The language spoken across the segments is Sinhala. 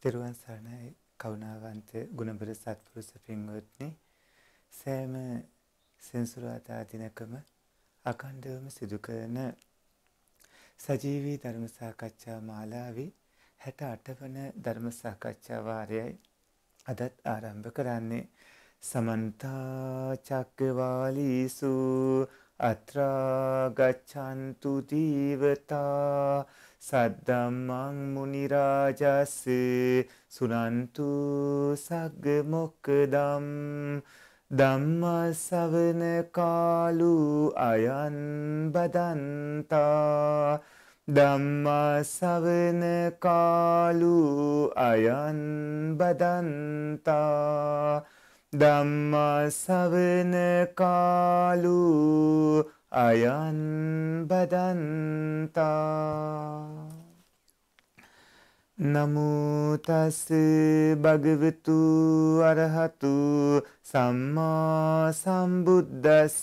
තෙරුවන් සරණයි කවුනාවන්ත ගුණබර සත්පුරුෂ පින්වත්නි සෑම සෙන්සුරාදා දිනකම අඛණ්ඩවම සිදු කරන සජීවී ධර්ම සාකච්ඡා මාලාවේ 68 වන ධර්ම සාකච්ඡා වාරයයි අදත් ආරම්භ කරන්නේ සමන්තා චක්කවාලීසු අත්‍රා ගච්ඡන්තු දීවතා සද්දම්මං මුනි රාජස් සුනන්තු සග්ග මොක්කදම් ධම්මා ශවන කාලු අයං බදන්තා ධම්මා ශවන කාලු අයං බදන්තා ධම්මසවන කාලු අයන් බදන්තා නමුතස් භගවතු අරහතු සම්මා සම්බුද්දස්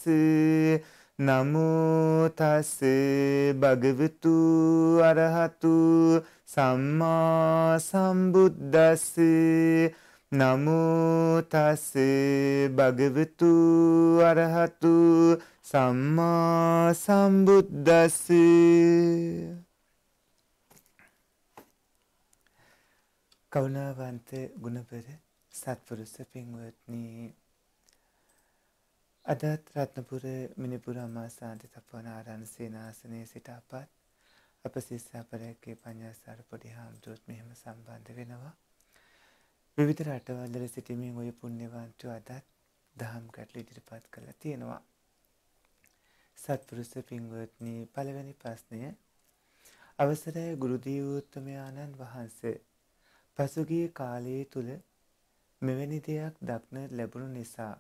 නමුතස් භගවතු අරහතු සම්මා සම්බුද්දස්සේ නමුතස් භගවතු අරහතු සම්මා සම්බුද්දස් කවුනාවන්ත ගුණපර සත්පුරුස පින්වත්නී අදත් රත්නපුර මිනිපුර අමාසාන්ති තපවනාරණ සේනාසනයේ සිට අපත් අප සිස්සාපරයක්ගේ පඤ්ඤාසාර පොඩි හාමුදුරුවොත් මෙහෙම සම්බන්ධ වෙනවා විවිධ රටවල්දල සිටිමින් ඔය පුුණ්‍යවන්තු අදත් දහම් කටල ඉදිරිපත් කළ තියෙනවා. සත්පුරුස පින්වත්නී පළවැනි ප්‍රශ්නය අවසරය ගුරුදීවූත්තමයාණන් වහන්සේ පසුගිය කාලයේ තුළ මෙවැනි දෙයක් දක්න ලැබුණු නිසා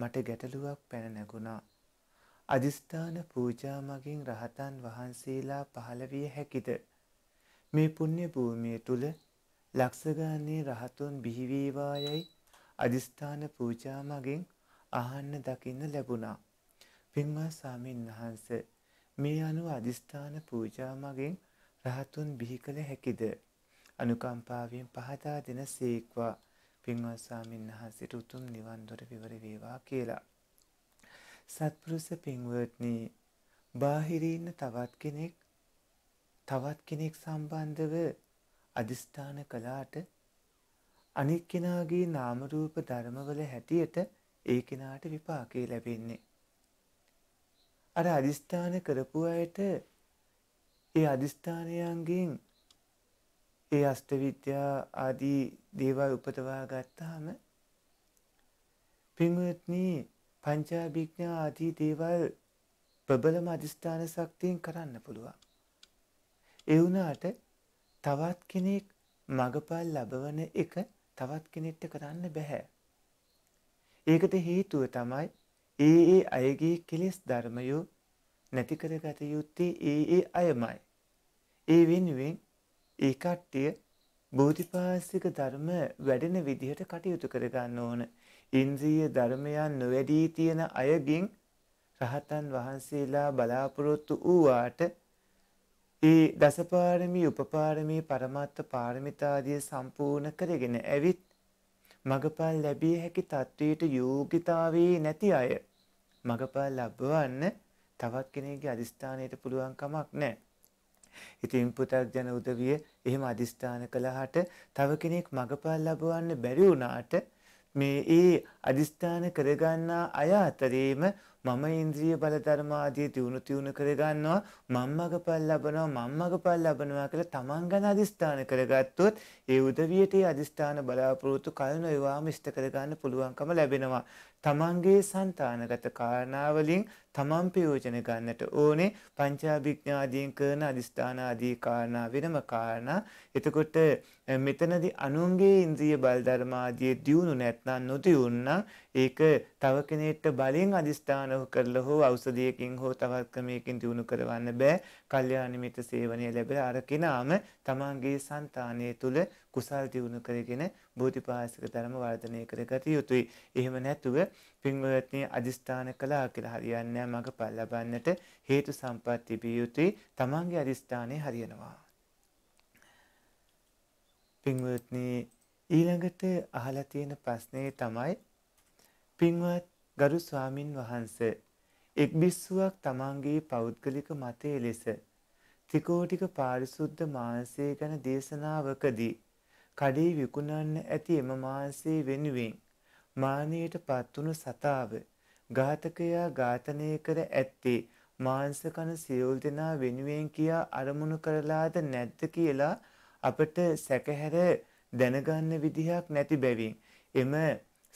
මට ගැටලුවක් පැන නැගුණා. අධිස්ථාන පූජා මගින් රහතන් වහන්සේලා පහළ විය හැකිද? මේ පුණ්‍ය භූමිය තුල ලක්ෂ ගානේ රහතුන් බිහිවීවායයි අදිස්ථාන පූජා මගින් අහන්න දකින්න ලැබුණා. පින්වත් සාමින් වහන්සේ මේ අනුව අදිස්ථාන පූජා මගින් රහතුන් බිහි කළ හැකිද? අනුකම්පාවෙන් පහදා දෙන සීක්වා පින්වත් සාමින් වහන්සේට උතුම් නිවන් දොර විවර වේවා කියලා. සත්පුරුෂ පින්වත්නි බාහිරින් තවත් කෙනෙක් තවත් කෙනෙක් සම්බන්ධව අදිස්ථාන කළාට අනික් කෙනාගේ නාම රූප ධර්මවල හැටියට ඒ කෙනාට විපාකේ ලැබෙන්නේ. අර අදිස්ථාන කරපු අයට ඒ අදිස්ථානයන්ගෙන් ඒ අෂ්ටවිද්‍යා ආදී දේවල් උපදවා ගත්තාම පින්වත්නි පංචාභිඥා ආදී දේවල් ප්‍රබලම අදිස්ථාන ශක්තියෙන් කරන්න පුළුවන්. ඒ වුණාට තවත් කෙනෙක් මගපල් ලබවන එක තවත් කෙනෙට්ට කරන්න බැහැ. ඒකට හේතුව තමයි ඒ ඒ අයගේ කෙලෙස් ධර්මයෝ නැතිකර ගත යුත්තේ ඒ ඒ අයමයි. ඒ වෙනුවෙන් ඒ කට්ටිය බෝධිපාසික ධර්ම වැඩෙන විදිහට කටයුතු කරගන්න ඕන. ඉන්ද්‍රීය ධර්මයන් නොවැඩී තියෙන අයගෙන් රහතන් වහන්සේලා බලාපොරොත්තු වූවාට ඒ දසපාරමී උපපාරමී පරමත්ත පාරමිතාදිය සම්පූර්ණ කරගෙන ඇවිත් මගපල් ලැබිය හැකි තත්ත්වයට යෝග්‍යතාවේ නැති අය මගපල් ලබවන්න තවත් කෙනෙගේ අධිස්ථානයට පුළුවන් කමක් නෑ. ඉතින් පුතක් ජන උදවිය එහෙම අධිස්ථාන කළහට තව කෙනෙක් මගපල් ලබවන්න බැරි වුණාට මේ ඒ අධිස්ථාන කරගන්නා අය අතරේම මම ඉන්ද්‍රිය බලධර්මාදී දියුණු තියුණු කරගන්නවා මම්මග පල් ලබනවා මම්මග පල් ලබනවා කියලා තමන් ගැන අදිස්ථාන කරගත්තොත් ඒ උදවියට ඒ අදිස්ථාන බලාපොරොත්තු කලන ඒවාම ඉෂ්ට කරගන්න පුළුවන්කම ලැබෙනවා තමන්ගේ సంతానගත කාරණාවලින් තමන් ප්‍රයෝජන ගන්නට ඕනේ පංචාභිඥාදීන් කරන අදිස්ථාන ආදී කාරණා වෙනම කාරණා එතකොට මෙතනදී අනුන්ගේ ඉන්ද්‍රිය බලධර්මාදී දියුණු නැත්නම් නොදියුණු නම් ඒක තව කෙනෙක්ට බලෙන් අදිස්ථාන කරලා හෝ ඖෂධයකින් හෝ තවත් ක්‍රමයකින් දිනු කරවන්න බෑ. කල්යාණ මිත්‍ර සේවනය ලැබලා අර කෙනාම තමන්ගේ సంతානය තුල කුසල් දිනු කරගෙන බෝධිපාශික ධර්ම වර්ධනය කරගත යුතුයි. එහෙම නැතුව පින්වත්නි අදිස්ථාන කළා කියලා හරියන්නේ නැහැ. මගපල් ලබන්නට හේතු සම්පත් තිබිය යුතුයි. තමන්ගේ අදිස්ථානය හරියනවා. පින්වත්නි ඊළඟට අහලා තියෙන ප්‍රශ්නේ තමයි පින්වත් ගරු ස්වාමින් වහන්ස එක් බිස්සුවක් තමන්ගේ පෞද්ගලික මතය ලෙස ත්‍රිකෝටික පාරිසුද්ධ මාංශය ගැන දේශනාවකදී කඩේ විකුණන්න ඇති එම මාංශය වෙනුවෙන් මානයට පත්වුණු සතාව ඝාතකයා ඝාතනය කර ඇත්තේ මාංශ කන සියලු දෙනා වෙනුවෙන් කියා අරමුණු කරලාද නැද්ද කියලා අපට සැකහැර දැනගන්න විදිහක් නැති බැවින් එම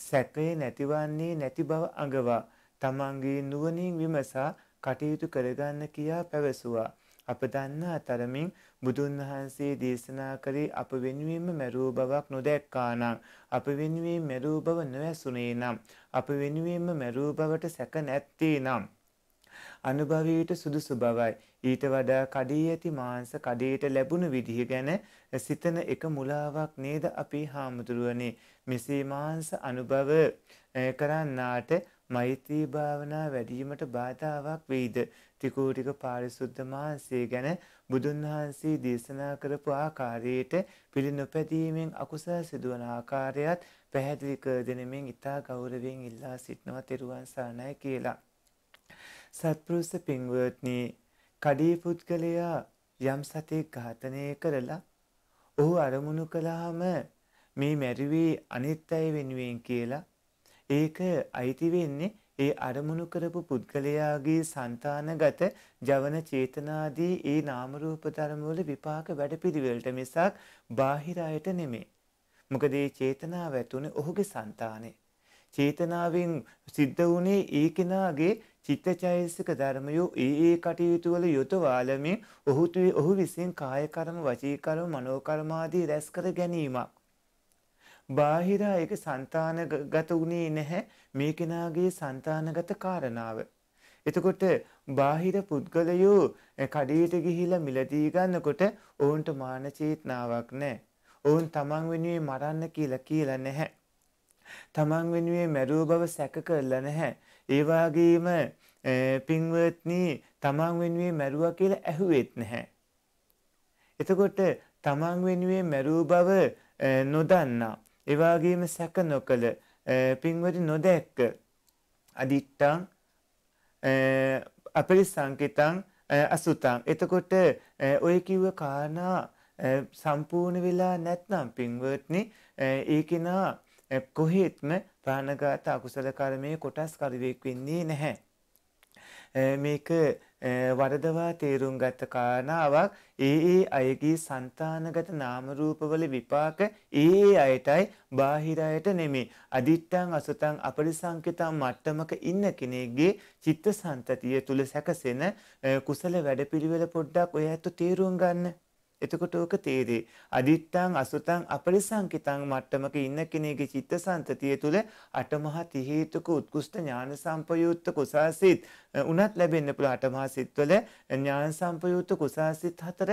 සැකය නැතිවන්නේ නැති බව අඟවා තමන්ගේ නුවණින් විමසා කටයුතු කරගන්න කියා පැවසුවා. අප දන්නා තරමින් බුදුන් වහන්සේ දේශනා කරේ අප වෙනුවෙන්ම මැරූ බවක් නොදැක්කා නම් අප වෙනුවෙන් මැරූ බව නොඇසුනේ නම් අප වෙනුවෙන්ම මැරූ බවට සැක නැත්තේ නම් අනුභවයට සුදුසු බවයි. ඊට වඩා කඩී ඇති මාංශ කඩේට ලැබුණු විදිහ ගැන සිතන එක මුලාවක් නේද අපි හාමුදුරුවනේ. මෙසේ මාංශ අනුභව කරන්නාට මෛත්‍රී භාවනා වැඩිවීමට බාධාවක් වෙයිද? ත්‍රිකෝටික පාරිශුද්ධ මාංශය ගැන බුදුන් වහන්සේ දේශනා කරපු ආකාරයට පිළිනොපැදීමෙන් අකුසල සිදුවන ආකාරයත් පැහැදිලි කර දෙනමින් ඉතා ගෞරවයෙන් ඉල්ලා සිටනවා තෙරුවන් සරණයි කියලා. සත්පුරුෂ පින්වර්ත්නී කඩී පුද්ගලයා යම් සතෙක් ඝාතනය කරලා ඔහු අරමුණු කළාම මේ මැරිවේ අනිත් අය වෙනුවෙන් කියලා ඒක අයිති වෙන්නේ ඒ අරමුණු කරපු පුද්ගලයාගේ సంతානගත ජවන චේතනාදී ඒ නාම රූප ධර්මවල විපාක වැඩපිළිවෙලට මිසක් බාහිර අයට නෙමෙයි. මොකද ඒ චේතනාව ඇතුනේ ඔහුගේ సంతානේ. චේතනාවෙන් සිද්ධ වුණේ ඒ කෙනාගේ චිත්තචෛසික ධර්මයෝ ඒ ඒ කටයුතු වල යොතවාලමින් ඔහු ඔහු විසින් කාය කර්ම වචී කර්ම මනෝ කර්ම ආදී රැස් කර ගැනීමක් බාහිර ඒක సంతානගත උනේ නැහැ මේ කෙනාගේ సంతානගත කාරණාව. එතකොට බාහිර පුද්ගලයෝ කඩේට ගිහිලා මිලදී ගන්නකොට ඔවුන්ට මානචේතනාවක් නැහැ. ඔවුන් තමන් වෙනුවෙන් මරන්න කියලා කියලා නැහැ. තමන් වෙනුවෙන් මැරුව බව සැක කරලා නැහැ. ඒවාගේම පින්වත්නී තමන් වෙනුවේ මැරුවා කියලා ඇහුවෙත් නැහැ. එතකොට තමන් වෙනුවේ මැරූ බව නොදන්නා. එවාගේම සැක නොකළ පින්වති නොදැක්ක අදිට්ටං අපරි සංකිතං අසුතං. එතකොට ඔය කිව්ව කාරණා සම්පූර්ණ වෙලා නැත්නම් පින්වත්නි ඒ කෙනා කොහෙත්ම ප්‍රාණඝාත අකුසල කර්මයේ කොටස් කරවෙක් වෙන්නේ නැහැ. මේක වරදවා තේරුම් ගත කාරණාවක් ඒ ඒ අයගේ సంతානගත නාම රූපවල විපාක ඒ ඒ අයටයි බාහිර අයට නෙමෙයි අදිත්තං අසුතං අපරිසංකිතං මට්ටමක ඉන්න කෙනෙක්ගේ චිත්තසංතතිය තුල සැකසෙන කුසල වැඩපිළිවෙල පොඩ්ඩක් ඔය ඇත්ත තේරුම් ගන්න එතකොට ඕක තේරේ. අදිත්තං අසුතං අපරිසංකිතං මට්ටමක ඉන්න කෙනෙකුගේ චිත්තසංතතිය තුළ අටමහා තිහේතුක උත්කෘෂ්ඨ ඥාන සම්පයුක්ත කුසාසිත උනත් ලැබෙන්න පුළුවන් අටමහා සිත්වල ඥාන සම්පයුක්ත කුසාසිත හතර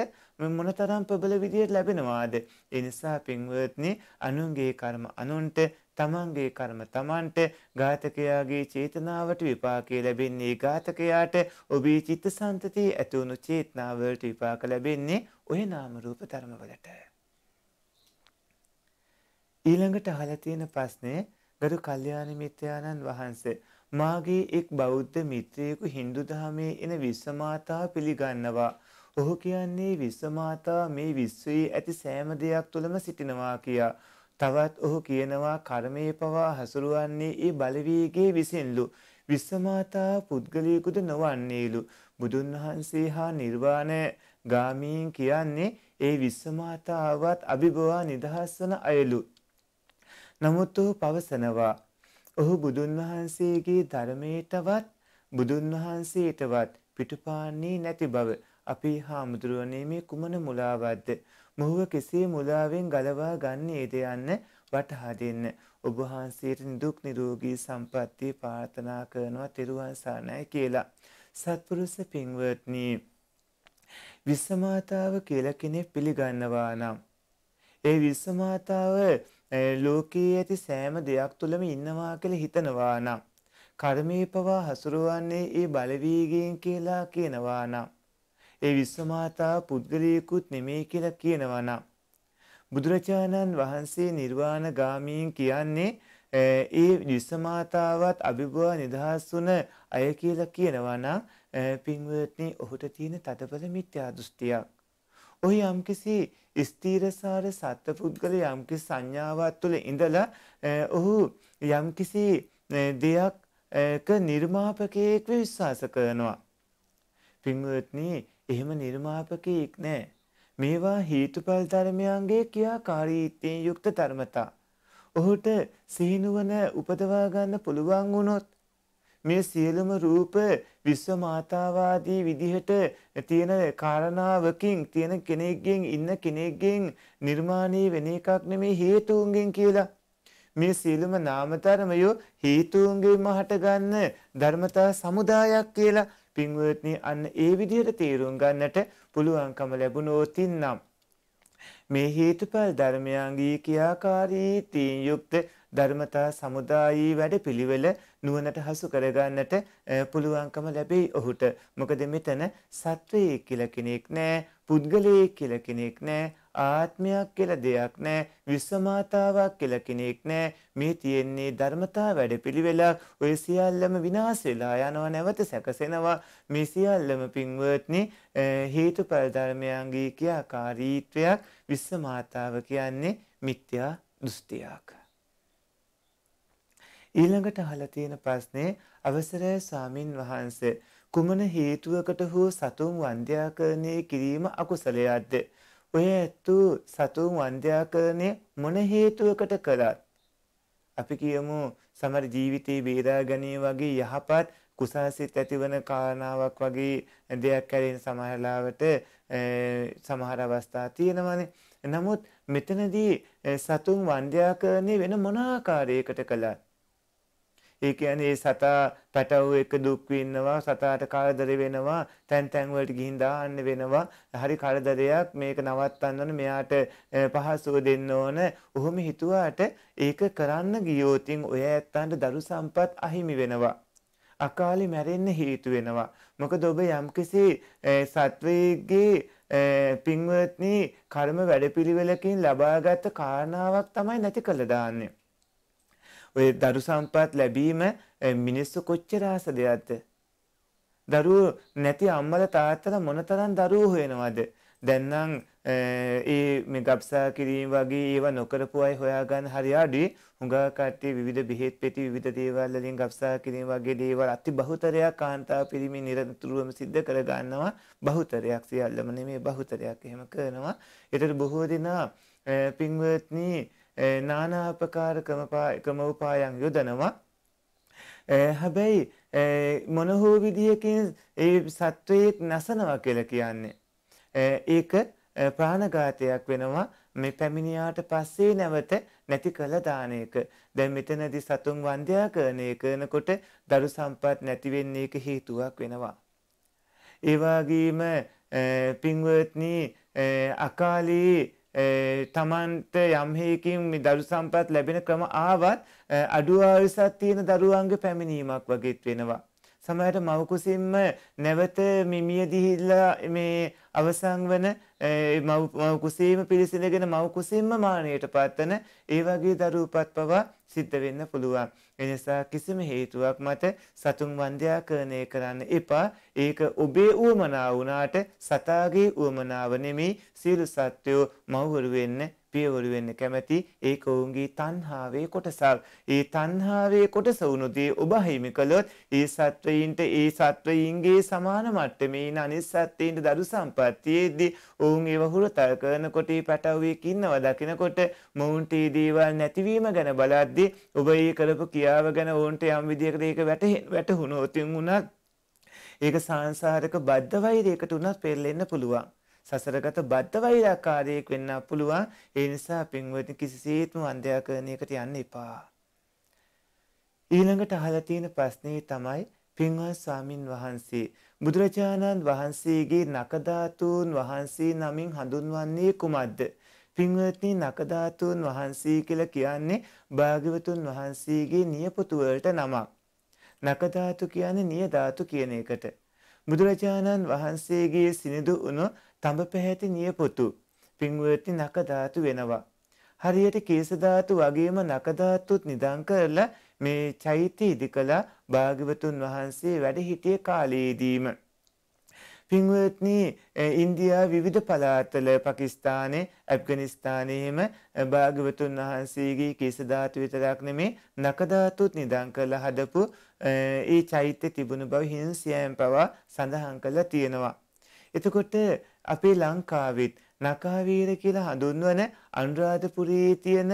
මොනතරම් ප්‍රබල විදියට ලැබෙනවාද? ඒ නිසා පින්වත්නි අනුන්ගේ කර්ම අනුන්ට තමන්ගේ කර්ම තමන්ට ඝාතකයාගේ චේතනාවට විපාකය ලැබෙන්නේ ඝාතකයාට ඔබේ චිත්ත සන්තතිය ඇතුවුණු චේතනාවලට විපාක ලැබෙන්නේ ඔය නාමරූප ධර්මවලට. ඊළඟට අහල තියෙන ප්‍රශ්නය ගරු කල්්‍යයාන මිත්‍රයාණන් වහන්සේ. මාගේ එක් බෞද්ධ මිත්‍රයෙකු හින්දු දහමේ එන විශ්වමාතා පිළිගන්නවා. ඔහු කියන්නේ විශ්වමාතා මේ විශ්වයේ ඇති සෑම දෙයක් තුළම සිටිනවා කියා. තවත් ඔහු කියනවා කර්මයේ පවා හසුරුවන්නේ ඒ බලවේගයේ විසින්ලු. විස්සමාතා පුද්ගලයෙකුද නොවන්නේලු. බුදුන් වහන්සේ හා නිර්වාණය ගාමීන් කියන්නේ ඒ විස්සමාතාවත් අභිභවා නිදහස් වන අයලු. නමුත් ඔහු පවසනවා ඔහු බුදුන් වහන්සේගේ ධර්මයටවත් බුදුන් වහන්සේටවත් පිටුපාන්නේ නැති බව අපි හාමුදුරුවනේ මේ කුමන මුලාවක්ද මොහුව කෙසේ මුලාවෙන් ගලවා ගන්නේද යන්න වටහා දෙන්න. ඔබ වහන්සේට නිදුක් නිරෝගී සම්පන්නිය ප්‍රාර්ථනා කරනවා තෙරුවන් සරණයි කියලා. සත්පුරුෂ පින්වත්නි විස්සමාතාව කියලා කෙනෙක් පිළිගන්නවා නම් ඒ විස්සමාතාව ලෝකයේ ඇති සෑම දෙයක් තුළම ඉන්නවා කියලා හිතනවා නම් කර්මීපවා හසුරුවන්නේ ඒ බලවේගයෙන් කියලා කියනවා නම් ඒ විශ්වමාතා පුද්ගලයෙකුත් නෙමෙයි කියලා කියනවා නම් බුදුරජාණන් වහන්සේ නිර්වාණ ගාමීන් කියන්නේ ඒ විශ්වමාතාවත් අභිභවා නිදහස් වුණ අය කියලා කියනවා නම් පින්වත්නි ඔහුට තියෙන තදබල මිත්‍යා දෘෂ්ටියක්. ඔහි යම්කිසි ස්ථීරසාර සත්පුද්ගල යම්කිසි සංඥාවක් තුළ ඉඳලා ඔහු යම්කිසි දෙයක් ක නිර්මාපකයෙක්ව විශ්වාස කරනවා. පින්වත්නි එහෙම නිර්මාපකයෙක් නෑ. මේවා හේතුඵල ධර්මයන්ගේ ක්‍රියාකාරීත්වයෙන් යුක්ත ධර්මතා. ඔහුට සීනුවන උපදවා ගන්න පුළුවන් වුණොත් මේ සියලුම රූප විශ්ව මාතාවාදී විදිහට තියෙන කාරණාවකින් තියෙන කෙනෙක්ගෙන් ඉන්න කෙනෙක්ගෙන් නිර්මාණය වෙන එකක් නෙමේ හේතුන්ගෙන් කියලා. මේ සියලුම නාම ධර්මය හේතුන්ගෙන්ම හටගන්න ධර්මතා සමුදායක් කියලා පින්වත්නි අන්න ඒ විදිහට තේරුම් ගන්නට පුළුවන්කම ලැබුණොතින් නම් මේ හේතුඵල ධර්මයන්ගේ කියාකාරීත්වයෙන් යුක්ත ධර්මතා සමුදායී වැඩපිළිවෙල නුවණට හසු කරගන්නට පුළුවන්කම ලැබෙයි ඔහුට. මොකද මෙතන සත්වයේ කියලා කෙනෙක් නැහැ, පුද්ගලයෙක් කියලා කෙනෙක් නැහැ, ආත්මයක් කියලා දෙයක් නැහැ විසමාතාවක් කියලා කෙනෙක් නැහැ මේ තියෙන්නේ ධර්මතා වැඩපිළිවෙලක් ඔය සියල්ලම විනාශ වෙලා යනවා නැවත සැකසෙනවා මේ සියල්ලම පින්වත්නි හේතුඵල ධර්මයන්ගේ කියාකාරීත්වයක් විසමාතාව කියන්නේ මිත්‍යා දෘෂ්ටියක් ඊළඟට අහලා තියෙන ප්‍රශ්නේ අවසරයි ස්වාමින් වහන්සේ කුමන හේතුවකට හෝ සතුන් වන්ද්‍යාකරණය කිරීම අකුසලයක්ද ඔය ඇතු සතුන් වන්ධ්‍යාකරණය මොන හේතුවකට කළත් අපි කියමු සමහර ජීවිතේ බේරා ගැනීම වගේ යහපත් කුසාසිත ඇතිවන කාරණාවක් වගේ දෙයක් කරගෙන සමහරලාවට සමහර අවස්ථා තියෙනවානේ. නමුත් මෙතනදී සතුන් වන්ධ්‍යාකරණය වෙන මොන ආකාරයකට කළත් ඒ කියන්නේ ඒ සතා පැටවු එක දුක් විඳිනවා සතාට කරදර වෙනවා තැන් තැන් වලට ගිහින් දාන්න වෙනවා හරි කරදරයක් මේක නවත්තන්න ඕන මෙයාට පහසුව දෙන්න ඕන ඔහොම හිතුවාට ඒක කරන්න ගියොත් ඔය ඇත්තන්ට දරු සම්පත් අහිමි වෙනවා අකාලේ මැරෙන්න හේතු වෙනවා මොකද ඔබ යම්කිසි සත්වයේගේ පින්වත්නි කර්ම වැඩපිළිවෙලකින් ලබාගත් කාරණාවක් තමයි නැති කළ දාන්නේ ඔය දරු සම්පත් ලැබීම මිනිස්සු කොච්චර ආස දෙයක්ද? දරුවෝ නැති අම්මලා තාත්තලා මොනතරම් දරුවෝ හොයනවද? දැන් නම් ඒ මේ ගබ්සා කිරීම වගේ ඒවා නොකරපු අය හොයාගන්න හරි අඩුයි. හුඟා කට්ටිය විවිධ බෙහෙත් පෙති විවිධ දේවල් වලින් ගබ්සා කිරීම වගේ දේවල් අති බහුතරයක් කාන්තාව පිරිමි නිරතුරුවම සිද්ධ කරගන්නවා. බහුතරයක් සියල්ලම නෙමෙයි බහුතරයක් එහෙම කරනවා. ඒතර බොහෝ දෙනා පින්වත්නි নাනා ආකාර ක්‍රම උපායන් යොදනවා. හැබැයි මොන හෝ විදියකින් ඒ සත්වයෙක් නැසනවා කියලා කියන්නේ. ඒක ප්‍රාණඝාතයක් වෙනවා මේ පැමිණියාට පස්සේ නැවත නැති කළ දාන එක. දැන් මෙතනදී සතුන් වන්දනා කරන එක කරනකොට දරු සම්පත් නැති වෙන්නේ එක හේතුවක් වෙනවා. ඒ වගේම පින්වත්නි අකාලේ තමන්ට යම්හයකින් දරු සම්පත් ලැබෙන ක්‍රම ආවත් අඩු ආරිසත් තියෙන දරුවන්ගේ පැමිණීමක් වගේත් වෙනවා. සමහරට මවකුසින්ම නැවත මිමිය දිහිල්ලා මේ අවසන් වන මවකුසීම පිළිසිඳගෙන මවකුසින්ම මානයට පත්වන ඒ වගේ දරූපත් පවා සිද්ධ වෙන්න පුළුවන්. එනිසා කිසිම හේතුවක් මත සතුන් වන්ධ්‍යාකරණය කරන්න එපා. ඒක ඔබේ උවමනා වුණාට සතාගේ උවමනාව නෙමෙයි සියලු සත්වෝ මව්වරු වෙන්න පියවරු වෙන්න කැමැති ඒක ඔවුන්ගේ තණ්හාවේ කොටසක්. ඒ තණ්හාවේ කොටස වුණුදී ඔබ හිමි කළොත් ඒ සත්වයින්ට ඒ සත්වයින්ගේ සමාන මට්ටමේ ඉන්න අනිත් සත්වයින්ට දරු සම්පත්තියේදී ඔවුන් ඒව හුරතල් කරනකොට ඒ පැටවුවෙක් ඉන්නව දකිනකොට මොවුන්ට ඒ දේවල් නැතිවීම ගැන බලද්දී ඔබ ඒ කරපු කියාව ගැන ඔවුන්ට යම් විදියකට ඒක වැටහුණොත් උනත් ඒක සංසාරක බද්ධ වෛරයකට උනත් පෙරලෙන්න පුළුවන්. සසරගත බද්ධ වෛරාකාරයෙක් වෙන්න පුළුවන්. ඒ නිසා පින්වත්නි කිසිසේත්ම වන්දයාකරණයකට යන්න එපා. ඊළඟට අහලා තියෙන ප්‍රශ්නේ තමයි පින්වත් ස්වාමින් වහන්සේ බුදුරජාණන් වහන්සේගේ නකධාතුන් වහන්සේ නමින් හඳුන්වන්නේ කුමක්ද? පින්වත්නි නකධාතුන් වහන්සේ කියලා කියන්නේ භාග්‍යවතුන් වහන්සේගේ නියපොතු වලට නමක්. නකධාතු කියන්නේ නිය ධාතු කියන එකට. බුදුරජාණන් වහන්සේගේ සිනිදු වුණු තඹ පැහැති නියපොතු පින්වර්ති නක ධාතු වෙනවා. හරියට කේස ධාතු වගේම නක ධාතුත් නිදන් කරලා මේ චෛත්‍ය ඉදිකලා භාග්‍යවතුන් වහන්සේ වැඩ සිටියේ කාලයේදීම පින්වත්නි ඉන්දියා විවිධ පළාතල පකිස්ථානයේ ඇෆ්ගනිස්ථානයේම භාග්‍යවතුන් වහන්සේගේ කේස ධාතු විතරක් නෙමේ නක ධාතුත් නිදන් කරලා හදපු ඒ චෛත්‍ය තිබුණු බව හින්සියම් පවා සඳහන් කරලා තියෙනවා. එතකොට අපේ ලංකාවෙත් නකාවීර කියලා හඳුන්වන අනුරාධපුරයේ තියෙන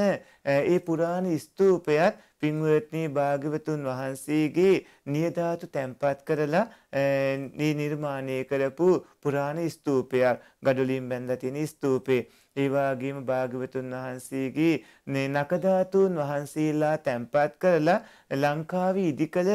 ඒ පුරාණ ස්තූපයත් පින්වත්නී භාග්‍යවතුන් වහන්සේගේ නියධාතු තැන්පත් කරලා නිර්මාණය කරපු පුරාණ ස්තූපයක් ගඩොලින් බැඳලා තියෙන ස්තූපේ ඒ වගේම භාග්‍යවතුන් වහන්සේගේ නකධාතුන් වහන්සේලා තැන්පත් කරලා ලංකාවේ ඉදිකළ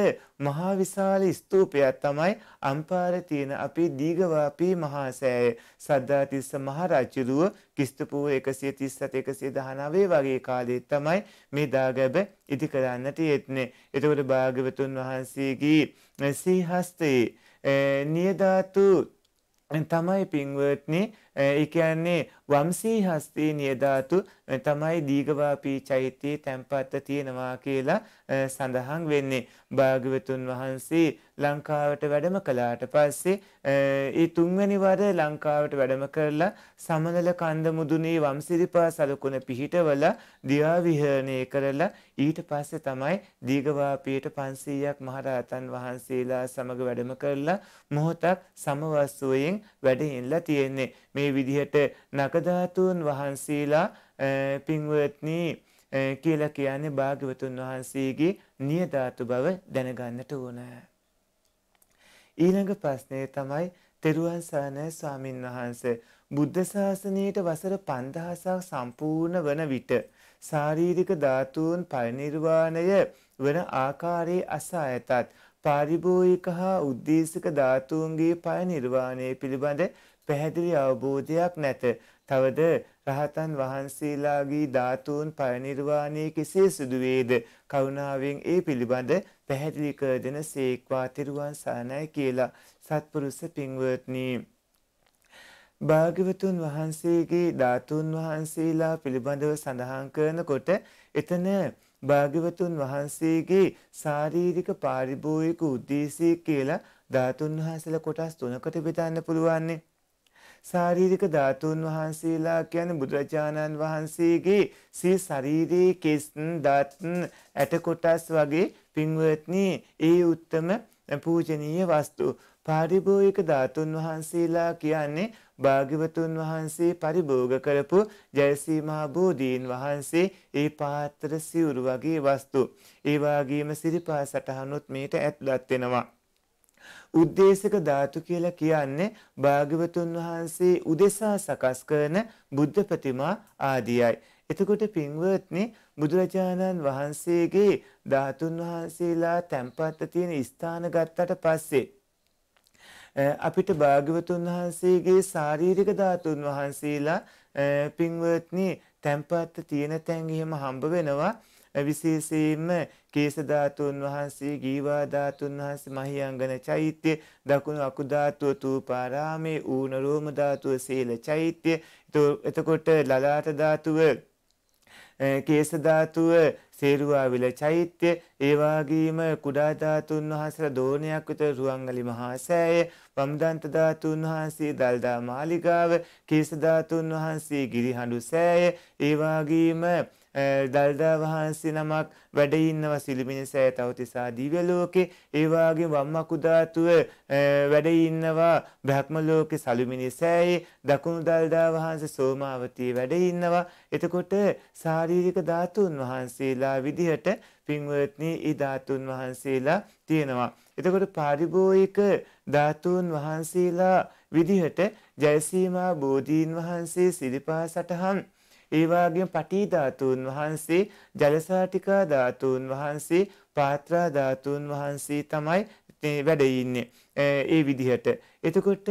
මහා විශාල ස්තූපයක් තමයි අම්පාරේ තියෙන අපේ දීඝවාපී මහා සෑය සද්ධාතිස්ස මහ රජුරුව ක්‍රිස්තු පූර්ව 137 119 වගේ කාලේ තමයි මේ දාගැබ ඉදි කරන්න තියෙන්නේ. එතකොට භාග්‍යවතුන් වහන්සේගේ සීහස්තේ නියධාතු තමයි පින්වත්නි ඒ කියන්නේ වම්සී හස්තේ නියධාතු තමයි දීඝවාපී චෛත්‍යයේ තැන්පත්ව තියෙනවා කියලා සඳහන් වෙන්නේ. භාග්‍යවතුන් වහන්සේ ලංකාවට වැඩම කළාට පස්සේ ඒ තුන්වැනි වර ලංකාවට වැඩම කරලා සමනල කන්ද මුදුනේ වම්සිරිපා සලකුණ පිහිටවල දිවා විහරණය කරලා ඊට පස්සේ තමයි දීඝවාපීට 500ක් මහරහතන් වහන්සේලා සමග වැඩම කරලා මොහොතක් සමවස්සුවෙන් වැඩ ඉන්නලා තියෙන්නේ. මේ විදිහට නකධාතුන් වහන්සේලා පින්වත්නි කියලා කියන්නේ භාග්‍යවතුන් වහන්සේගේ නියධාතු බව දැනගන්නට ඕන. ඊළඟ ප්‍රශ්නේ තමයි තෙරුවන් සරණයි ස්වාමින් වහන්සේ බුද්ධ ශාසනයට වසර 5000ක් සම්පූර්ණ වන විට ශාරීරික ධාතුන් පරිනිර්වාණය වන ආකාරයේ අසායතත් පාරිභෝයික හා උද්දේශික ධාතුන්ගේ පරිනිර්වාණය පිළිබඳ පැහැදිලි අවබෝධයක් නැත. තවද රහතන් වහන්සේලාගේ ධාතුන් පරිනිර්වාණය කෙසේ සිදු වේද? කරුණාවෙන් ඒ පිළිබඳ පැහැදිලි කර දෙන සේක්වා තිරුවන් සානයි කියලා සත්පුරුෂ පින්වත්නි. භාග්‍යවතුන් වහන්සේගේ ධාතුන් වහන්සේලා පිළිබඳව සඳහන් කරනකොට එතන භාග්‍යවතුන් වහන්සේගේ ශාරීරික පාරිභෝගික උද්දේශය කියලා ධාතුන් වහන්සේලා කොටස් තුනකට බෙදන්න පුළුවන්නේ. ශාරීරික ධාතුන් වහන්සේලා කියන්නේ බුදුරජාණන් වහන්සේගේ සිය ශරීරයේ කෙස් දත් ඇට කොටස් වගේ පින්වත්නි ඒ උත්තම පූජනීය වස්තු පාරිභෝගික ධාතුන් වහන්සේලා කියන්නේ භාග්‍යවතුන් වහන්සේ පරිභෝග කරපු ජයසී මහා බෝධීන් වහන්සේ ඒ පාත්‍ර සිවුරු වගේ වස්තු ඒ වගේම සිරිපා සටහනුත් මේට ඇතුළත් වෙනවා උද්දේශක ධාතු කියලා කියන්නේ භාග්‍යවතුන් වහන්සේ උදෙසා සකස් කරන බුද්ධ ප්‍රතිමා ආදියයි. එතකොට පින්වත්නි බුදුරජාණන් වහන්සේගේ ධාතුන් වහන්සේලා තැන්පත්ව තියෙන ස්ථාන ගත්තට පස්සේ අපිට භාග්‍යවතුන් වහන්සේගේ ශාරීරික ධාතුන් වහන්සේලා පින්වත්නි තැන්පත්ව තියෙන තැන් එහෙම හම්බ වෙනවා. විශේෂයෙන්ම කේස ධාතුන් වහන්සේ, ගීවා ධාතුන් වහන්සේ, මහියංගන චෛත්‍ය, දකුණු අකු ධාතුව තූපාරාමේ, ඌන රෝම ධාතුව සීල චෛත්‍ය. එතකොට ලලාට ධාතුව කේස ධාතුව සේරුවා විල චෛත්‍ය ඒ වගේම කුඩා ධාතුන් වහන්සේලා දෝණයක් විතර රුවන්වැලි මහා සෑය වම්දන්ත ධාතුන් වහන්සේ දල්දා මාලිගාව කේස ධාතුන් වහන්සේ ගිරිහඬු සෑය ඒ වගේම දල්දා වහන්සේ නමක් වැඩ ඉන්නවා සිළුමිණි සෑ තවතිසා දිව්‍ය ලෝකේ ඒ වාගේ වම් අකුධාතුව වැඩ ඉන්නවා බ්‍රහ්ම ලෝකේ සළුමිණි සෑයේ දකුණු දල්දා වහන්සේ සෝමාවතී වැඩ ඉන්නවා එතකොට ශාරීරික ධාතුන් වහන්සේලා විදිහට පින්වත්නි ඒ ධාතුන් වහන්සේලා තියෙනවා එතකොට පාරිභෝයික ධාතුන් වහන්සේලා විදිහට ජයසීමා බෝධීන් වහන්සේ සිරිපා සටහන් ඒ වගේම පටි ධාතුන් වහන්සේ ජලසාටිකා ධාතුන් වහන්සේ පාත්‍රා ධාතුන් වහන්සේ තමයි වැඩ ඉන්නේ ඒ විදිහට. එතකොට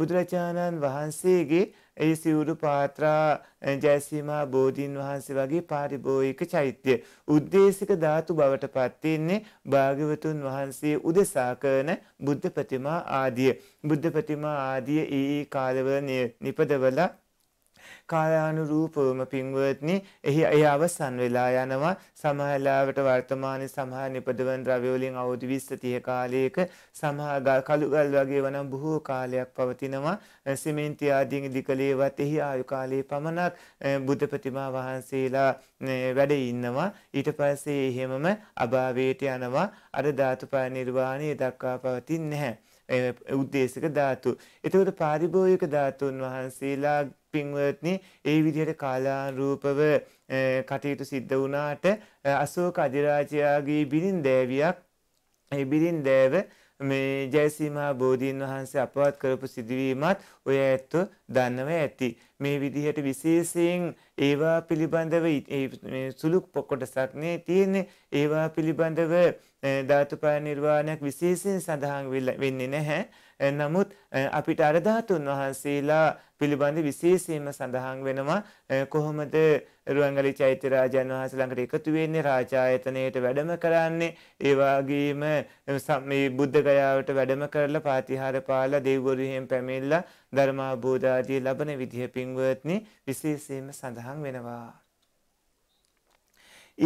බුදුරජාණන් වහන්සේගේ ඒ සිවුරු පාත්‍රා ජයසීමා බෝධීන් වහන්සේ වගේ පාරිභෝයික චෛත්‍ය උද්දේශික ධාතු බවට පත් වෙන්නේ භාග්‍යවතුන් වහන්සේ උදෙසා කරන බුද්ධ ප්‍රතිමා ආදිය බුද්ධ ප්‍රතිමා ආදිය ඒ කාලවල නිපදවලා කායානුරූපවම පින්වත්නි එහි එය අවසන් වෙලා යනවා සමහරලාවට වර්තමාන සමහර නිපදවන් ද්‍රව්‍ය වලින් අවුරුදු 20 30 කාලයක සමහර කළුගල් වගේ වනම් බොහෝ කාලයක් පවතිනවා සිමෙන්ති ආදී ඉදිකලේවත් එහි ආයු කාලයේ පමණක් බුද්ධ ප්‍රතිමා වහන්සේලා වැඩ ඉන්නවා ඊට පස්සේ එහෙමම අභාවයට යනවා අර ධාතුපා නිර්වාණය දක්වා පවතින්නේ නැහැ උද්දේශක ධාතු. එතකොට පාරිභෝගික ධාතුන් වහන්සේලා පින්වත්නි ඒ විදිහට කාලානුරූපව කටයුතු සිද්ධ වුණාට අශෝක අධිරාජයාගේ බිරින්දෑවියක් ඒ බිරින්දෑව මේ ජයසීමා බෝධීන් වහන්සේ අපවත් කරපු සිදුවීමත් ඔය ඇත්තු දන්නව ඇති. මේ විදිහට විශේෂයෙන් ඒවා පිළිබඳව සුළු පොකොටසක් නේ තියෙන්නේ ඒවා පිළිබඳව ධාතුපාය නිර්වාණයක් විශේෂයෙන් සඳහන් වෙන්නේ නැහැ. නමුත් අපිට අර ධාතුන් වහන්සේලා පිළිබඳ විශේෂයෙන්ම සඳහන් වෙනවා කොහොමද රුවන්ගලි චෛත්‍ය රාජන් වහන්සේ ළඟට එකතු වෙන්නේ රාජායතනයට වැඩම කරන්නේ ඒ වගේම මේ බුද්ධ ගයාවට වැඩම කරලා පාතිහාර පාලා දෙවිවරු හිම් පැමිණලා ධර්මාභෝධ ආදී ලබන විදිහ පින්වත්නි විශේෂයෙන්ම සඳහන් වෙනවා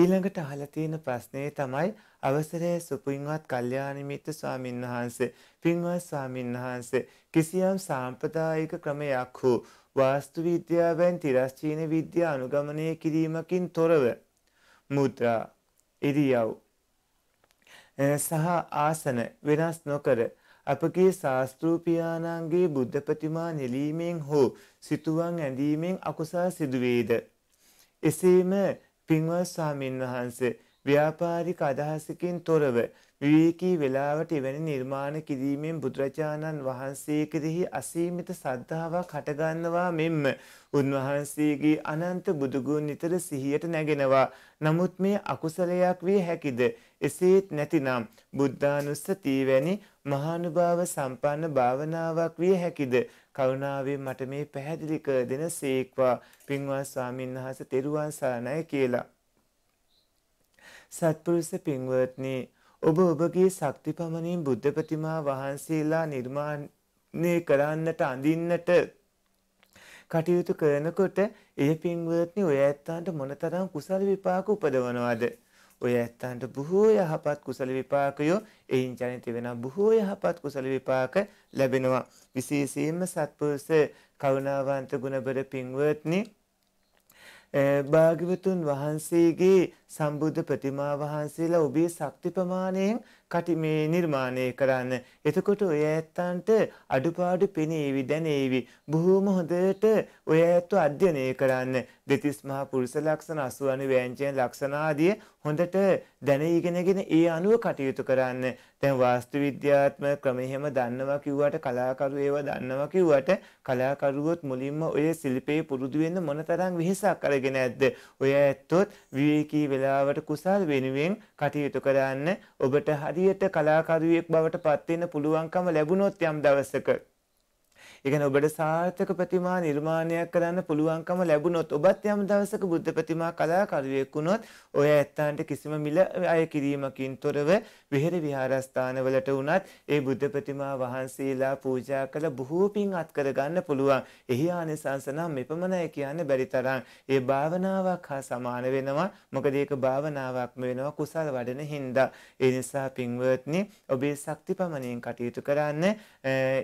ඊළඟට අහලා තියෙන ප්‍රශ්නේ තමයි අවසරය සුපින්වත් කල්යාණමිත්‍ර ස්වාමින් වහන්සේ පින්වත් ස්වාමින් වහන්සේ කිසියම් සාම්ප්‍රදායික ක්‍රමයක් හෝ වාස්තු විද්‍යාවෙන් තිරස්චීන විද්‍යා අනුගමනය කිරීමකින් තොරව මුද්‍රා ඉරියව් සහ ආසන වෙනස් නොකර අපගේ ශාස්තෘපියාණන්ගේ බුද්ධ ප්‍රතිමා නෙලීමෙන් හෝ සිතුවන් ඇඳීමෙන් අකුසල් සිදුවේද. එසේම පින්වත් ස්වාමින් වහන්සේ ව්‍යාපාරික අදහසකින් තොරව විවේකී වෙලාවට එවැනි නිර්මාණ කිරීමෙන් බුදුරජාණන් වහන්සේ කෙරෙහි අසීමිත සද්ධාවක් හටගන්නවා මෙන්ම උන්වහන්සේගේ අනන්ත බුදුගුණ නිතර සිහියට නැගෙනවා. නමුත් මේ අකුසලයක් විය හැකිද? එසේත් නැතිනම් බුද්ධානුස්සතිය වැනි මහානුභාව සම්පන්න භාවනාවක් විය හැකිද? කරුණාවෙන් මට මේ පැහැදිලි කර දෙන සේක්වා පින්වත් ස්වාමින්වහන්සේ තෙරුවන් සරණයි කියලා. සත්පුරුෂ පින්වත්නි ඔබ ඔබගේ ශක්ති පමණින් බුද්ධ ප්‍රතිමා වහන්සේලා නිර්මාණය කරන්නට අඳින්නට කටයුතු කරනකොට ඒ පින්වත්නි ඔය ඇත්තන්ට මොනතරම් කුසල විපාක උපදවනවද ඔය ඇත්තන්ට බොහෝ යහපත් කුසල විපාකයෝ එයින් ජනිත වෙන බොහෝ යහපත් කුසල විපාක ලැබෙනවා විශේෂයෙන්ම සත්පුරුෂ කරුණාවන්ත ගුණබර පින්වත්නි භාග්‍යවතුන් වහන්සේගේ සම්බුද්ධ ප්‍රතිමා වහන්සේලා ඔබේ ශක්ති ප්‍රමාණයෙන් කටි මේ නිර්මාණය කරන්න. එතකොට ඔය ඇත්තන්ට අඩුපාඩු පෙනේවි දැනේවි. බොහෝම හොඳට ඔය ඇත්තෝ අධ්‍යයනය කරන්න. දෙතිස් මහා පුරුෂ ලක්ෂණ 80 ව්‍යංජන ලක්ෂණ ආදී හොඳට දැන ඉගෙනගෙන ඒ අනුව කටයුතු කරන්න. දැන් වාස්තු විද්‍යාත්මක ක්‍රම එහෙම දන්නවා කිව්වට කලාකරු ඒව දන්නවා කිව්වට කලාකරුවොත් මුලින්ම ඔය ශිල්පයේ පුරුදු වෙන්න මොනතරම් වෙහෙසක් අරගෙන ඇද්ද? ඔය ඇත්තොත් විවේකී වෙලා වේලාවට කුසල් වෙනුවෙන් කටයුතු කරන්න ඔබට හරියට කලාකරුවෙක් බවට පත්වෙන්න පුළුවන්කම ලැබුණොත් යම් දවසක ඒ කියන්නේ ඔබට සාර්ථක ප්‍රතිමා නිර්මාණයක් කරන්න පුළුවන්කම ලැබුණොත් ඔබත් යම් දවසක බුද්ධ ප්‍රතිමා කලාකරුවෙක් වුණොත් ඔය ඇත්තන්ට කිසිම මිල අය කිරීමකින් තොරව විහෙර විහාරස්ථානවලට වුණත් ඒ බුද්ධ ප්‍රතිමා වහන්සේලා පූජා කළ බොහෝ පින් අත්කර ගන්න පුළුවන්. එහි ආනිසංස නම් මෙපමණයි කියන්න බැරි තරම්. ඒ භාවනාවක් හා සමාන වෙනවා. මොකද ඒක භාවනාවක්ම වෙනවා කුසල වඩන හින්දා. ඒ නිසා පින්වත්නි ඔබේ ශක්තිපමණයෙන් කටයුතු කරන්න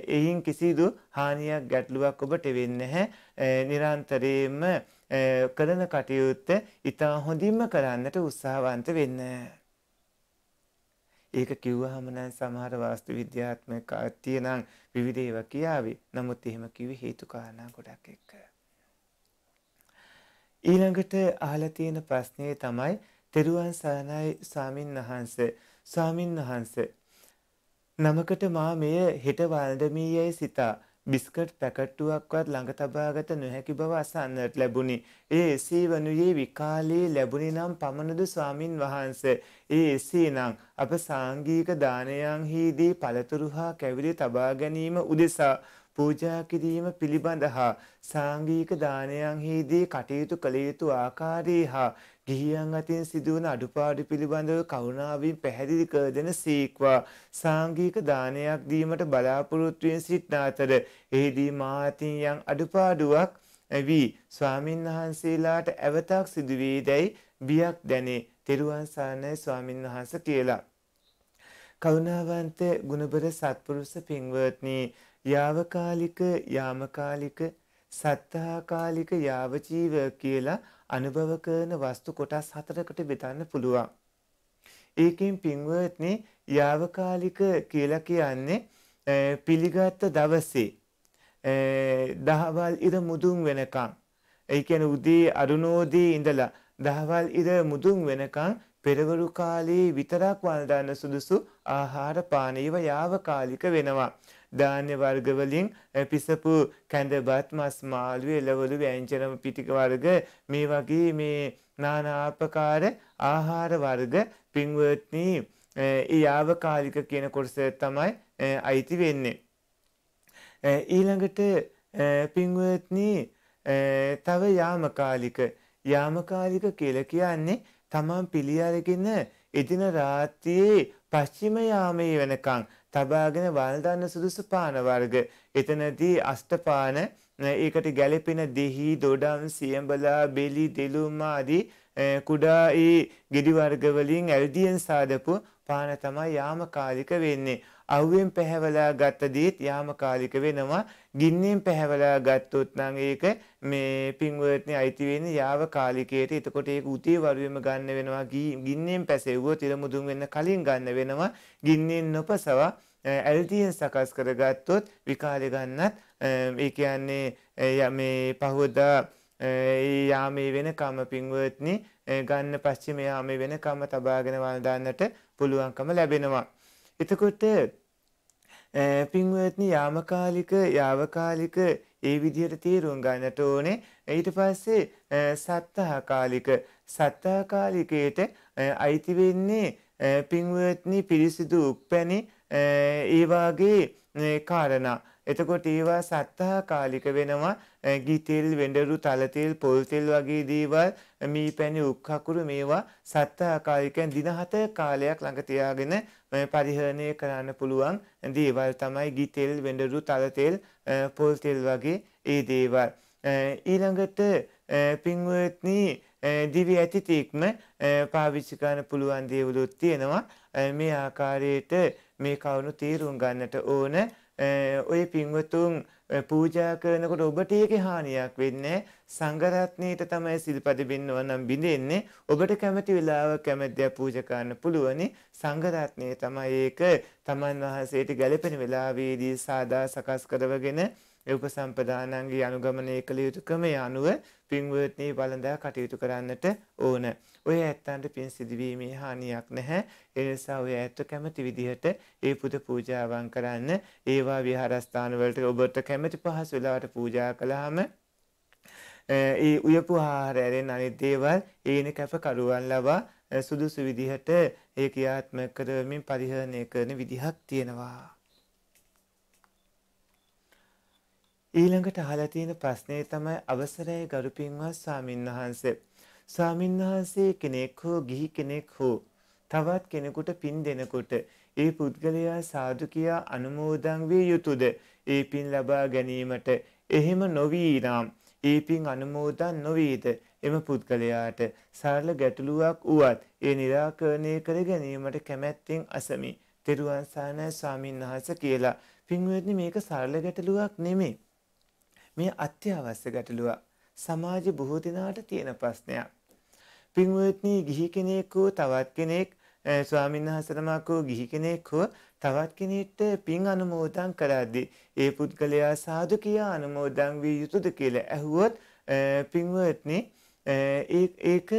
එයින් කිසිදු හානියක් ගැටලුවක් ඔබට වෙන්නේ නැහැ නිරන්තරයෙන්ම කරන කටයුත්ත ඉතා හොඳින්ම කරන්නට උත්සාහවන්ත වෙන්න. ඒක කිව්වහම නම් සමහර වාස්තු විද්‍යාත්මක අත්‍යනං විවිධ ඒවා කියාවේ. නමුත් එහෙම කිව්වේ හේතු කාරණා ගොඩක් එක්ක. ඊළඟට අහලා තියෙන ප්‍රශ්නේ තමයි තෙරුවන් සරණයි ස්වාමින් වහන්සේ ස්වාමින් වහන්සේ නමකට මා මෙය හෙට වල්ඩමී යැයි සිතා බිස්කට් පැකට්ටුවක්වත් ළඟ තබාගත නොහැකි බව අසන්නට ලැබුණි. ඒ එසේ වනුයේ විකාලයේ ලැබුණි නම් පමණද ස්වාමින් වහන්ස. ඒ එසේනම් අප සාංගීක දානයන්හිදී පළතුරු හා කැවිලි තබා ගැනීම උදෙසා පූජා කිරීම පිළිබඳ හා සාංගික දානයන්හිදී කටයුතු කළ යුතු ආකාරයේ හා ගිහියන් අතින් සිදුවන අඩුපාඩු පිළිබඳව කරුණාවෙන් පැහැදිලි කර දෙන සීක්වා සාංගික දානයක් දීමට බලාපොරොත්තු වෙන සිටන අතර එෙහිදී මාතින් යම් අඩුපාඩුවක් වී ස්වාමින් වහන්සේලාට ඇවතක් සිදුවේ දැයි බියක් දැනේ තෙරුවන් සරණයි ස්වාමින් වහන්ස කියලා කරුණාවන්ත ගුණබර සත්පුරුෂ පින්වත්නි යාවකාලික යාමකාලික සත්තාකාලික යාවජීව කියලා අනුභව කරන වස්තු කොටස් හතරකට බෙදන්න පුළුවන්. ඒකෙන් පින්වත්නි යාවකාලික කියලා කියන්නේ පිළිගත් දවසේ දහවල් ඉර මුදුන් වෙනකම් ඒ කියන්නේ උදේ අරුණෝදේ ඉඳලා දහවල් ඉර මුදුන් වෙනකම් පෙරවරු කාලේ විතරක් වළඳන්න සුදුසු ආහාර පානීය යාවකාලික වෙනවා. ධාන්‍ය වර්ග වලින් පිසපු කැඳවත් මස් මාළු එළවලු ව්‍යංජන පිටික වර්ග මේ වගේ මේ নানা ආකාර ආහාර වර්ග පින්වත්නි ඒ යාවකාලික කියන කොටස තමයි අයිති වෙන්නේ. ඊළඟට පින්වත්නි තව යාමකාලික යාමකාලික කියලා කියන්නේ තමන් පිළි අරගෙන එදින රාත්‍රියේ පශ්චිම යාමයේ වෙනකන් තබාගෙන වල්දන්න සුදුසු පාන වර්ග. එතනදී අෂ්ටපාන ඒකට ගැලපෙන දෙහි, දොඩම්, සියඹලා, බෙලි, දෙලුම් ආදී කුඩා ඒ ගෙඩි වර්ග වලින් ඇල්දියෙන් සාදපු පාන තමයි යාමකාලික වෙන්නේ. අවුවෙන් පැහැවලා ගත්ත දේත් යාමකාලික වෙනවා. ගින්නෙන් පැහැවලා ගත්තොත් නම් ඒක මේ පින්වර්ත්නේ අයිති වෙන්නේ යාවකාලිකයට. එතකොට ඒක උතේ වරුවෙම ගන්න වෙනවා. ගින්නෙන් පැසෙව්වොත් තිර මුදුන් වෙන්න කලින් ගන්න වෙනවා. ගින්නෙන් නොපසව ඇල්ටියෙන් සකස් කරගත්තොත් විකාලේ ගන්නත් ඒ කියන්නේ මේ පහවදා ඒ යාමේ වෙනකම පින්වර්ත්නේ ගන්න පස්චිම යාමේ වෙනකම තබාගෙන වළඳන්නට පුළුවන්කම ලැබෙනවා. එතකොට පින්වත්නි යාමකාලික යාවකාලික ඒ විදිහට තීරුම් ගන්නට ඕනේ. ඊට පස්සේ සත්තාකාලික සත්තාකාලිකයට අයිති වෙන්නේ පින්වත්නි පිරිසිදු උප්පැණි ඒ වාගේ කාරණා. එතකොට ඒවා සත්තාකාලික වෙනවා ගිතෙල් වෙඬරු තලතෙල් පොල්තෙල් වගේ දේවල් මී පැණි උක්කකුරු මේවා සත්තාකාලිකෙන් දින හත කාලයක් ළඟ තියාගෙන පරිහරණය කරන්න පුළුවන් දේවල් තමයි ගිතෙල් වෙඩරු තලතෙල් පොල්තෙල් වගේ ඒ දේවල්. ඊළඟට පින්ුවත්නී දිවි ඇතිතෙක්ම පාවිච්චිකාන පුළුවන් දේවලුත් තියෙනවා මේ ආකාරයට මේ කවුණු තීරුම් ගන්නට ඕන ඔය පින්වතුන් පූජා කරනකොට ඔබට ඒකේ හානියක් වෙන්නේ සංඝ රත්නයේට තමයි සිල්පද බින්නව නම් බින්දෙන්නේ ඔබට කැමති වෙලාව කැමැද්දය පූජා කරන්න පුළුවනි සංඝ රත්නයේ තමයි ඒක තමන් වහන්සේට ගැළපෙන වෙලාවේදී සාදා සකස් කරවගෙන උපසම්පදානන්ගේ අනුගමනය කළ යුතු ක්‍රමය අනුව පින්වත්නි වළඳා කටයුතු කරන්නට ඕන. ඔය ඇත්තන්ට පින් සිදුවීමේ හානියක් නැහැ. ඒ නිසා ඔය ඇත්ත කැමති විදිහට ඒ පුද පූජාවන් කරන්න. ඒවා විහාරස්ථාන වලට ඔබට කැමති පහසු වෙලාවට පූජා කළාම ඒ උයපු ආහාරයෙන් අනිත් දේවල් ඒන කැපකරුවන් ලවා සුදුසු විදිහට ඒ ක්‍රියාත්මක කරමින් පරිහරණය කරන විදිහක් තියෙනවා. ඊළඟට අහලා තියෙන ප්‍රශ්නේ තමයි අවසරයි ගරු පින්වත් ස්වාමින්වහන්සේ. ස්වාමින්වහන්සේ කෙනෙක් හෝ ගිහි කෙනෙක් හෝ තවත් කෙනෙකුට පින් දෙනකොට ඒ පුද්ගලයා සාදු කියා අනුමෝදන් විය යුතුයද? ඒ පින් ලබා ගැනීමට එහෙම නොවීනම් ඒ පින් අනුමෝදන් නොවේද? එම පුද්ගලයාට සරල ගැටලුවක් උවත් ඒ निराකරණය කර ගැනීමට කැමැත්තෙන් අසමි. තෙරුවන් සරණයි ස්වාමින්වහන්සේ කියලා. පින්වත්නි මේක සරල ගැටලුවක් නෙමෙයි. මේ අත්‍යවශ්‍ය ගැටලුව සමාජ බොහෝ දිනාට තියෙන ප්‍රශ්නයක්. පින්වත්නි ගිහි කෙනෙක් හෝ තවත් කෙනෙක් ස්වාමීන් වහන්සේටමක් හෝ ගිහි කෙනෙක් හෝ තවත් කෙනෙක්ට පින් අනුමෝදන් කරද්දී ඒ පුද්ගලයා සාදු කියා අනුමෝදන් විය යුතුද කියලා ඇහුවොත් පින්වත්නි ඒක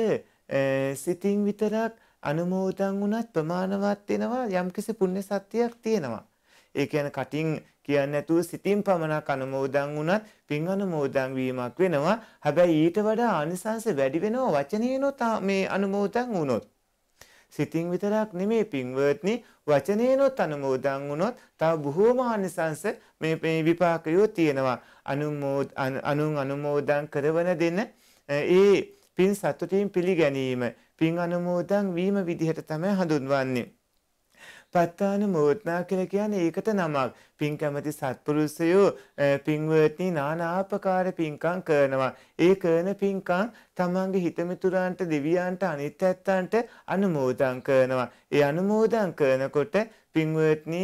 සිතින් විතරක් අනුමෝදන් වුණත් ප්‍රමාණවත් වෙනවා යම්කිසි පුණ්‍ය සත්‍යයක් තියෙනවා. ඒ කියන්නේ කටින් කියන්නේ නැතුව සිතින් පමණක් අනුමෝදන් වුණත් පින් අනුමෝදන් වීමක් වෙනවා. හැබැයි ඊට වඩා ආනිසංස වැඩි වෙනවා වචනේනොත් මේ අනුමෝදන් වුණොත්. සිතින් විතරක් නෙමේ පින්වත්නි වචනේනොත් අනුමෝදන් වුණොත් තව බොහෝම ආනිසංස මේ විපාකයෝ තියෙනවා අනුන් අනුමෝදන් කරවන දෙන ඒ පින් සතුටින් පිළිගැනීම පින් අනුමෝදන් වීම විදිහට තමයි හඳුන්වන්නේ පත්තාන මෝත්නා කියලා කියන්නේ ඒකට නමක්. පින් කැමති සත්පුරුෂයෝ පින්වත්නි নানা ආකාර පින්කම් කරනවා. ඒ කරන පින්කම් තමන්ගේ හිතමිතුරන්ට දෙවියන්ට අනිත් ඇත්තන්ට අනුමෝදන් කරනවා. ඒ අනුමෝදන් කරනකොට පින්වත්නි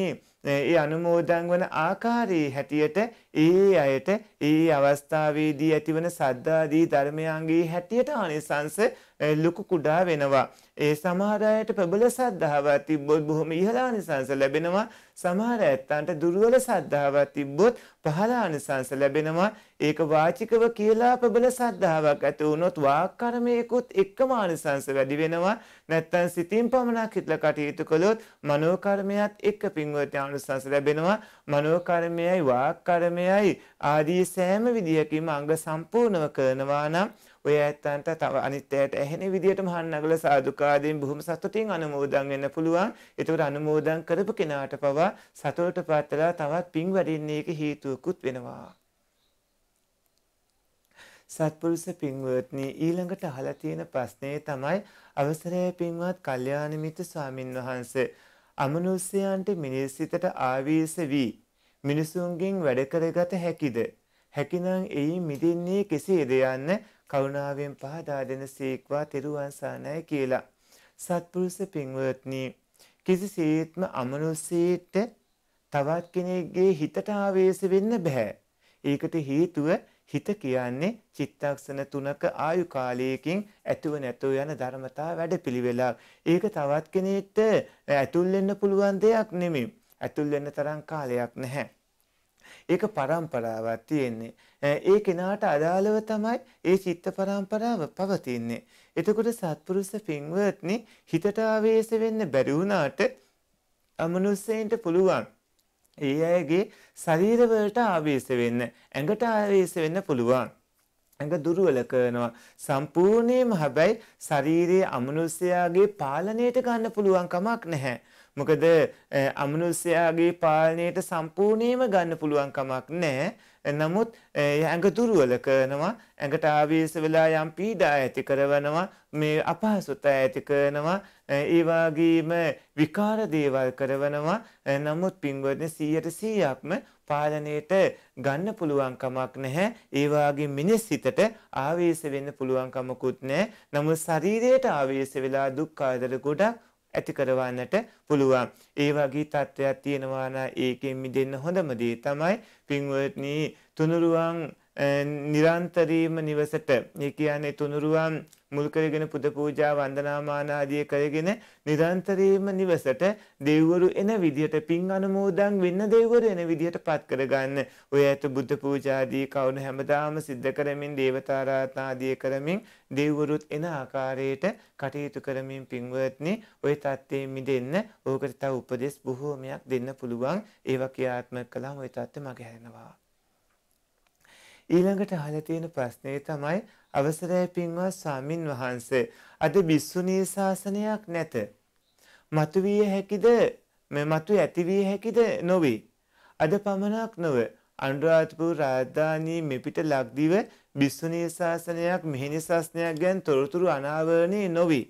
ඒ අනුමෝදන් වන ආකාරයේ හැටියට ඒ අයට ඒ අවස්ථාවේදී ඇතිවන සද්ධාදී ධර්මයන්ගේ හැටියට ආනිසංස ලොකු කුඩා වෙනවා. ඒ සමහර අයට ප්‍රබල සද්ධාවක් තිබ්බොත් බොහොම ඉහළ ආනිසංස ලැබෙනවා. සමහර ඇත්තන්ට දුර්වල සද්ධාවක් තිබ්බොත් පහළ ආනිසංස ලැබෙනවා. ඒක වාචිකව කියලා ප්‍රබල සද්ධාවක් ඇති වුණොත් වාක් කර්මයකුත් එක්කම ආනිසංස වැඩි වෙනවා. නැත්තම් සිතින් පමණක් හිතලා කටයුතු කළොත් මනෝ කර්මයක් එක්ක පින්වත්යානුසංස ලැබෙනවා. මනෝ කර්මයයි වාක් කර්මයයි දානයයි ආදී සෑම විදිහකින්ම අංග සම්පූර්ණව කරනවා නම් ඔය ඇත්තන්ට තව අනිත් ඇයට ඇහෙන විදිහටම හන්නගල සාදුකාදීන් බොහොම සතුටින් අනුමෝදන් වෙන්න පුළුවන්. ඒතකොට අනුමෝදන් කරපු කෙනාට පවා සතුටට පත්ලා තවත් පිං වැඩින්නේ එක හේතුවකුත් වෙනවා. සත්පුරුෂ පින්වත්නි ඊළඟට අහලා තියෙන ප්‍රශ්නේ තමයි අවසරය පින්වත් කල්යාණමිත්‍ර ස්වාමින් වහන්සේ අමනුෂ්‍යයන්ට මිනිස් සිතට ආවේශ වී මිනිසුන්ගෙන් වැඩ කරගත හැකිද? හැකිනම් එයින් මිදෙන්නේ කෙසේද යන්න කරුණාවෙන් පහදා දෙන සීක්වා තෙරුවන් සරණයි කියලා. සත්පුරුෂ පින්වත්නි කිසිසේත්ම අමනුෂ්‍යයට තවත් කෙනෙක්ගේ හිතට ආවේශ වෙන්න බෑ. ඒකට හේතුව හිත කියන්නේ චිත්තක්ෂණ තුනක ආයු කාලයකින් ඇතුව නැතුව යන ධර්මතා වැඩපිළිවෙලක්. ඒක තවත් කෙනෙක්ට ඇතුල් වෙන්න පුළුවන් දෙයක් නෙමෙයි. ඇතුල් වෙන්න තරම් කාලයක් නැහැ. ඒක પરම්පරාවක් තියෙන්නේ. ඒ කෙනාට අදාළව තමයි ඒ චිත්ත પરම්පරාව පවතින්නේ. එතකොට සත්පුරුෂ පින්වත්නි හිතට ආවේශ වෙන්න බැරි වුණාට අමනුස්සයන්ට පුළුවන්. ඒ අයගේ ශරීර වලට ආවේශ වෙන්න, ඇඟට ආවේශ වෙන්න පුළුවන්. ඇඟ දුර්වල කරනවා සම්පූර්ණයෙන්ම හැබැයි ශාරීරියේ අමනුෂ්‍යයාගේ පාලනයට ගන්න පුළුවන් කමක් නැහැ මොකද අමනුෂ්‍යයාගේ පාලනයට සම්පූර්ණයෙන්ම ගන්න පුළුවන් කමක් නැහැ. නමුත් ඇඟ දුර්වල කරනවා, ඇඟට ආවේශ වෙලා යම් පීඩා ඇති කරනවා, මේ අපහසුතා ඇති කරනවා, ඒ වගේම විකාර දේවල් කරනවා. නමුත් පින්වත්නි 100%ක්ම පාලනයට ගන්න පුළුවන් කමක් නැහැ. ඒ වගේ මිනිස් හිතට ආවේශ වෙන්න පුළුවන් කමකුත් නැහැ. නමුත් ශරීරයට ආවේශ වෙලා දුක් ආදර ගොඩක් ඇති කරවන්නට පුළුවන්. ඒ වගේ තත්ත්වයක් තියෙනවා නම් ඒකෙන් මිදෙන්න හොඳම දේ තමයි පින්වත්නි තුනුරුවන් නිරන්තරීම නිවසට ඒ කියන්නේ තුනුරුවන් මුල් කරගෙන පුද පූජා වන්දනාමාන ආදී කරගෙන නිරන්තරයෙන්ම නිවසට දෙවිවරු එන විදියට පින් අනුමෝදන් වෙන්න දෙවිවරු එන විදියට පත් කරගන්න. ඔය ඇත බුද්ධ පූජා ආදී කවුරු හැමදාම සිද්ධ කරමින් දේවතාරාධනා ආදී කරමින් දෙවිවරුත් එන ආකාරයට කටයුතු කරමින් පින්වත්නි ඔය தත්ත්වයෙන් මිදෙන්න ඕකට තව උපදෙස් බොහෝමයක් දෙන්න පුළුවන්. ඒවා ක්‍රියාත්මක කළාම ඔය தත්ත්වය මගහැරෙනවා. ඊළඟට අහලා තියෙන ප්‍රශ්නේ තමයි අවසරයි පින්වත් ස්වාමින් වහන්සේ අද බිස්සුණී ශාසනයක් නැත. මතුවිය හැකිද මේ මතු ඇතිවිය හැකිද නොවේ. අද පමණක් නොව අනුරාධපුර රාජධානී මෙපිට ලක්දිව බිස්සුණී ශාසනයක් මෙහෙණි ශාසනයක් ගැන තොරතුරු අනාවරණය නොවේ.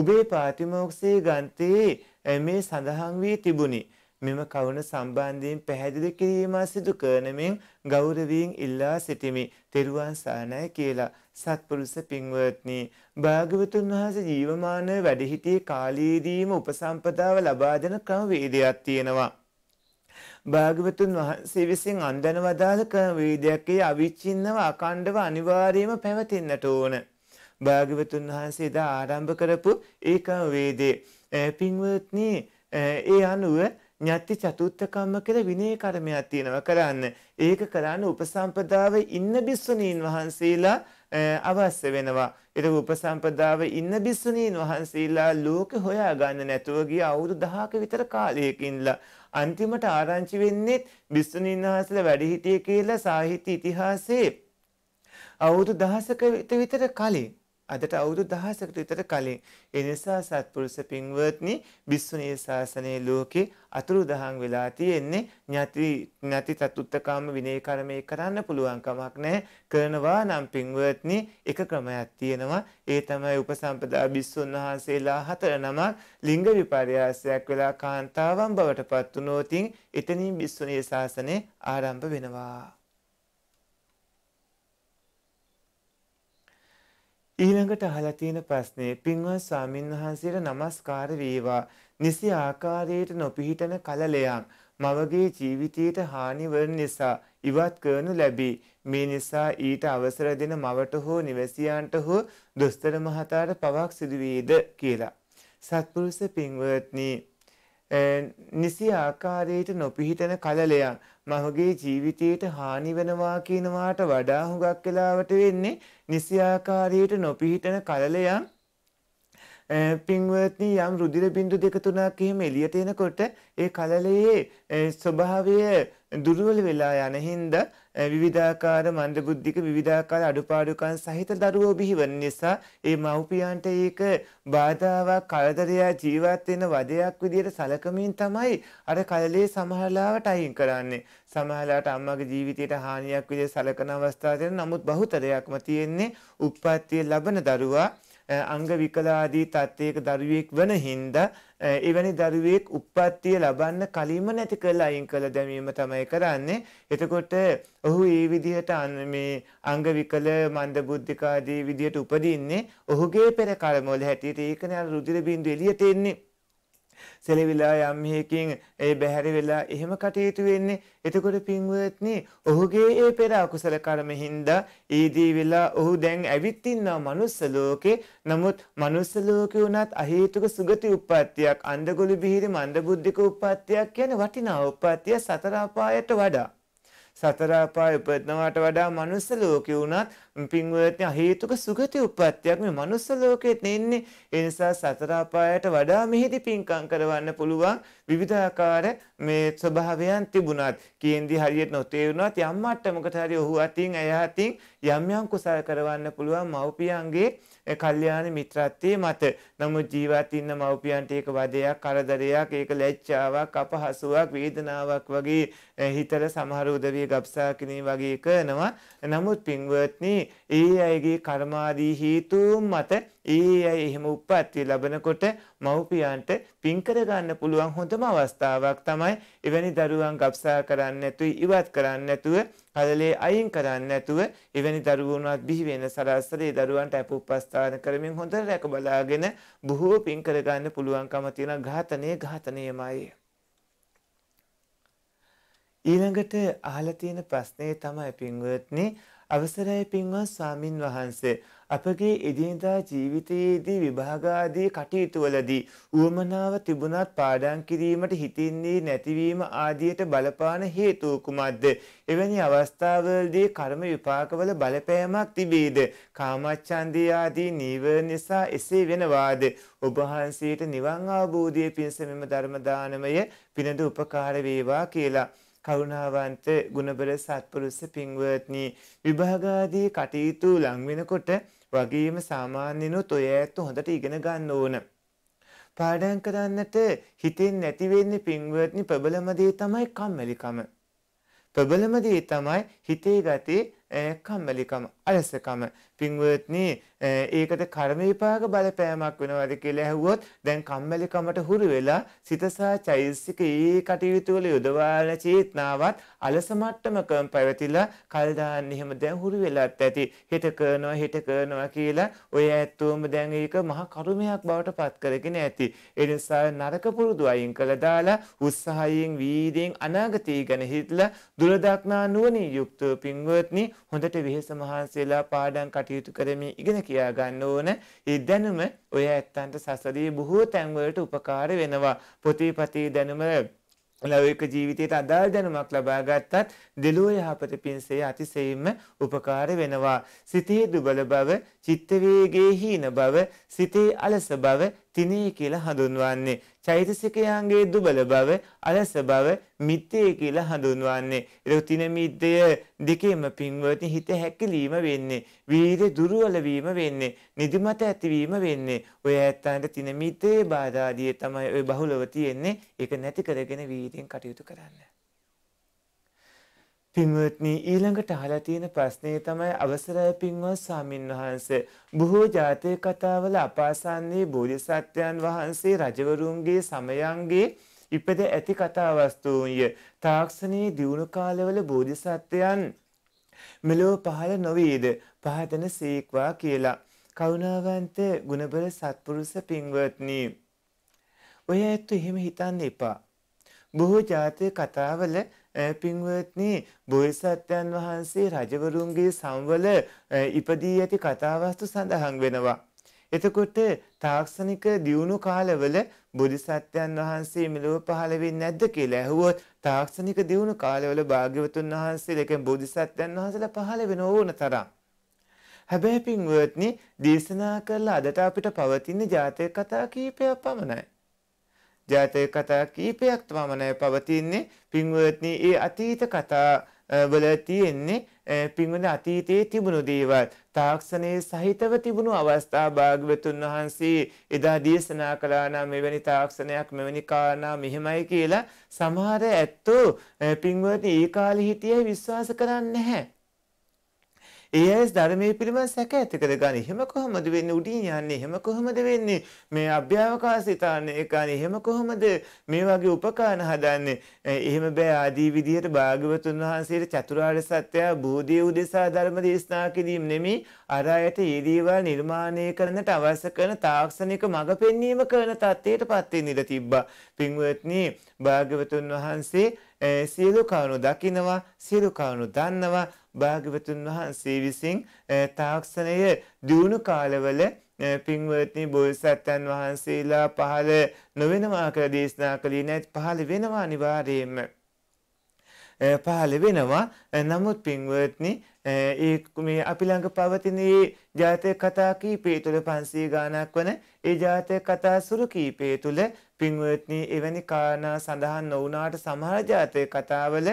ඔබේ පාතිමෝක්ෂයේ ගන්තයේ මේ සඳහන් වී තිබුණි. මෙම කවුණ සම්බන්ධයෙන් පැහැදිලි කිරීම සිදු කරනමින් ගෞරවයෙන් ඉල්ලා සිටිමි. තෙරුවන් සානය කියලා සත්පුරුෂ පින්වත්නි භාග්‍යවතුන් වහන්සේ ජීවමාන වැඩහිටියේ කාලයේදීම උපසම්පදාව ලබා දෙන ක්‍රමවේදයක් තියෙනවා. භාග්‍යවතුන් වහන්සේ විසින් අන්දනවදාළ ක්‍රමවේදයකේ අවිච්ඡින්නව අකණ්ඩව අනිවාර්යයෙන්ම පැවතින්නට ඕන. භාග්‍යවතුන් වහන්සේ දා ආරම්භ කරපු ඒකම වේදේ පින්වත්නි ඒ අනුව ඥාති චතුත්ථ කම්ම කියලා විනය කර්මයක් තියෙනවා කරන්න. ඒක කරන්න උපසම්පදාවේ ඉන්න බිස්සුණීන් වහන්සේලා අවශ්‍ය වෙනවා. ඒක උපසම්පදාවේ ඉන්න බිස්සුණීන් වහන්සේලා ලෝක හොයාගන්න නැතුව ගිය අවුරුදු 10ක විතර කාලයකින්ලා අන්තිමට ආරංචි වෙන්නේ බිස්සුණීන් වහන්සේලා වැඩ හිටියේ කියලා සාහිත්‍ය ඉතිහාසයේ අවුරුදු 10ක විතර කලින්. අදට අවුරුදු දහසකට විතර කලින් ඒ නිසා සත්පුරුෂ පින්වත්නි බිස්සුණී ශාසනයේ ලෝකේ අතුරුදහන් වෙලා තියෙන්නේ ඥාති ඥාති චතුත්ථකාම විනය කර්මය කරන්න පුළුවන් කමක් නැහැ කරනවා නම් පින්වත්නි එක ක්‍රමයක් තියෙනවා ඒ තමයි උපසම්පදා බිස්සුන් වහන්සේලා හතර නමක් ලිංග විපර්යාසයක් වෙලා කාන්තාවන් බවට පත් වුණොතින් එතනින් බිස්සුණී ශාසනය ආරම්භ වෙනවා ඊළඟට අහලා තියෙන ප්‍රශ්නේ පින්වත් ස්වාමින්වහන්සේට নমස්කාර වේවා. නිසි ආකාරයට නොපිහිටන කලලයන් මවගේ ජීවිතයට හානි වන නිසා ඉවත් කරනු ලැබේ. මේ නිසා ඊට අවසර දෙන මවට හෝ නිවැසියන්ට හෝ දොස්තර මහතාට පවක් සිදු වේද කියලා. සත්පුරුෂ පින්වත්නි නිසි ආකාරයට නොපිහිටන කලලයන් මහගේ ජීවිතයට හානි වෙනවා කියනවාට වඩා හුඟක් වෙලාවට වෙන්නේ නිසි ආකාරයට නොපිහිටන කලලයන් පින්වත්නි යම් රුධිර බිඳු දෙක තුනක් එහෙම එළියට එනකොට ඒ කලලයේ ස්වභාවය දුර්වල වෙලා යන හින්දා විවිධාකාර මන්දබුද්ධික විවිධාකාර අඩුපාඩුකම් සහිත දරුවෝ බිහිවන නිසා ඒ මව්පියන්ට ඒක බාධාවක් කරදරයක් ජීවත් වෙන වදයක් විදියට සැලකමින් තමයි අර කලලේ සමහරලාවට අයින් කරන්නේ. සමහරලාට අම්මගේ ජීවිතයට හානියක් විදියට සැලකන අවස්ථා තියෙන නමුත් බහුතරයක්ම තියෙන්නේ උප්පත්තිය ලබන දරුවා අංග විකලාදී තත්ත්වයක දරුවෙක් වන හින්දා එවැනි දරුවෙක් උප්පත්තිය ලබන්න කලින්ම නැති කරලා අයින් කළ දැමීම තමයි කරන්නේ. එතකොට ඔහු ඒ විදිහට මේ අංග විකල මන්ද බුද්ධිකාදී විදිහට උපදින්නේ. ඔහුගේ පෙර කර්මවල හැටියට ඒකනේ අර රුධිර බින්දුව එළියට එන්නේ. සෙලවිලා යම් හේකින් ඒ බැහැර වෙලා එහෙම කටයුතු වෙන්නේ. එතකොට පින්වත්නි ඔහුගේ ඒ පෙර අකුසල කර්ම හින්දා ඊදී වෙලා ඔහු දැන් ඇවිත් ඉන්නා මනුස්ස ලෝකේ. නමුත් මනුස්ස ලෝකේ උනත් අහේතුක සුගති උප්පත්තියක්, අන්දගොළු බිහිරි මන්දබුද්ධික උප්පත්තියක් කියන වටිනා උප්පත්තිය සතර අපායට වඩා සතර අපාය උපදනවාට වඩා මනුස්ස ලෝකේ වුණත් පින්වත්නි හේතුක සුගති උප්පත්තියක් මේ මනුස්ස ලෝකෙත් නෙන්නේ. ඒ නිසා සතර අපායට වඩා මෙහිදී පින්කම් කරවන්න පුළුවන් විවිධාකාර මේ ස්වභාවයන් තිබුණත් කේන්දි හරියට නොතේරුණත් යම් මට්ටමකට හරි ඔහු අතින් ඇය අතින් යම් යම් කුසල් කරවන්න පුළුවන් මව්පියන්ගේ කල්යාණ මිත්‍රත්වයේ මත. නමුත් ජීවත් ඉන්න මව්පියන්ට ඒක වදයක්, කරදරයක්, ඒක ලැජ්ජාවක්, අපහසුාවක්, වේදනාවක් වගේ හිතල සමහර උදවිය ගබ්සා කිරීම වගේ කරනවා. නමුත් පින්වත්නි, ඒ අයගේ කර්මාදී හේතුන් මත ඒ අය එහෙම උප්පත්ති ලබනකොට මව්පියන්ට පින් කරගන්න පුළුවන් හොඳම අවස්ථාවක් තමයි එවැනි දරුවන් ගබ්සා කරන්න නැතුව ඉවත් කරන්න නැතුව කලලේ අයින් කරන්න නැතුව එවැනි දරුවන්වත් බිහි වෙන සරසරේ දරුවන්ට අප උපස්ථාන කරමින් හොඳට රැක බලාගෙන බොහෝ පින් කරගන්න පුළුවන්කම තියෙන ඝාතනයේ ඝාතනයමයි ඊළඟට අහලා තියෙන ප්‍රශ්නේ තමයි පින්වත්නි අවසරයි පින්වත් ස්වාමින් වහන්සේ අපගේ එදිනදා ජීවිතයේදී විභාගාදී කටයුතුවලදී උවමනාව තිබුණත් පාඩම් කිරීමට හිතින්නේ නැතිවීම ආදියට බලපාන හේතු කුමක්ද? එවැනි අවස්ථාවලදී කර්ම විපාකවල බලපෑමක් තිබේද? කාමච්ඡන්දී ආදී නීවරණ නිසා එසේ වෙනවාද? ඔබ වහන්සේට නිවන් අවබෝධයේ පිණිස මෙම ධර්ම දානමය පිනද උපකාර වේවා කියලා කරුණාවන්ත ගුණබර සත්පුරුෂ පින්වත්නි විභාගාදී කටයුතු ලං වෙනකොට වගේම සාමාන්‍යනොත් ඔය ඇත්ත හොඳට ඉගෙන ගන්න ඕන. පාඩම් කරන්නට හිතෙන් නැති වෙන්නේ පින්වත්නි ප්‍රබලම දේ තමයි කම්මැලිකම. ප්‍රබලම දේ තමයි හිතේ ගති කම්මැලිකම, අලසකම. පින්වත්නි ඒකට කර්ම විපාක බලපෑමක් වෙනවද කියලා ඇහුවොත් දැන් කම්මැලිකමට හුරු වෙලා සිතසා චෛසික ඒ කටයුතු වල යොදවාන චේතනාවත් අලස මට්ටමකම පැවතිලා කල් දාන්න එහෙම දැන් හුරු වෙලත් ඇති හිත කරනවා හිත කරනවා කියලා ඔය ඇත්තෝම දැන් ඒක මහා කර්මයක් බවට පත් කරගෙන ඇති ඒ නිසා නරක පුරුදු අයින් කළා දාලා උත්සාහයෙන් වීදෙන් අනාගතය ගැන හිතලා දුරදක්නා නුවණින් යුක්තව පින්වත්නි හොඳට වෙහෙස මහන්සියලා පාඩම් කටයුතු කරමින් ඉගෙන කියා ගන්න ඕන. ඒ දැනුම ඔය ඇත්තන්ට සසරේ බොහෝ තැන්වලට උපකාර වෙනවා. පොතේපතේ දැනුම ලෞකික ජීවිතයට අදාළ දැනුමක් ලබා ගත්තත් දෙලෝ යහපත පිණසේ අතිසේම උපකාර වෙනවා. සිතේ දුබල බව, චිත්ත වේගයේ හීන බව, සිතේ අලස බව තිනේ කියලා හඳුන්වන්නේ. චෛතසිකයන්ගේ දුබල බව, අලස බව මිත්‍යේ කියලා හඳුන්වන්නේ. ඒක තින මිද්දය දෙකේම පින්වත්නි හිත හැකිලිම වෙන්නේ. වීර්ය දුර්වල වීම වෙන්නේ. නිදිමත ඇතිවීම වෙන්නේ. ඔය ඇත්තන්ට තින මිද්දේ බාධාදී තමයි ඔය බහුලව තියෙන්නේ. ඒක නැති කරගෙන වීර්යෙන් කටයුතු කරන්න. පින්වත්නි ඊළඟට අහලා තියෙන ප්‍රශ්නේ තමයි අවසරයි පින්වත් ස්වාමින් වහන්සේ බොහෝ ජාතක කතාවල අපාසන්නේ බෝධිසත්වයන් වහන්සේ රජවරුන්ගේ සමයන්ගේ ඉපද ඇති කතාවස්තුන්ය තාක්ෂණයේ දියුණු කාලවල බෝධිසත්වයන් මෙලෝ පහළ නොවේද පහතන සීක්වා කියලා කරුණාවන්ත ගුණබල සත්පුරුෂ පින්වත්නි ඔය ඇත්තු එහෙම හිතන්න එපා බොහෝ ජාතක කතාවල පින්වත්නි බෝසත්යන් වහන්සේ රජවරුන්ගේ සම්වල ඉපදී ඇති කතාවස්තු සඳහන් වෙනවා. එතකොට තාක්ෂණික දියුණු කාලවල බෝධිසත්වයන් වහන්සේ මෙලොව පහළ වෙන්නේ නැද්ද කියලා ඇහුවොත් තාක්ෂණික දියුණු කාලවල භාග්‍යවතුන් වහන්සේ ලකන් බෝධිසත්වයන් වහන්සේලා පහළ වෙන ඕන තරම්. හැබැයි පින්වත්නි දේශනා කළ අදට අපිට පවතින ජාතක කතා කීපයක් පමණයි. ජාතක කතා කීපයක් පමණයි පවතින්නේ පින්වත්නි ඒ අතීත කතා වල තියෙන්නේ පින්වන අතීතයේ තිබුණු දේවල් තාක්ෂණයේ සහිතව තිබුණු අවස්ථා භාග්‍යවතුන් වහන්සේ එදා දේශනා කළා නම් මෙවැනි තාක්ෂණයක් මෙවැනි කාරණා මෙහෙමයි කියලා සමහර ඇත්තෝ පින්වත ඒ කාලේ හිටියේ විශ්වාස කරන්නේ නැහැ ඒ අය ධර්මයේ පිළිබඳ සැක ඇති කරගන්න. එහෙම කොහොමද වෙන්නේ උඩින් යන්නේ? එහෙම කොහොමද වෙන්නේ? මේ අභ්‍යවකාශය තාන්නේ ඒකනේ. එහෙම කොහොමද මේ වගේ උපකරණ හදන්නේ? එහෙම බෑ ආදී විදියට භාගවතුන් වහන්සේට චතුරාර්ය සත්‍ය බෝධිය උදෙසා ධර්ම දේශනා කිරීම නෙමෙයි අර අයට මේ දේවල් නිර්මාණය කරන්නට අවශ්‍ය කරන තාක්ෂණික මඟ පෙන්වීම කරන தත්ත්වයටපත් වෙන්න ඉඩ තිබ්බා. පින්වත්නි භාගවතුන් වහන්සේ සියලු කරුණු දකිනවා සියලු කරුණු දන්නවා භාග්‍යවතුන් වහන්සේ විසින් තාක්ෂණය දියුණු කාලවල පින්වත්නි බෝසත්යන් වහන්සේලා පහළ නොවෙනවා කියලා දේශනා කළේ නැත් පහළ වෙනවා අනිවාර්යයෙන්ම පහළ වෙනවා නමුත් පින්වත්නි ඒ මේ අපි ළඟ පවතින මේ ජාතක කතා කීපය තුළ 500 ගාණක් වන ඒ ජාතක කතා සුරු කීපය තුළ පින්වත්නි එවැනි කාරණා සඳහන් නොවුනාට සමහර ජාතක කතාවල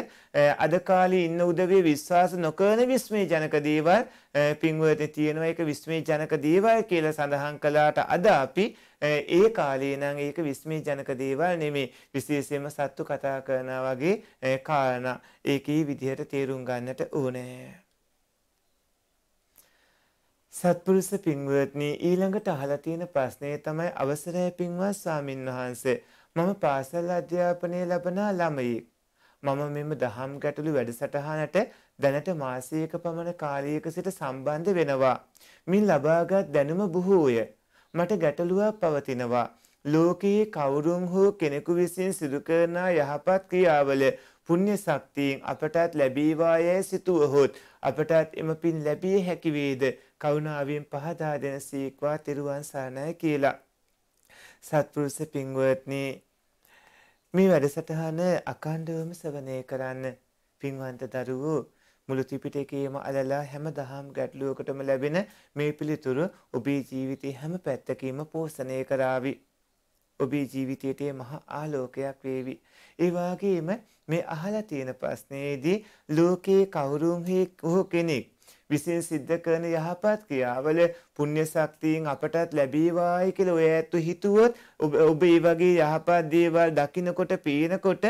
අද කාලේ ඉන්න උදවිය විශ්වාස නොකරන විශ්මයජනක දේවල් පින්වත්නි තියෙනවා ඒක විශ්මයජනක දේවල් කියලා සඳහන් කළාට අද අපි ඒ කාලේ නම් ඒක විශ්මයජනක දේවල් නෙමෙයි විශේෂයෙන්ම සත්තු කතා කරනවා වගේ කාරණා ඒකී විදිහට තේරුම් ගන්නට ඕනේ සත්පුරුෂ පින්වත්නි ඊළඟට අහලා තියෙන ප්‍රශ්නේ තමයි අවසරය පින්වත් ස්වාමින් වහන්සේ මම පාසල් අධ්‍යාපනය ලබන ළමයෙක් මම මෙම දහම් ගැටළු වැඩසටහනට දැනට මාසයක පමණ කාලයක සිට සම්බන්ධ වෙනවා මින් ලබාගත් දැනුම බොහෝය මට ගැටලුවක් පවතිනවා ලෝකයේ කවුරුන් හෝ කෙනෙකු විසින් සිදු කරන යහපත් ක්‍රියාවල පුණ්‍ය ශක්තියෙන් අපටත් ලැබීවා යැයි සිතුවහොත් අපටත් එම පින් ලැබිය හැකි වේද කරුණාවෙන් පහදා දෙන සීක්වා තෙරුවන් සරණයි කියලා. සත්පුරුෂ පින්වත්නි මේ වැඩසටහන අකණ්ඩවම සවනය කරන්න පින්වන්ත දරුවෝ මුළු ත්‍රිපිටකයේම අලලා හැම දහම් ගැටලුවකටම ලැබෙන මේ පිළිතුරු ඔබේ ජීවිතයේ හැම පැත්තකින්ම පෝෂණය කරાવી. ඔබේ ජීවිතයට මහ ආලෝකයක් වේවි. ඒ වගේම මේ අහලා තියෙන ප්‍රශ්නයේදී ලෝකයේ කවුරුන් හෝ කෙනෙක් විසින් සිද්ධ කරන යහපත් ක්‍රියාවල පුණ්‍ය ශක්තියින් අපටත් ලැබීවායි කියලා ඔය ඇත්ත හිතුවොත් ඔබ ඒ වගේ යහපත් දේවල් දකින්නකොට පේනකොට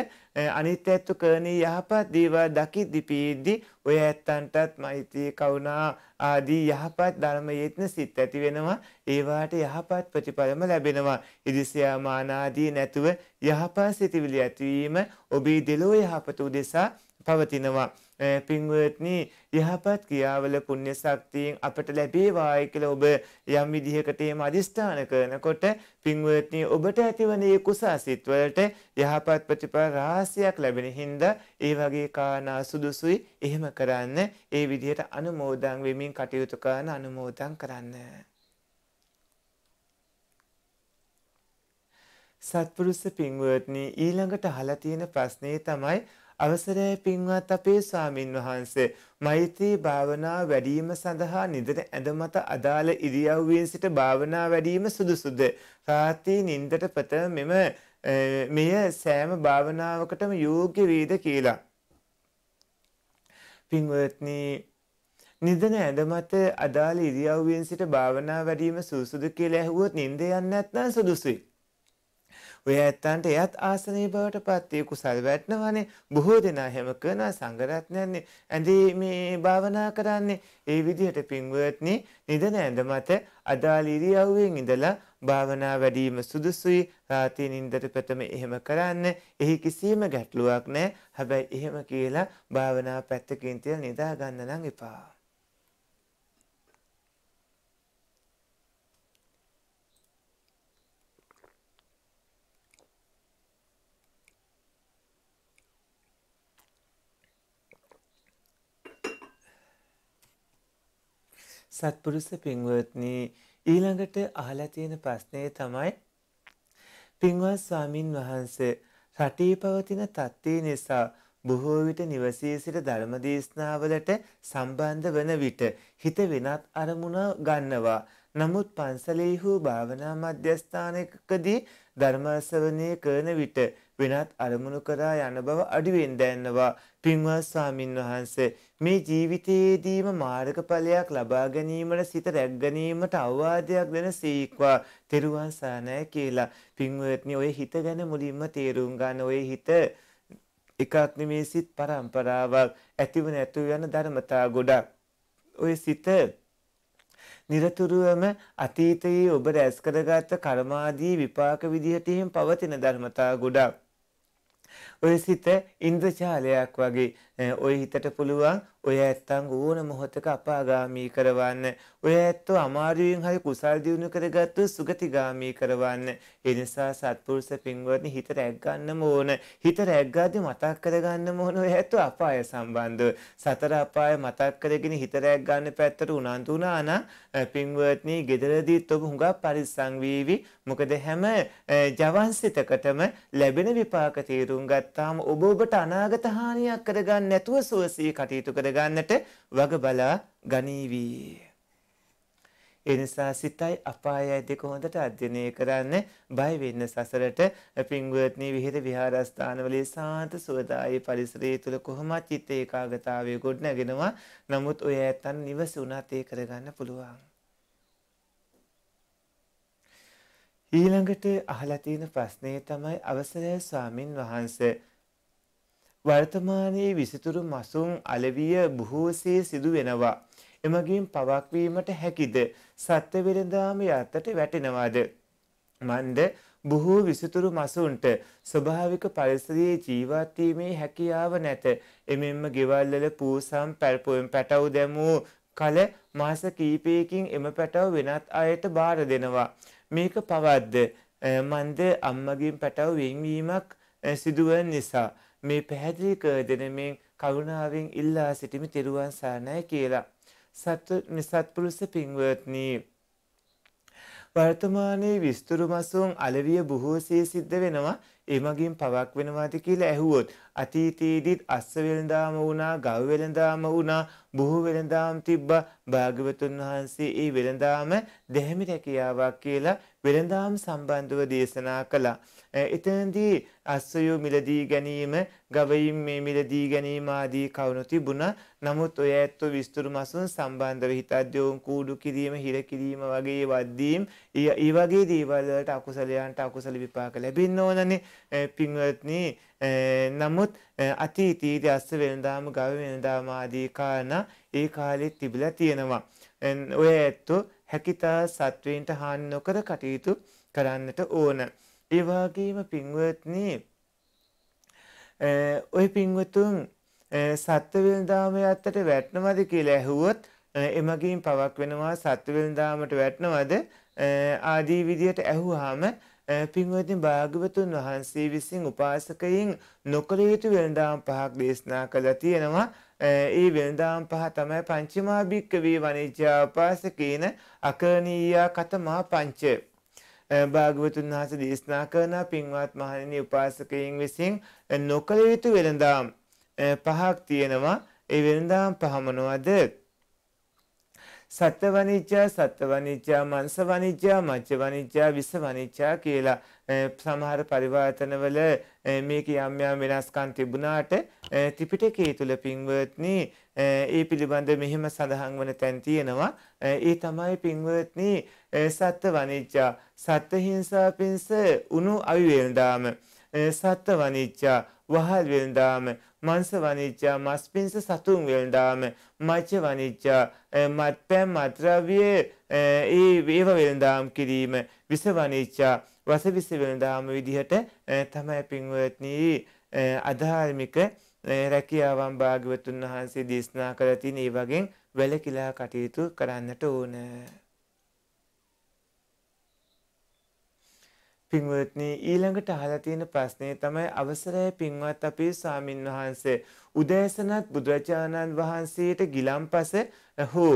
අනිත් ඇත්ත කරන යහපත් දේවල් දකිද්දි පේද්දි ඔය ඇත්තන්ටත් මෛත්‍රී කරුණා ආදී යහපත් ධර්ම යෙත්න සිත් ඇති වෙනවා ඒවාට යහපත් ප්‍රතිඵලම ලැබෙනවා ඉදිසියා මානාදී නැතුව යහපත් සිතිවිලි ඇතිවීම ඔබේ දෙලෝ යහපත උදෙසා පවතිනවා. පින්වත්නි යහපත් ක්‍රියාවල පුණ්‍ය ශක්තියෙන් අපට ලැබේවායි කියලා ඔබ යම් විදිහකට එහෙම අදිස්ථාන කරනකොට පින්වත්නි ඔබට ඇතිවන ඒ කුසාසිත වලට යහපත් ප්‍රතිඵල රාශියක් ලැබෙන හින්දා ඒ වගේ කාරණා සුදුසුයි එහෙම කරන්න ඒ විදිහට අනුමෝදන් වෙමින් කටයුතු කරන අනුමෝදන් කරන්න සත්පුරුෂ පින්වත්නි ඊළඟට අහලා තියෙන ප්‍රශ්නේ තමයි අවසරය පින්වත් අපේ ස්වාමින් වහන්සේ මෛත්‍රී භාවනා වැඩිම සඳහා නිදන ඇඳ මත අදාළ ඉරියව්වෙන් සිට භාවනා වැඩිම සුදුසුද රාත්‍රී නින්දට ප්‍රථම මෙම මෙය සෑම භාවනාවකටම යෝග්‍ය වේද කියලා පින්වත්නි නිදන ඇඳ මත අදාළ ඉරියව්වෙන් සිට භාවනා වැඩිම සුදුසුද කියලා ඇහුවොත් නින්ද යන්නේ නැත්නම් සුදුසුයි ඔය ඇත්තන්ට එයත් ආසනී බවට පත්වී කුසල් වැටනවනේ බොහෝ දෙනා හැම කරන සංගරත්නයන්නේ ඇඳේ මේ භාවනා කරන්නේ ඒ විදිහට පින්වත්නි නිදන ඇඳ මත අදාළ ඉරියව්වෙන් ඉඳලා භාවනා වැඩීම සුදුසුයි රාතී නින්දට ප්‍රථම එහෙම කරන්න එහි කිසිම ගැටලුවක් නැහැ හැබැයි එහෙම කියලා භාවනා පැත්තකින් තියලා නිදා ගන්න නම් එපා සත්පුරුස පින්වත්නි ඊළඟට අහලා තියෙන ප්‍රශ්නය තමයි පින්වත් ස්වාමින් වහන්සේ රටේ පවතින තත්ත්වය නිසා බොහෝ විට නිවසේ සිට ධර්ම දේශනාවලට සම්බන්ධ වන විට හිත වෙනත් අරමුණ ගන්නවා. නමුත් පන්සලේ හෝ භාවනා මධ්‍යස්ථානයකදී ධර්මාසවනය කරන විට වෙනත් අරමුණු කරා යන බව අඩුවෙන් දැනනවා. පින්වත් ස්වාමින් වහන්සේ මේ ජීවිතයේදීම මාර්ගඵලයක් ලබා ගැනීමට සිත රැක් ගැනීමට අවවාදයක් දෙන සීක්වා තෙරුවන් සානය කියලා. පින්වත්නි ඔය හිත ගැන මුලින්ම තේරුම් ගන්න ඔය හිත එකක් නෙමේ සිත් පරම්පරාවක් ඇතිව නැතුව යන ධර්මතා ගොඩක්. ඔය සිත නිරතුරුවම අතීතයේ ඔබ රැස් කරගත්ත කර්මාදී විපාක විදිහට පවතින ධර්මතා ගොඩක්. ඔය සිත ඉන්ද්‍රජාලයක් වගේ ඔය හිතට පුළුවන් ඔය ඇත්තන් ඕන මොහොතක අපාගාමී කරවන්න. ඔය ඇත්තෝ අමාරුවෙන් හරි කුසල් දියුණු කරගත්තු සුගතිගාමී කරවන්න. ඒ නිසා සත්පුරුෂ පින්වත්නි හිත රැග්ගන්නම ඕන. හිත රැග්ගාදී මතක් කරගන්නම ඕන ඔය ඇත්තෝ අපාය සම්බන්ධව. සතර අපාය මතක් කරගෙන හිත රැග්ගන්න පැත්තට උනන්දු වුණා නම් පින්වත්නි gederadit ඔබ හුඟා පරිස්සම් වීවි. මොකද හැම ජවන්සිතකටම ලැබෙන විපාක තීරුම් ගත්තාම ඔබ ඔබට අනාගත හානියක් කරගන්න නැතුව සුවසේ කටයුතු කරගන්නට වග බලා ගනීවි. එනිසා සිතයි අපායයි දෙක හොඳට අධ්‍යයනය කරන්න බය වෙන්න සසරට පින්වත්නි විහෙර විහාරස්ථානවල සාන්ත සුවදායි පරිසරය තුල කොහොමත් චිත්ත ඒකාගතාවය ගොඩ නැගෙනවා. නමුත් ඔය ඇත්තන් නිවස උනත් ඒ කරගන්න පුළුවන්. ඊළඟට අහලා තියෙන ප්‍රශ්නේ තමයි අවසරයි ස්වාමින් වහන්සේ වර්තමානයේ විසිතුරු මසුන් අලවිය බොහෝසේ සිදු වෙනවා. එමගින් පවක්වීමට හැකිද සත්‍ය වෙළඳාම යටට වැටෙනවාද මන්ද බොහෝ විසිතුරු මසුන්ට ස්වභාවික පරිසරයේ ජීවත් වීමේ හැකියාව නැත එමෙන්ම ගෙවල්වල පූසම් පැල්පොයෙන් පැටව දැමූ කල මාස කීපයකින් එම පැටව වෙනත් අයට බාර දෙනවා මේක පවද්ද මන්ද අම්මගෙන් පැටව වෙන්වීමක් සිදුවන නිසා මේ පැහැදිලි කර දෙන මෙන් කරුණාවෙන් ඉල්ලා සිටිමි තෙරුවන් සරණයි කියලා. සත්ව සත්පුරුෂ පින්වත්නි වර්තමානයේ විස්තර මසුන් අලවිය බොහෝසේ සිද්ධ වෙනවා එමගින් පවක් වෙනවාද කියලා ඇහුවොත් අතීතයේදීත් අස්ස වෙළඳාම වුණා ගව වෙළඳාම වුණා බොහෝ වෙළඳාම් තිබ්බා භාග්‍යවතුන් වහන්සේ ඒ වෙළඳාම දෙහැමි රැකියාවක් කියලා වෙළඳාම් සම්බන්ධව දේශනා කළා එතනදී අස්සයෝ මිලදී ගැනීම ගවයින් මේ මිලදී ගැනීම ආදී කරුණු තිබුණා. නමුත් ඔය ඇත්තෝ විස්තර මසුන් සම්බන්ධව හිතද්‍යෝන් කූඩු කිරීම හිර කිරීම වගේ වද්දීම් ඒ වගේ දේවල් වලට අකුසලයන්ට අකුසල විපාක ලැබෙන්න ඕනනේ. පින්වත්නි නමුත් අතීතයේදී අස්ස වෙනදාම ගව වෙනදාම ආදී කාරණා ඒ කාලෙත් තිබිලා තියෙනවා. ඔය ඇත්තෝ හැකිතා සත්වයින්ට හානි නොකර කටයුතු කරන්නට ඕන. ඒවාගේම පින්වත්නි ඔය පින්වතුන් සත්වවිල්දාමය අත්තට වැට්නවද කියලා ඇහුවොත් එමගින් පවක් වෙනවා සත්වවිල්දාමට වැට්නවද ආදී විදියට ඇහුවාම පින්වතින් භාගවතුන් වහන්සේ විසින් උපාසකයින් නොකළ යුතු වෙළඳාම් පහක් දේශනා කළා තියෙනවා. ඒ වෙළඳාම් පහ තමයි පංචමාභික්කවේ වනිජ්‍යා උපාසකේන අකරණීයා කතමා පංච. භාගවතුන් වහන්සේ දේශනා කරන පින්වත් මහණෙනි උපාසකයන් විසින් නොකළ යුතු වෙළඳාම් පහක් තියෙනවා ඒ වෙළඳාම් පහ මොනවද සත්ත්ව වනිජ්ජා සත්ත්ව වනිජ්ජා මංස වනිජ්ජා මජ්ජ වනිජ්ජා විස වනිජ්ජා කියලා සමහර පරිවර්තනවල මේක යම් යම් වෙනස්කම් තිබුණාට ත්‍රිපිටකයේ තුල පින්වත්නි ඒ පිළිබඳ මෙහෙම සඳහන් වන තැන් තියෙනවා ඒ තමයි පින්වත්නි සත්ත්ව වනිජ්ජා සත්ත්ව හිංසා පිංස උණු අවිවේල්දාම සත්ත වනිච්චා වහල් වෙළඳාම මංස වනිච්චා මස් පිංස සතුන් වෙළඳාම මච්ච වනිච්චා මත්පැන් මත්ද්‍රව්‍ය ඒ වේව වෙළඳාම් කිරීම විස වනිච්චා වස විස වෙළඳාම විදිහට තමයි පින්වත්නි අධාර්මික රැකියාවන් භාග්‍යවතුන් වහන්සේ දේශනා කර තිනේ වගේ වැලකිලා කටයුතු කරන්නට ඕනේ පින්වත්නී ඊළඟට අහලා තියෙන ප්‍රශ්නේ තමයි අවසරය පින්වත් අපේ ස්වාමින් වහන්සේ උදෑසනත් බුදුරජාණන් වහන්සේට ගිලම්පස හෝ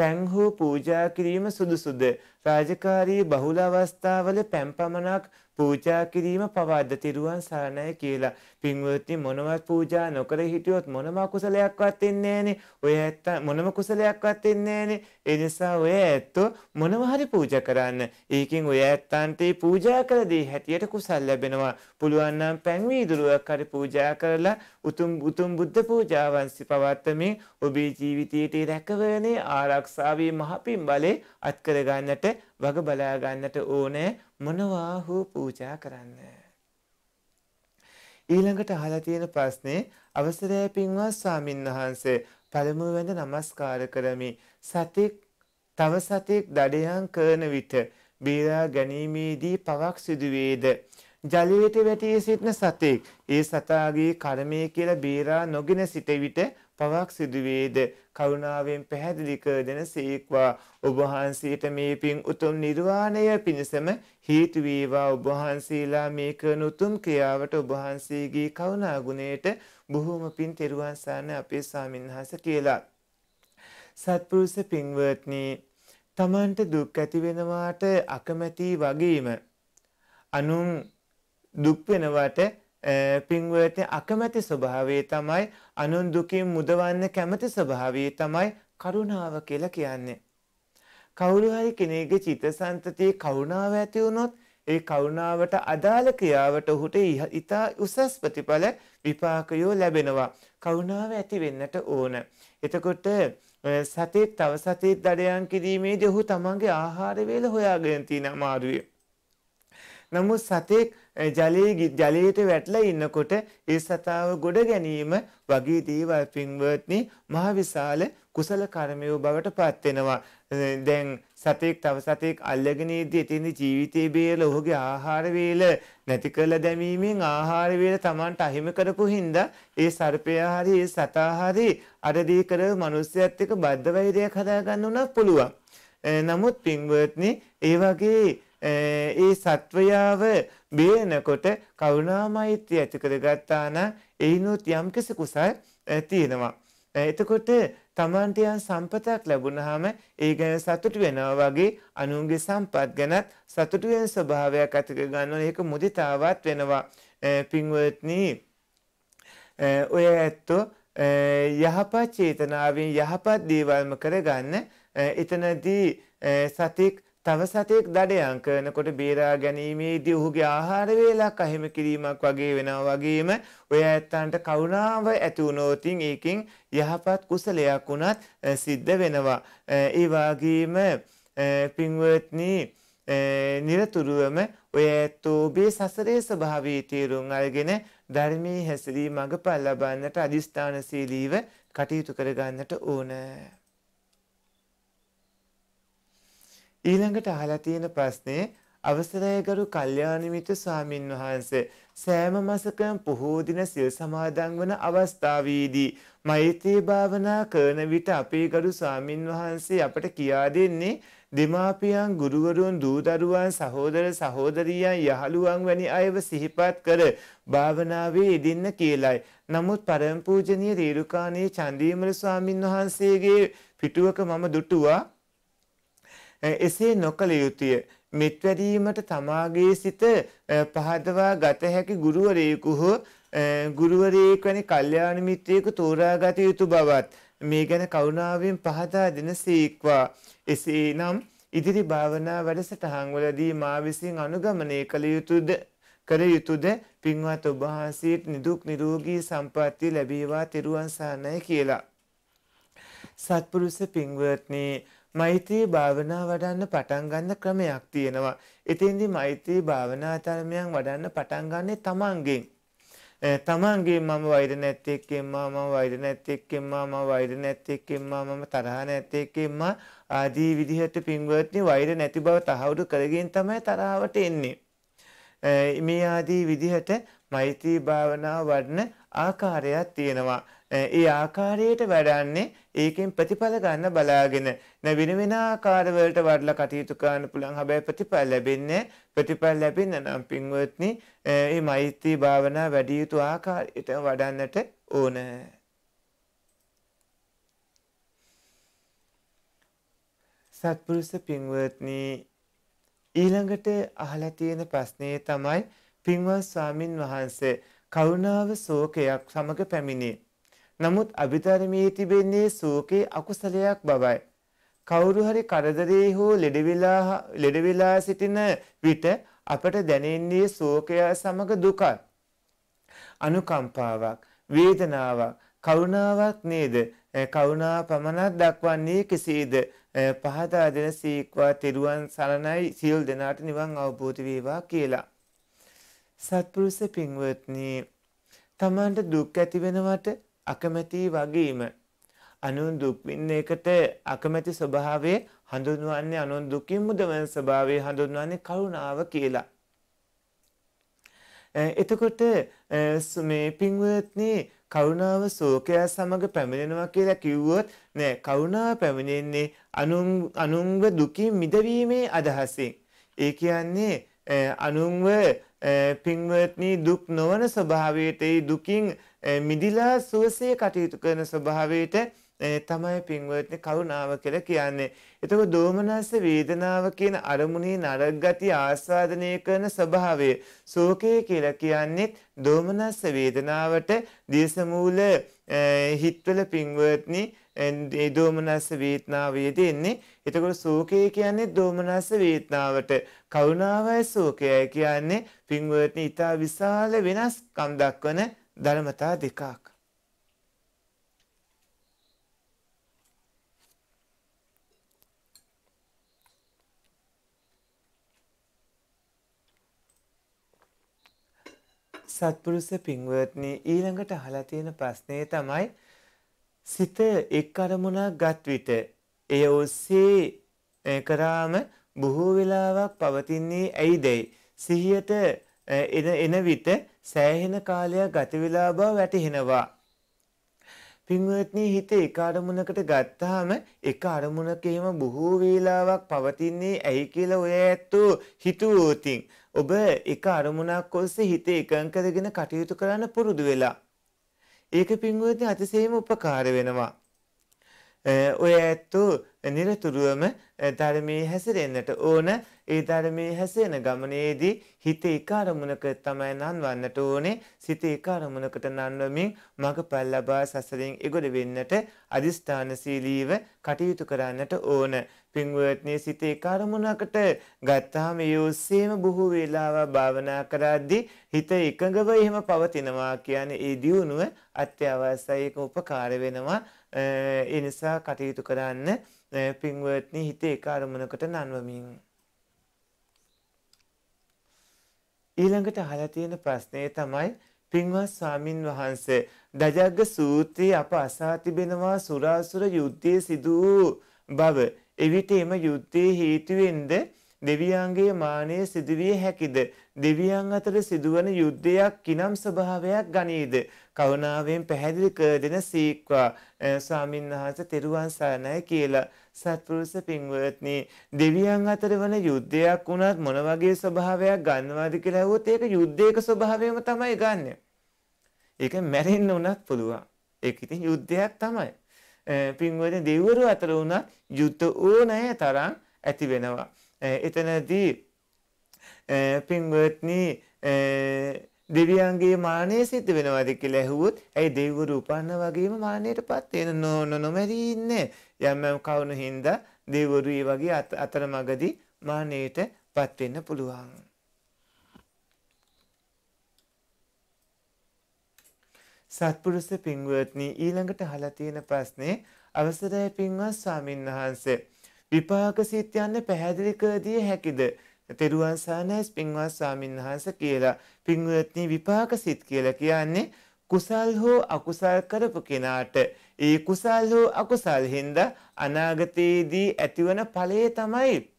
පැන් හෝ පූජා කිරීම සුදුසුද රාජකාරී බහුල අවස්ථාවල පැන් පමණක් පූජා කිරීම පවද්ද තිරුවන් සරණයි කියලා. පින්වත්නි මොනවත් පූජා නොකර හිටියොත් මොනම කුසලයක්වත් වෙන්නේ නැහනේ. ඔය ඇත්ත මොනම කුසලයක්වත් වෙන්නේ නැහනේ. ඒ නිසා ඔය ඇත්තෝ මොනවා හරි පූජා කරන්න. ඒකෙන් ඔය ඇත්තන්ට ඒ පූජා කළ දේ හැටියට කුසල් ලැබෙනවා. පුළුවන් නම් පැන් වීදුරුවක් හරි පූජා කරලා උතුම් උතුම් බුද්ධ පූජාවන් සිපවත්තමින් ඔබේ ජීවිතයේ රැකවරණේ ආරක්ෂාවේ මහ පින් බලේ අත්කර ගන්නට වග බලා ගන්නට ඕනේ මොනවා හෝ පූජා කරන්න. ඊළඟට අහලා තියෙන ප්‍රශ්නේ අවසරය පින්වත් ස්වාමින්වහන්සේ පළමුව වැඳ නමස්කාර කරමි සතෙක් තව සතෙක් දඩයම් කරන විට බේරා ගැනීමේදී පවක් සිදුවේද. ජලයට වැටී සිටින සතෙක් ඒ සතාගේ කර්මය කියලා බේරා නොගෙන සිට විට පවක් සිදුවේද කරුණාවෙන් පැහැදිලි කර දෙන සීක්වා ඔබ වහන්සේට මේ පින් උතුම් නිර්වාණය පිණසම හේතු වේවා ඔබ වහන්සේලා මේ කරන උතුම් ක්‍රියාවට ඔබ වහන්සේගේ කරුණා ගුණයට බොහෝම පින් තෙරුවන් සරණ අපේ ස්වාමින්වහන්සේ කියලා සත්පුරුෂ පින්වත්නි තමන්ට දුක් ඇති වෙනවාට අකමැති වගේම අනුන් දුක් වෙනවට පින්වත්නි අකමැති ස්වභාවය තමයි අනුන් දුකින් මුදවන්න කැමති ස්වභාවය තමයි කරුණාව කියලා කියන්නේ. කවුරු හරි කෙනෙකුගේ චිත්තසංතතියේ කරුණාව ඇති වුණොත් ඒ කරුණාවට අදාළ ක්‍රියාවට ඔහුට ඉතා උසස් ප්‍රතිඵල විපාකයෝ ලැබෙනවා. කරුණාව ඇති වෙන්නට ඕන. එතකොට සතෙත් තව සතෙත් දඩයන් කිරීමේදී ඔහු තමන්ගේ ආහාර වේල හොයාගෙන තියෙන අමාරුවේ. නමුත් සතෙක් ජලයේ ජලයට වැටලා ඉන්නකොට ඒ සතාව ගොඩ ගැනීම වගේ දේවල් පින්වත්නි මහ විශාල කුසල කර්මය බවට පත් වෙනවා. දැන් සතෙක් තව සතෙක් අල්ලගෙන ඉද්දී එතින්දි ජීවිතේ බේරල ඔහුගේ ආහාර වේල නැති කරලා දැමීමෙන් ආහාර වේල Tamanට අහිමි කරපු හින්දා ඒ සර්පයා හරි ඒ සතා හරි අර දී කරව මිනිස්සයත් එක්ක බද්ධ වෛරයක් හදාගන්න උනත් පුළුවන්. නමුත් පින්වත්නි ඒ වගේ ඒ සත්වයාව බේනකොට කරුණා මෛත්‍රිය ඇති කරගත්තා නම් එයිනොත් යම්කිසි කුසල් තියෙනවා. එතකොට තමන්ට යම් සම්පතක් ලැබුණාම ඒ ගැන සතුටු වෙනවා වගේ අනුන්ගේ සම්පත් ගැනත් සතුටු වෙන ස්වභාවයක් ඇති ගන්නවා ඒක මුදිතාවත් වෙනවා පින්වත්නි ඔය ඇත්තෝ යහපත් චේතනාවෙන් යහපත් දේවල්ම කරගන්න එතනදී සතික් තව සතෙක් දඩයම් කරනකොට බේරා ගැනීමේදී ඔහුගේ ආහාර වේලක් අහිම කිරීමක් වගේ වෙනවා වගේම ඔය ඇත්තන්ට කරුණාව ඇති වුණොතින් ඒකෙන් යහපත් කුසලයක් වුණත් සිද්ධ වෙනවා. ඒ වගේම පින්වත්නි නිරතුරුවම ඔය ඇත්තෝබේ සසරේ ස්වභාවයේ තේරුම් අරගෙන ධර්මයේ හැසිරී මඟපල් ලබන්නට අදිස්ථානශීලීව කටයුතු කරගන්නට ඕනෑ. ඊළඟට අහලා තියෙන ප්‍රශ්නේ අවසරයගරු කල්යාණ මිත්‍ර ස්වාමින් වහන්සේ සෑම මාසකම පොහෝ දින සිල් සමාදන් වන අවස්ථාවේදී මෛත්‍රී භාවනා කරන විට අපේ ගරු ස්වාමින් වහන්සේ අපට කියා දෙන්නේ දෙමාපියන් ගුරුවරුන් දූදරුවන් සහෝදර සහෝදරියන් යහළුවන් වැනි අයව සිහිපත් කර භාවනාවේ යෙදෙන්න කියලයි. නමුත් පරම පූජනීය රේරුකාණේ චන්දීමල ස්වාමින් වහන්සේගේ පිටුවක මම දුටුවා එසේ නොකළ යුතුය. මෙත්වැරීමට තමාගේ සිත පහදවා ගත හැකි ගුරුවරයෙකු හෝ ගුරුවරයෙක් වැනි කල්යාණ මිත්‍රයෙකු තෝරාගත යුතු බවත් මේ ගැන කරුණාවෙන් පහදා දෙන සීක්වා. එසේනම් ඉදිරි භාවනා වැඩසටහන්වලදී මා විසින් අනුගමනය කළ යුතුද කර යුතුද පින්වත් ඔබ වහන්සේට නිදුක් නිරෝගී සම්පන්නිය ලැබේවා තෙරුවන් සරණයි කියලා. සත්පුරුෂ පින්වත්නි මෛත්‍රී භාවනා වඩන්න පටන් ගන්න ක්‍රමයක් තියෙනවා. එතෙන්දී මෛත්‍රී භාවනා ධර්මයන් වඩන්න පටන් ගන්නෙ තමන්ගෙන්. තමන්ගේ මම වෛර නැති එක්කෙම්මා මම වෛර නැති එක්කෙම්මා මම වෛර නැති එක්කෙම්මා මම තරහ නැති එක්කෙම්මා ආදී විදිහට පින්වත්නි වෛර නැති බව තහවුරු කරගෙන තමයි තරහවට එන්නේ. මේ ආදී විදිහට මෛත්‍රී භාවනාව වඩන ආකාරයක් තියෙනවා. ඒ ආකාරයට වැඩන්නේ ඒකෙන් ප්‍රතිඵල ගන්න බලාගෙන නැ වෙන වෙන ආකාරවලට වඩලා කටයුතු කරන්න පුළුවන් හැබැයි ප්‍රතිඵල ලැබෙන්නේ ප්‍රතිඵල ලැබෙන්න නම් පින්වත්නි මේ මෛත්‍රී භාවනා වැඩි යුතු ආකාරයට වඩන්නට ඕන සත්පුරුෂ පින්වත්නි ඊළඟට අහලා තියෙන ප්‍රශ්නේ තමයි පින්වත් ස්වාමින් වහන්සේ කරුණාව ශෝකයක් සමග පැමිණේ නමුත් අභිධර්මයේ තිබෙන්නේ ශෝකේ අකුසලයක් බවයි. කවුරු හරි කරදරේ හෝ ලෙඩවිලා සිටින විට අපට දැනෙන්නේ ශෝකය සමග දුකක්. අනුකම්පාවක්, වේදනාවක්, කරුණාවක් නේද? කරුණා පමණක් දක්වන්නේ කෙසේද? පහදා දෙන සීක්වා තෙරුවන් සරණයි සියලු දෙනාට නිවන් අවබෝධ වේවා කියලා. සත්පුරුෂ පින්වත්නි, තමන්ට දුක් ඇති වෙනවට අකමැති වගේම අනුන් දුක් විඳින එකට අකමැති ස්වභාවය හඳුන්වන්නේ අනුන් දුකින් මුදවන ස්වභාවය හඳුන්වන්නේ කරුණාව කියලා. එතකොට මේ පින්වත්නි කරුණාව ශෝකය සමග පැමිණෙනවා කියලා කිව්වොත් නෑ කරුණාව පැමිණෙන්නේ අනුන් අනුන්ව දුකින් මිදවීමේ අදහසින්. ඒ කියන්නේ අනුන්ව පින්වත්නි දුක් නොවන ස්වභාවයට ඒ දුකින් මිදිලා සුවසේ කටයුතු කරන ස්වභාවයට තමයි පින්වත්නි කරුණාව කියලා කියන්නේ. එතකොට දෝමනස්ස වේදනාව කියන අරමුණේ නරක ගති ආස්වාදනය කරන ස්වභාවය ශෝකය කියලා කියන්නේ දෝමනස්ස වේදනාවට දේශමූල හිත්වල පින්වත්නි ඒ දෝමනස්ස වේදනාව යෙදෙන්නේ. එතකොට ශෝකය කියන්නේ දෝමනස්ස වේදනාවට කරුණාවයි ශෝකයයි කියන්නේ පින්වත්නි ඊට විශාල වෙනස්කම් දක්වන ධර්මතා දෙකක්. සත්පුරුෂ පින්වත්නි ඊළඟට අහලා තියෙන ප්‍රශ්නේ තමයි සිත එක් අරමුණක් ගත් විට එය ඔස්සේ කරාම බොහෝ වෙලාවක් පවතින්නේ ඇයිදැයි සිහියට එන එන විට සෑහෙන කාලයක් ගත වෙලා බව වැටහෙනවා පින්වත්නි හිත එක අරමුණකට ගත්තාම එක අරමුණකේම බොහෝ වේලාවක් පවතින්නේ ඇයි කියලා ඔය ඇත්තෝ හිතුවෝතින් ඔබ එක අරමුණක් ඔස්සේ හිත එකඟ කරගෙන කටයුතු කරන්න පුරුදු වෙලා ඒක පින්වතුනි අතිශයින්ම උපකාර වෙනවා. ඔය ඇත්තෝ නිරතුරුවම ධර්මයේ හැසිරෙන්නට ඕන ඒ ධර්මයේ හැසෙන ගමනේදී හිත එක අරමුණක තමයි නන්වන්නට ඕනේ සිත එක අරමුණකට නන්වමින් මඟපල් ලබා සසරින් එගොඩ වෙන්නට අදිස්ථානශීලීව කටයුතු කරන්නට ඕන පින්වත්නි සිත එක අරමුණකට ගත්තාම ඒ ඔස්සේම බොහෝ වේලාව භාවනා කරද්දී හිත එකඟව එහෙම පවතිනවා කියන්නේ ඒ දියුණුව අත්‍යවශ්‍යයක උපකාර වෙනවා ඒ නිසා කටයුතු කරන්න දැ පින්වත්නි හිතේ කාරමනකට නන්වමින්. ඊළඟට අහලා තියෙන ප්‍රශ්නය තමයි පින්වත් ස්වාමින් වහන්සේ දජග්ග සූත්‍රයේ අප අසා තිබෙනවා සුරාසුර යුද්ධයේ සිදු බව එවිට එම යුද්ධයේ හේතුවෙන්ද දෙවියන්ගේ මානය සිදුවිය හැකිද දෙවියන් අතර සිදුවන යුද්ධයක් කිනම් ස්වභාවයක් ගනීද කරුණාවෙන් පැහැදිලි කර දෙන සීක්වා ස්වාමීන් වහන්සේ තෙරුවන් සරණයි කියලා සත්පුරුෂ පින්වත්නි දෙවියන් අතර වන යුද්ධයක් වුණත් මොන වගේ ස්වභාවයක් ගන්නවාද කියලා ඇහුවොත් ඒක යුද්ධයක ස්වභාවයම තමයි ගන්නෙ. ඒක මැරෙන්න උනත් පුළුවන්. ඒක ඉතින් යුද්ධයක් තමයි. පින්වත්නි දෙවිවරු අතර උනත් යුද්ධ ඕනෑ තරම් ඇති වෙනවා. එතනදී පින්වත්නි දෙවියන්ගේ මානය සිත වෙනවාද කියලා ඇහුවොත් ඇයි දෙවිවරු උපන්න වගේම මානයටපත් වෙන නොන නොමැරි ඉන්නේ යම් යම් කවුණු හින්දා දෙවිවරු ඒ වගේ අතරමඟදී මානයටපත් වෙන්න පුළුවන් සත්පුරුෂ පින්වත්නි ඊළඟට අහලා තියෙන ප්‍රශ්නේ අවසරයි පින්වත් ස්වාමින් වහන්සේ විපාක සිත් යන්නේ පැහැදිලි කර දිය හැකිද තෙරුවන් සානහස් පින්වත් ස්වාමීන් වහන්සේ කියලා. පින්වත්නි විපාක සිත් කියලා කියන්නේ කුසල් හෝ අකුසල් කරපු කෙනාට ඒ කුසල් හෝ අකුසල් හින්දා අනාගතයේදී ඇතිවන ඵලය තමයි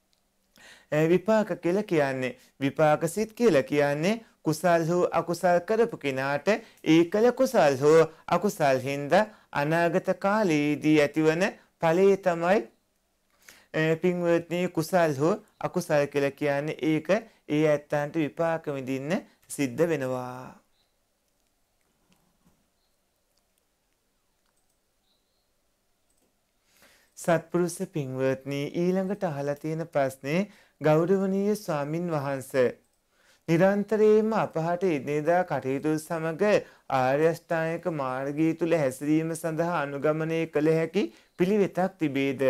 විපාක කියලා කියන්නේ. විපාක සිත් කියලා කියන්නේ කුසල් හෝ අකුසල් කරපු කෙනාට ඒ කළ කුසල් හෝ අකුසල් හින්දා අනාගත කාලයේදී ඇතිවන ඵලය තමයි පින්වත්නි කුසල් හෝ අකුසල් කියලා කියන්නේ ඒක ඒ ඇත්තන්ට විපාක විඳින්න සිද්ධ වෙනවා. සත්පුරුෂ පින්වත්නි ඊළඟට අහලා තියෙන ප්‍රශ්නේ ගෞරවනීය ස්වාමින් වහන්සේ නිරන්තරයෙන්ම අපහට ඉදිනදා කටයුතු සමග ආර්යෂ්ටායක මාර්ගය තුල හැසිරීම සඳහා අනුගමනය කළ හැකි පිළිවෙතක් තිබේද?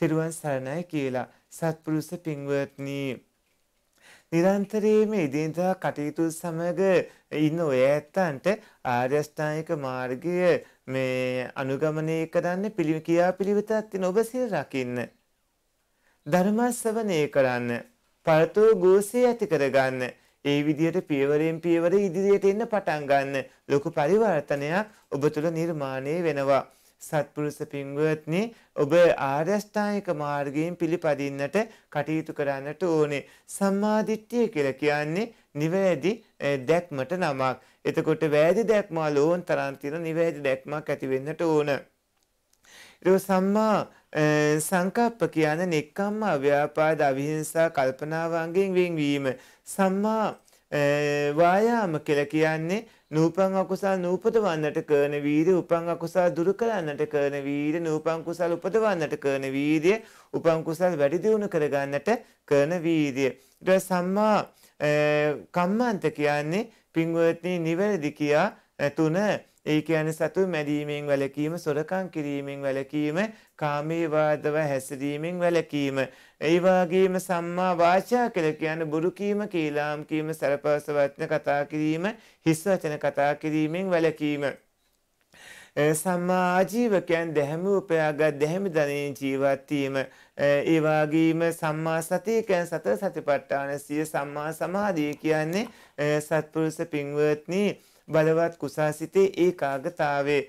තෙරුවන් සරණයි කියලා සත්පුරුෂ පින්වත්නි නිරන්තරයේම ඉදින්දා කටයුතු සමග ඉන්න ඔය ඇත්තන්ට ආර්යෂ්ඨායික මාර්ගය මේ අනුගමනය කරන්න පිළි කියා පිළිවෙතක් තියෙන ඔබ සිල් රකින්න ධර්ම ශ්‍රවණය කරන්න පරතෝ ගෝසී ඇති කරගන්න ඒ විදිහට පියවරෙන් පියවර ඉදිරියට එන්න පටන් ගන්න ලොකු පරිවර්තනයක් ඔබ තුළ නිර්මාණය වෙනවා සත්පුරුෂ පින්වත්නි ඔබ ආරෂ්ඨායක මාර්ගයෙන් පිළිපදින්නට කටයුතු කරන්නට ඕනේ. සම්මාදිට්ඨිය කියලා කියන්නේ නිවැරදි දැක්මට නමක්. එතකොට වැරදි දැක්ම ලෝන් තරම් තියෙන නිවැරදි දැක්මක් ඇති වෙන්නට ඕන. ඊට සම්මා සංකප්ප කියන්නේ නෙක්කම්ම ව්‍යාපාද අවිහිංසා කල්පනාවන්ගෙන් වෙන්වීම. සම්මා වායාම කියලා කියන්නේ නූපන් අකුසල් නූපදවන්නට කරන වීරිය උපන් අකුසල් දුරු කරන්නට කරන වීරිය නූපන් කුසල් උපදවන්නට කරන වීරිය උපන් කුසල් වැඩි දියුණු කරගන්නට කරන වීරිය ඊට සම්මා කම්මන්ත කියන්නේ පින්වත්නි නිවැරදි කියා තුන ඒ කියන්නේ සතුන් මැදීමෙන් වැළකීම, සොරකම් කිරීමෙන් වැළකීම, කාමී වාදව හැසිරීමෙන් වැළකීම. ඒ වගේම සම්මා වාචා කියලා කියන්නේ බොරු කීම, කීලාම් කීම, සරපවස වචන කතා කිරීම, හිස් වචන කතා කිරීමෙන් වැළකීම. සම්මා ආජීවකයන් දැහැමි උපයාගත් දැහැමි ධනයෙන් ජීවත් වීම ඒ වගේම සම්මා සතිය කියන්නේ සතර සතිපට්ඨාන සිය සම්මා සමාධිය කියන්නේ සත්පුරුෂ පින්වත්නි බලවත් කුසාසිතේ ඒකාගතාවේ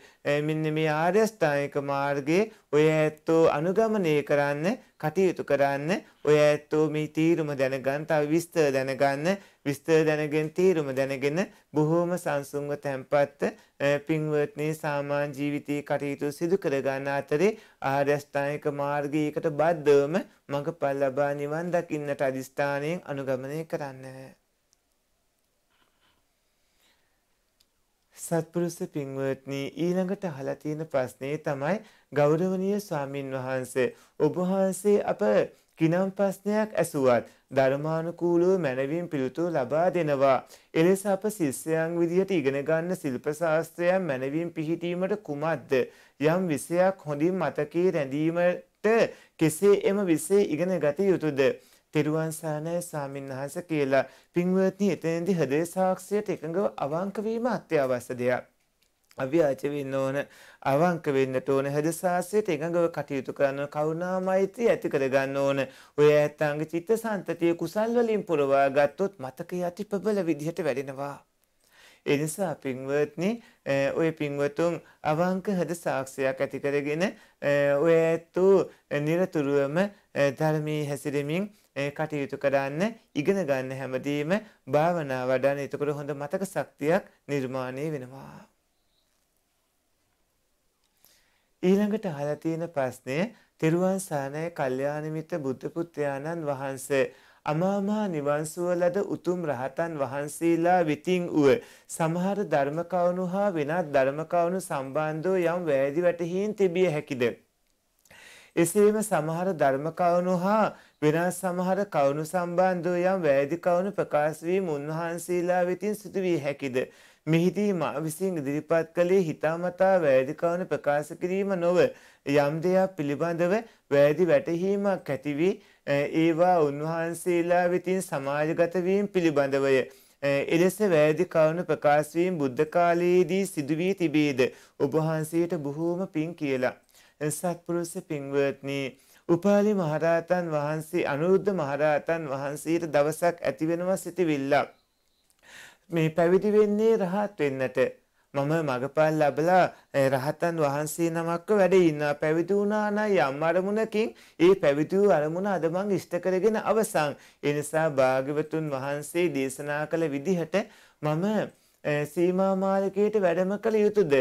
මෙන්න මේ ආර්යස්ථායක මාර්ගයේ ඔය ඇත්තෝ අනුගමනය කරන්න කටයුතු කරන්න ඔය ඇත්තෝ මේ තීරුම දැනගන්න තව විස්තර දැනගන්න විස්තර දැනගෙන තීරුම දැනගෙන බොහෝම සංසුන්ව තැන්පත් පින්වත්නි සාමාන්‍ය ජීවිතයේ කටයුතු සිදු කර ගන්න අතරේ ආර්යෂ්ටායික මාර්ගයකට බද්ධවම මඟපල් ලබා නිවන් දකින්නට අදිස්ථානයෙන් අනුගමනය කරන්න. සත්පුරුෂ පින්වත්නි ඊළඟට අහලා තියෙන ප්‍රශ්නේ තමයි ගෞරවනීය ස්වාමින් වහන්සේ ඔබ වහන්සේ අප කිනම් ප්‍රශ්නයක් ඇසුවත් ධර්මානුකූලව මැනවින් පිළිතුරු ලබා දෙනවා. එලෙස අප ශිෂ්‍යයන් විදිහට ඉගෙන ගන්න ශිල්ප ශාස්ත්‍රයන් මැනවින් පිහිටීමට කුමක්ද? යම් විෂයක් හොඳින් මතකයේ රැඳීමට කෙසේ එම විෂය ඉගෙන ගත යුතුද? තෙරුවන් සරණයි ස්වාමීන් වහන්සේ කියලා පින්වත්නි එතනදී හදේ සාක්ෂියට එකඟව අවංක වීම අත්‍යවශ්‍ය දෙයක්. අව්‍යාජ වෙන්න ඕන අවංක වෙන්නට ඕන හද සාසයට එකඟව කටයුතු කරන්න කරුණා මෛත්‍රිය ඇති කරගන්න ඕන ඔය ඇත්තන්ගේ චිත්තසංතතිය කුසල් වලින් පුරවා ගත්තොත් මතකය අති ප්‍රබල විදිහට වැඩෙනවා එනිසා පින්වත්නි ඔය පින්වතුන් අවංක හද සාක්ෂයක් ඇති කරගෙන ඔය ඇත්තෝ নিরතුරුවම ධර්මයේ හැසිරෙමින් කටයුතු කරන්න ඉගෙන ගන්න හැමදීම භාවනා වඩන්න එතකොට හොඳ මතක ශක්තියක් නිර්මාණය වෙනවා. ඊළඟට අහලා තියෙන ප්‍රශ්නය තෙරුවන් සානය කල්යාණ මිත්‍ර බුද්ධ පුත්‍රයාණන් වහන්සේ අමාමහා නිවන් සුව ලද උතුම් රහතන් වහන්සේලා විතින් වූ සමහර ධර්ම කවුණු හා වෙනත් ධර්ම කවුණු සම්බන්ධව යම් වැරදි වැටහීම් තිබිය හැකිද එසේම සමහර ධර්ම කවුණු හා වෙනස් සමහර කවුණු සම්බන්ධව යම් වැදි කවුණු ප්‍රකාශ වීම උන්වහන්සේලා වෙතින් සිදු වී හැකිද මෙහිදී මා විසින් ඉදිරිපත් කළේ හිතාමතා වැදි කවුණු ප්‍රකාශ කිරීම නොව යම් දෙයක් පිළිබඳව වැදි වැටහීමක් ඇති වී ඒවා උන්වහන්සේලා වෙතින් සමාජගත වීම පිළිබඳවය එලෙස වැදි කවුණු ප්‍රකාශ වීම බුද්ධ කාලයේදී සිදු වී තිබේද ඔබ වහන්සේට බොහෝම පිං කියලා සත්පුරුෂ පිංවත්නි උපාලි මහරහතන් වහන්සේ අනුරුද්ධ මහරහතන් වහන්සේට දවසක් ඇතිවෙනවා සිටිවිල්ලක්. මේ පැවිදි වෙන්නේ රහත් වෙන්නට. මම මගපල් ලබලා රහතන් වහන්සේ නමක්ව වැඩ ඉන්නවා. පැවිදි වුණා නම් යම් අරමුණකින් ඒ පැවිදි වූ අරමුණ අද මං ඉෂ්ට කරගෙන අවසන්. ඒ නිසා භාග්‍යවතුන් වහන්සේ දේශනා කළ විදිහට මම සීමා මාර්ගයට වැඩම කළ යුතුද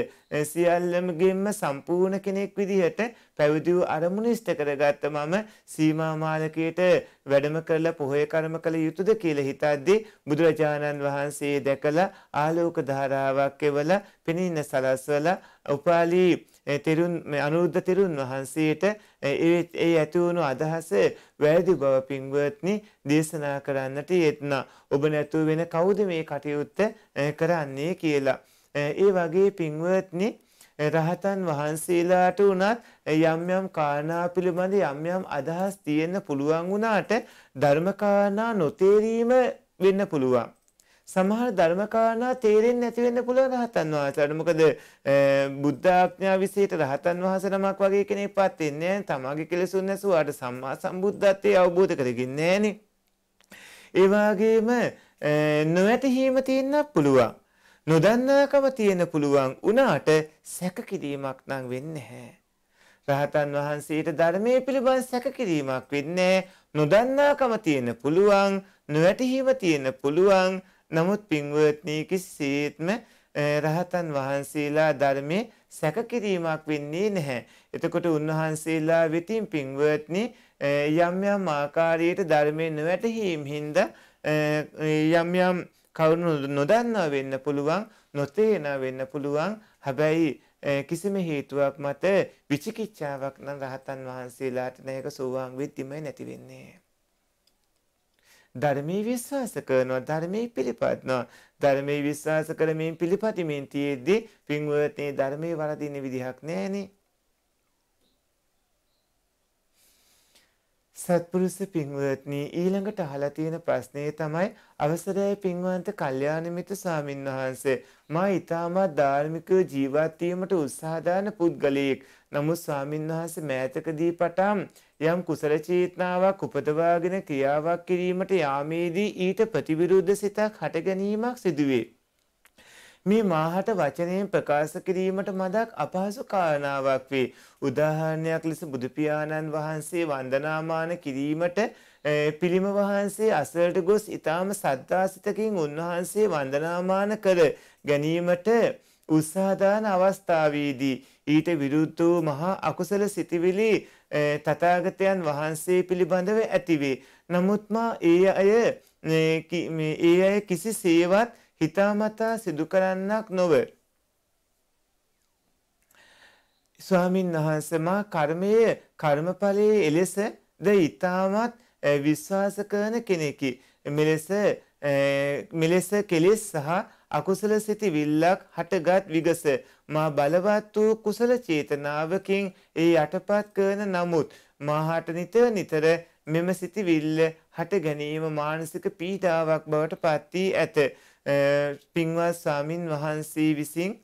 සියල්ලමගෙන්ම සම්පූර්ණ කෙනෙක් විදිහට පැවිදි වූ අරමුණ ඉෂ්ට කරගත්ත මම සීමා මාර්ගයට වැඩම කරලා පොහොය කර්ම කළ යුතුද කියලා හිතද්දී බුදුරජාණන් වහන්සේ දැකලා ආලෝක ධාරාවක් එවලා පෙනින්න සලස්වලා උපාලි තෙරුන් අනුරුද්ධ තෙරුන් වහන්සේට ඒ ඇති වුණු අදහස වැරදි බව පින්වත්නි දේශනා කරන්නට යෙත්නා. ඔබ නැතුව වෙන කවුද මේ කටයුත්ත කරන්නේ කියලා. ඒ වගේ පින්වත්නි රහතන් වහන්සේලාට වුණත් යම් යම් කාරණා පිළිබඳ යම් යම් අදහස් තියෙන්න පුළුවන් වුණාට ධර්ම කාරණා නොතේරීම වෙන්න පුළුවන්. සමහර ධර්මකාරණා තේරෙන්නේ නැති වෙන්න පුළුවන් රහතන් වහන්සේලාට. මොකද බුද්ධ ආඥා විශේෂයට රහතන් වහන්සේ නමක් වගේ කෙනෙක්පත් වෙන්නේ නැහැ. තමාගේ කෙලෙසුන් නැසුවාට සම්මා සම්බුද්ධත්වයේ අවබෝධ කරගින්නේ නැහනේ. ඒ වගේම නොවැටහීම තියෙන්නත් පුළුවන්. නොදන්නාකම තියෙන පුළුවන් වුණාට සැකකිරීමක් නම් වෙන්නේ නැහැ. රහතන් වහන්සේට ධර්මයේ පිළිබඳ සැකකිරීමක් වෙන්නේ නොදන්නාකම තියෙන පුළුවන් නොවැටහීම තියෙන පුළුවන් නමුත් පින්වත්නී කිසිසේත්ම රහතන් වහන්සේලා ධර්මයේ සැකකිරීමක් වෙන්නේ නැහැ. එතකොට උන්වහන්සේලා වෙතින් පින්වත්නි යම් යම් ආකාරයට ධර්මයේ නොවැටහීම් හින්දා යම් යම් කවුරු නොදන්නා වෙන්න පුළුවන්, නොතේනා වෙන්න පුළුවන්. හැබැයි කිසිම හේතුවක් මත විචිකිච්ඡාවක් නම් රහතන් වහන්සේලාට නෑක සෝවාන් වෙද්දිමයි නැති වෙන්නේ. ධර්මයේ විශ්වාස කරනවා ධර්මයේ පිළිපදිනවා ධර්මයේ විශ්වාස කරමින් පිළිපදිමින් තියෙද්දී පින්වත්නි ධර්මයේ වරදින්න විදිහක් නැහැනේ සත්පුරුෂ පින්වත්නි ඊළඟට අහලා තියෙන ප්‍රශ්නේ තමයි අවසරයි පින්වන්ත කල්යාණ මිත්‍ර ස්වාමින්වහන්සේ මා ඊටමත් ධාර්මිකව ජීවත් වීමට උත්සාහ දාන පුද්ගලයෙක් නමුත් ස්වාමින්වහන්සේ මෑතකදී පටන් යම් කුසල චේතනාවක් උපදවාගෙන ක්‍රියාවක් කිරීමට යාමේදී ඊට ප්‍රතිවිරුද්ධ සිතක් හට ගැනීමක් සිදුවේ. මේ මාහට වචනයෙන් ප්‍රකාශ කිරීමට මදක් අපහසු කාරණාවක් වේ. උදාහරණයක් ලෙස බුදු පියාණන් වහන්සේ වන්දනාමාන කිරීමට පිළිම වහන්සේ අසලට ගොස් ඊටාම සද්දාසිතකින් උන්වහන්සේ වන්දනාමාන කර ගැනීමට උත්සාහදාන අවස්ථාවේදී ඊට විරුද්ධ වූ මහා අකුසල සිතිවිලි තථාගතයන් වහන්සේ පිළිබඳව ඇතිවේ. නමුත් මා ඒ අය මේ ඒ අය කිසිසේවත් හිතාමතා සිදු කරන්නක් නොව. ස්වාමින් වහන්සමා කර්මය කර්මඵලයේ එලෙස ද ඉතාමත් විශ්වාස කරන කෙනෙකි. මෙලෙස මෙලෙස කෙලෙස් සහ අකුසල සිති විල්ලක් හටගත් විගස මා බලවත් වූ කුසල චේතනාවකින් ඒ යටපත් කරන නමුත් මාහට නිතර නිතර මෙම සිතිවිල්ල හට ගැනීම මානසික පීඩාවක් බවට පත්වී ඇත. පින්වත් ස්වාමින් වහන්සේ විසින්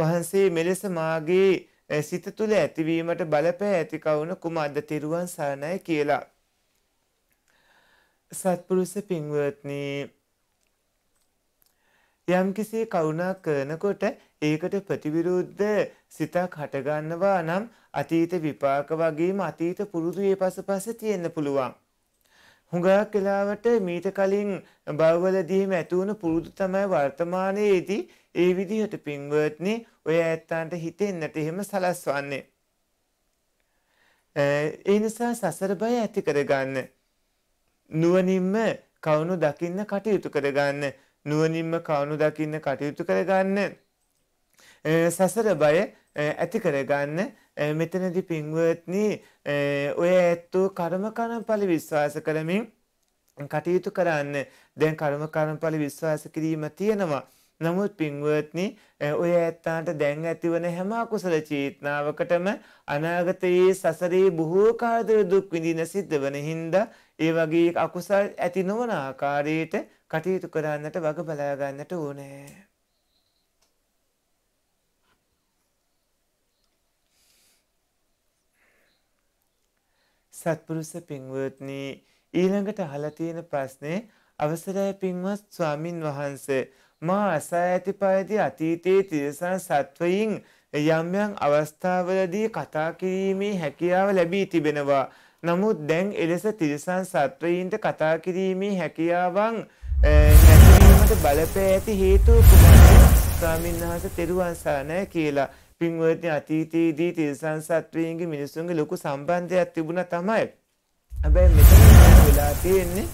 වහන්සේ මෙලෙස මාගේ සිත තුළ ඇතිවීමට බලපෑ ඇති කවුන කුමද්ද තිරුවන් සරණයි කියලා. සත්පුරුෂ පින්වත්නී යම්කිසි කරුණා කරනකොට ඒකට ප්‍රතිවිරුද්ධ සිතක් හටගන්නවා නම් අතීත විපාක වගේම අතීත පුරුදු ඒ පසපස තියෙන්න පුළුවන්. හුඟක් වෙලාවට මීට කලින් බවවලදීම ඇති වුණු පුරුදු තමයි වර්තමානයේදී ඒ විදිහට පින්වර්ට්නි ඔය ඇත්තන්ට හිතෙන්නට එහෙම සලස්වන්නේ. ඒ නිසා සසර බය ඇති කරගන්න. නුවණින්ම කවුණු දකින්න කටයුතු කරගන්න. නුවණින්ම කවුණු දකින්න කටයුතු කරගන්න. සසර බය ඇති කරගන්න මෙතනදි පින්වත්නි ඔය ඇත්තෝ කර්ම කර්මඵල විශ්වාස කරමින් කටයුතු කරන්න දැන් කර්ම කර්මඵල විශ්වාස කිරීම තියෙනවා. නමුත් පින්වත්නි ඔය ඇත්තාට දැන් ඇතිවන හැම අකුසල චේතනාවකටම අනාගතයේ සසරේ බොහෝ කාදර දුක් විඳින සිද්ධ වන හින්දා ඒ වගේ අකුසල් ඇති නොවන ආකාරයට කටයුතු කරන්නට වග බලා ගන්නට ඕනේ. සත්පුරුෂ පින්වත්නි ඊළඟට අහලා තියෙන ප්‍රශ්නේ අවසරයි පින්වත් ස්වාමින් වහන්සේ මා අසා ඇති පරිදි අතීතයේ තිරසන් සත්වයින් යම් යම් අවස්ථාවලදී කතා කිරීමේ හැකියාව ලැබී තිබෙනවා නමුත් දැන් එලෙස තිරසන් සත්වයින්ට කතා කිරීමේ හැකියාවන් නැතිවීමට බලපෑ ඇති හේතු කුමක්ද ස්වාමීන් වහන්සේ තෙරුවන් සරණයි කියලා පින්වත්නි අතීතයේදී තිරිසන් සත්වයන්ගේ මිනිසුන්ගේ ලොකු සම්බන්ධයක් තිබුණා තමයි. හැබැයි මෙතන වෙලා තියෙන්නේ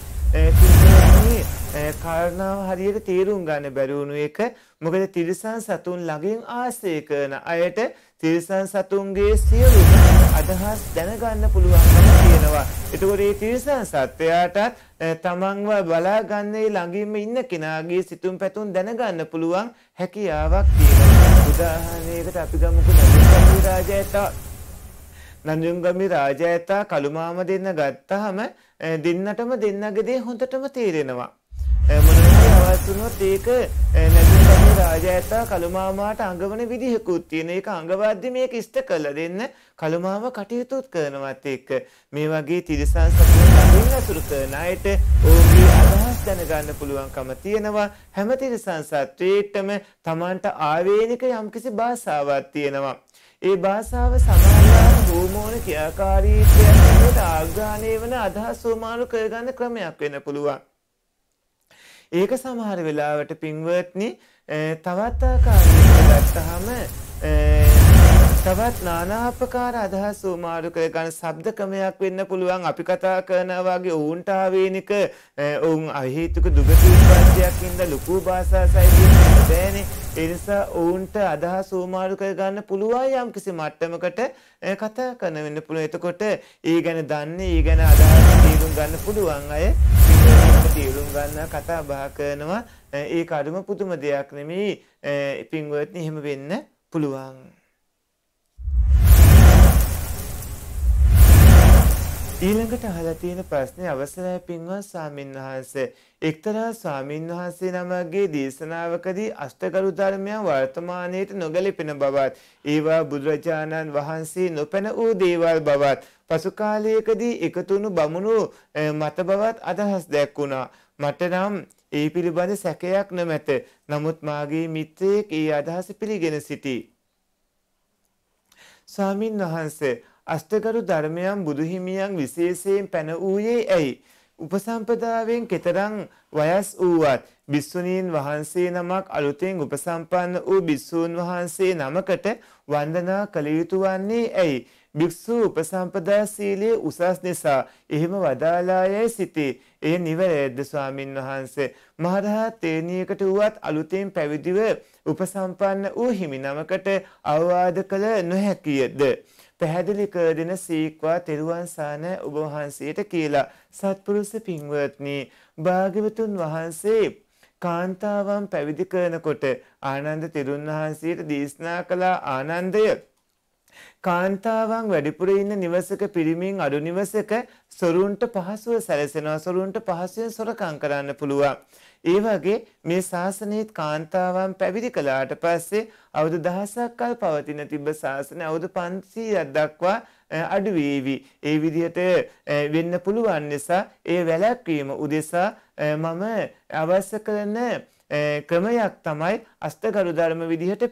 තිරිසන්නේ කාරණාව හරියට තේරුම් ගන්න බැරි වුණු එක මොකද තිරිසන් සතුන් ළඟින් ආශ්‍රය කරන අයට තිරිසන් සතුන්ගේ සියලුම අදහස් දැනගන්න පුළුවන් කියනවා. එතකොට මේ තිරසන් සත්වයාටත් තමන්ව බලාගන්නේ ළඟින්ම ඉන්න කෙනාගේ සිතුම් පැතුම් දැනගන්න පුළුවන් හැකියාවක් තියෙනවා. උදාහරණයකට අපි ගමුකෝ නන්දුගම්මි රාජයතා නන්දුගම්මි රාජයතා කළුමාම දෙන්න ගත්තාම දෙන්නටම දෙන්නගේ දේ හොඳටම තේරෙනවා. මොනවා හරි අවශ්‍ය වුණොත් ඒක නැති රාජයත්තා කළුමාමාට අඟවන විදිහකුත් තියෙන ඒක අඟවද්දි මේක ඉෂ්ට කළ දෙන්න කළුමාම කටයුතුත් කරනවත් එක්ක මේ වගේ තිරිසන් සතුන් අසුරු කරන අයට ඔවුන්ගේ අදහස් දැනගන්න පුළුවන්කම තියෙනවා හැම තිරිසන් සත්වයෙක්ටම Tamanට ආවේනික යම්කිසි භාෂාවක් තියෙනවා ඒ භාෂාව සමාජාන හෝමෝන ක්‍රියාකාරීත්වයට ආග්‍රාණය වන අදහස් හෝමානු කරගන්න ක්‍රමයක් වෙන පුළුවන්. ඒක සමහර වෙලාවට පින්වත්නි තවත් ආකාරයකට ගත්තහම තවත් නානාපකාර අදහස් උමාරු කර ගන්න ශබ්ද ක්‍රමයක් වෙන්න පුළුවන් අපි කතා කරනවා වගේ ඔවුන්ට ආවේනික ඔවුන් අහේතුක දුගතිපත්යක් ඉඳ ලুকু භාෂාසයිදී බෑනේ ඒ නිසා ඔවුන්ට අදහස් උමාරු කර ගන්න පුළුවන් යම් කිසි මට්ටමකට කතා කරන වෙන්න පුළුවන් එතකොට ඒ ගැන දන්නේ ඒ ගැන අදහස් තේරුම් ගන්න පුළුවන් අය තේරුම් ගන්න කතා බහ කරනවා ඒ කඩුම පුදුම දෙයක් නෙමෙයි පින්වත්නි එහෙම වෙන්න පුළුවන්. ඊළඟට අහලා තියෙන ප්‍රශ්නේ අවසරයි පින්වත් ස්වාමීන් වහන්සේ. එක්තරා ස්වාමීන් වහන්සේ නමගේ දේශනාවකදී අෂ්ටගරු ධර්මයන් වර්තමානයේට නොගැලපෙන බවත්, ඒවා බුදුරජාණන් වහන්සේ නොපැන වූ දේවල් බවත්, පසු කාලයකදී එකතුණු බමුණු මත බවත් අදහස් දැක්ුණා. මට නම් ඒ පිළිබඳ සැකයක් නොමැත. නමුත් මාගේ මිත්‍රයෙක් ඒ අදහස පිළිගෙන සිටී. ස්වාමින් වහන්සේ අෂ්ටගරු ධර්මයන් බුදුහිමියන් විශේෂයෙන් පැන වූයේ ඇයි? උපසම්පදාවෙන් කෙතරම් වයස් වූවත් භික්ෂුණීන් වහන්සේ නමක් අලුතෙන් උපසම්පන්න වූ භික්ෂූන් වහන්සේ නමකට වන්දනා කළ යුතු වන්නේ ඇයි? භික්ෂු උපසම්පදා සීලයේ උසස් නිසා එහෙම වදාලායයි සිටේ. ඒ නිවැරද්ද ස්වාමින් වහන්සේ මහරහා තේනියකට වුවත් අලුතෙන් පැවිදිව උපසම්පන්න වූ හිමිනමකට අවවාද කළ නොහැකියද පැහැදිලි කර දෙන සීක්වා තෙරුවන් සාන ඔබ වහන්සේට කියලා සත්පුරුෂ පින්වත්නි භාග්‍යවතුන් වහන්සේ කාන්තාවන් පැවිදි කරනකොට ආනන්ද තෙරුන් වහන්සේට දේශනා කළ ආනන්දය කාන්තාවන් වැඩිපුර ඉන්න නිවසක පිරිමින් අඩු නිවසක සොරුන්ට පහසුව සැලසෙනවා සොරුන්ට පහසුවෙන් සොරකම් කරන්න පුළුවන්. ඒ වගේ මේ ශාසනයේත් කාන්තාවන් පැවිදි කළාට පස්සේ අවුරුදු දහසක් කල් පවතින තිබ්බ ශාසනය අවුරුදු 500ක් දක්වා අඩු වේවි. ඒ විදිහට වෙන්න පුළුවන් නිසා ඒ වැළැක්වීම උදෙසා මම අවශ්‍ය කරන ක්‍රමයක් තමයි අස්ථකරු ධර්ම විදිහට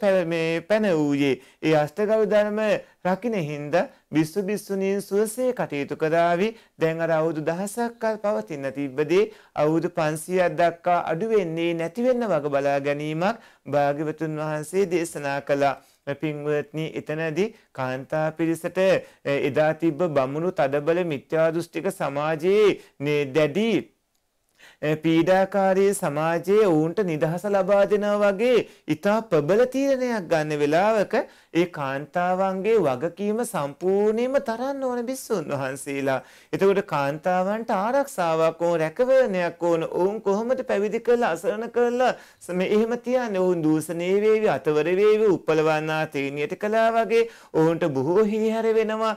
පැන වූයේ. ඒ අස්ථකරු ධර්ම රකින හින්ද බිස්සු බිස්සුනීන් සුවසේ කටයුතු කරාවි දැන් අර අවුරුදු දහසක්කල් පවතින තිබ්බදී අවුරුදු 500ක් දක්වා අඩු වෙන්නේ නැති වෙන්න වග බලා ගැනීමක් භාග්‍යවතුන් වහන්සේ දේශනා කළා. පින්වත්නි එතනදී කාන්තා පිරිසට එදා තිබ්බ බමුණු තදබල මිත්‍යා දෘෂ්ටික සමාජයේ දැඩි පීඩාකාරී සමාජයේ ඔවුන්ට නිදහස ලබා දෙනවා වගේ ඉතා ප්‍රබල තීරණයක් ගන්න වෙලාවක ඒ කාන්තාවන්ගේ වගකීම සම්පූර්ණයෙන්ම තරන්න ඕන බිස්සුන් වහන්සේලා. එතකොට කාන්තාවන්ට ආරක්ෂාවක් ඕන රැකවරණයක් ඕන. ඔවුන් කොහොමද පැවිදි කරලා අසරණ කරලා මේ එහෙම තියන්නේ ඔවුන් දූෂණේ වේවි අතවර වේවි උපලවන්නා තේනියට කළා වගේ ඔවුන්ට බොහෝ හිරිහැර වෙනවා.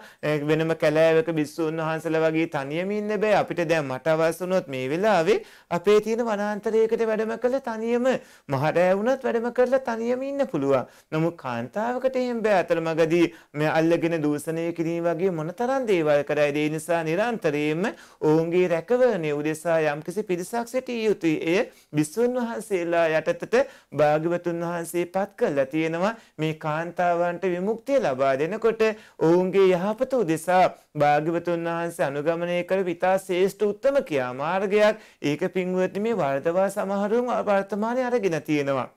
වෙනම කැලෑවක බිස්සුන් වහන්සේලා වගේ තනියම ඉන්න බෑ. අපිට දැන් මට අවශ්‍ය වුණොත් මේ වෙලාවේ අපේ තියෙන වනාන්තරයකට වැඩම කළ තනියම මහරෑ වුණත් වැඩම කරලා තනියම ඉන්න පුළුවන්. නමුත් කාන්තාවකට වශයෙන් බෑ අතරමඟදී මේ අල්ලගෙන දූෂණය කිරීම වගේ මොනතරම් දේවල් කරයිද ඒ නිසා නිරන්තරයෙන්ම ඔවුන්ගේ රැකවරණය උදෙසා යම්කිසි පිරිසක් සිටිය යුතුයි. එය විසුන් වහන්සේලා යටතට භාග්‍යවතුන් වහන්සේ පත් කළා තියෙනවා මේ කාන්තාවන්ට විමුක්තිය ලබා දෙනකොට ඔවුන්ගේ යහපත උදෙසා භාග්‍යවතුන් වහන්සේ අනුගමනය කර විතා ශ්‍රේෂ්ඨ උත්තම කියා මාර්ගයක් ඒක පින්වත්නි මේ වර්තවා සමහරුන් වර්තමානයේ අරගෙන තියෙනවා.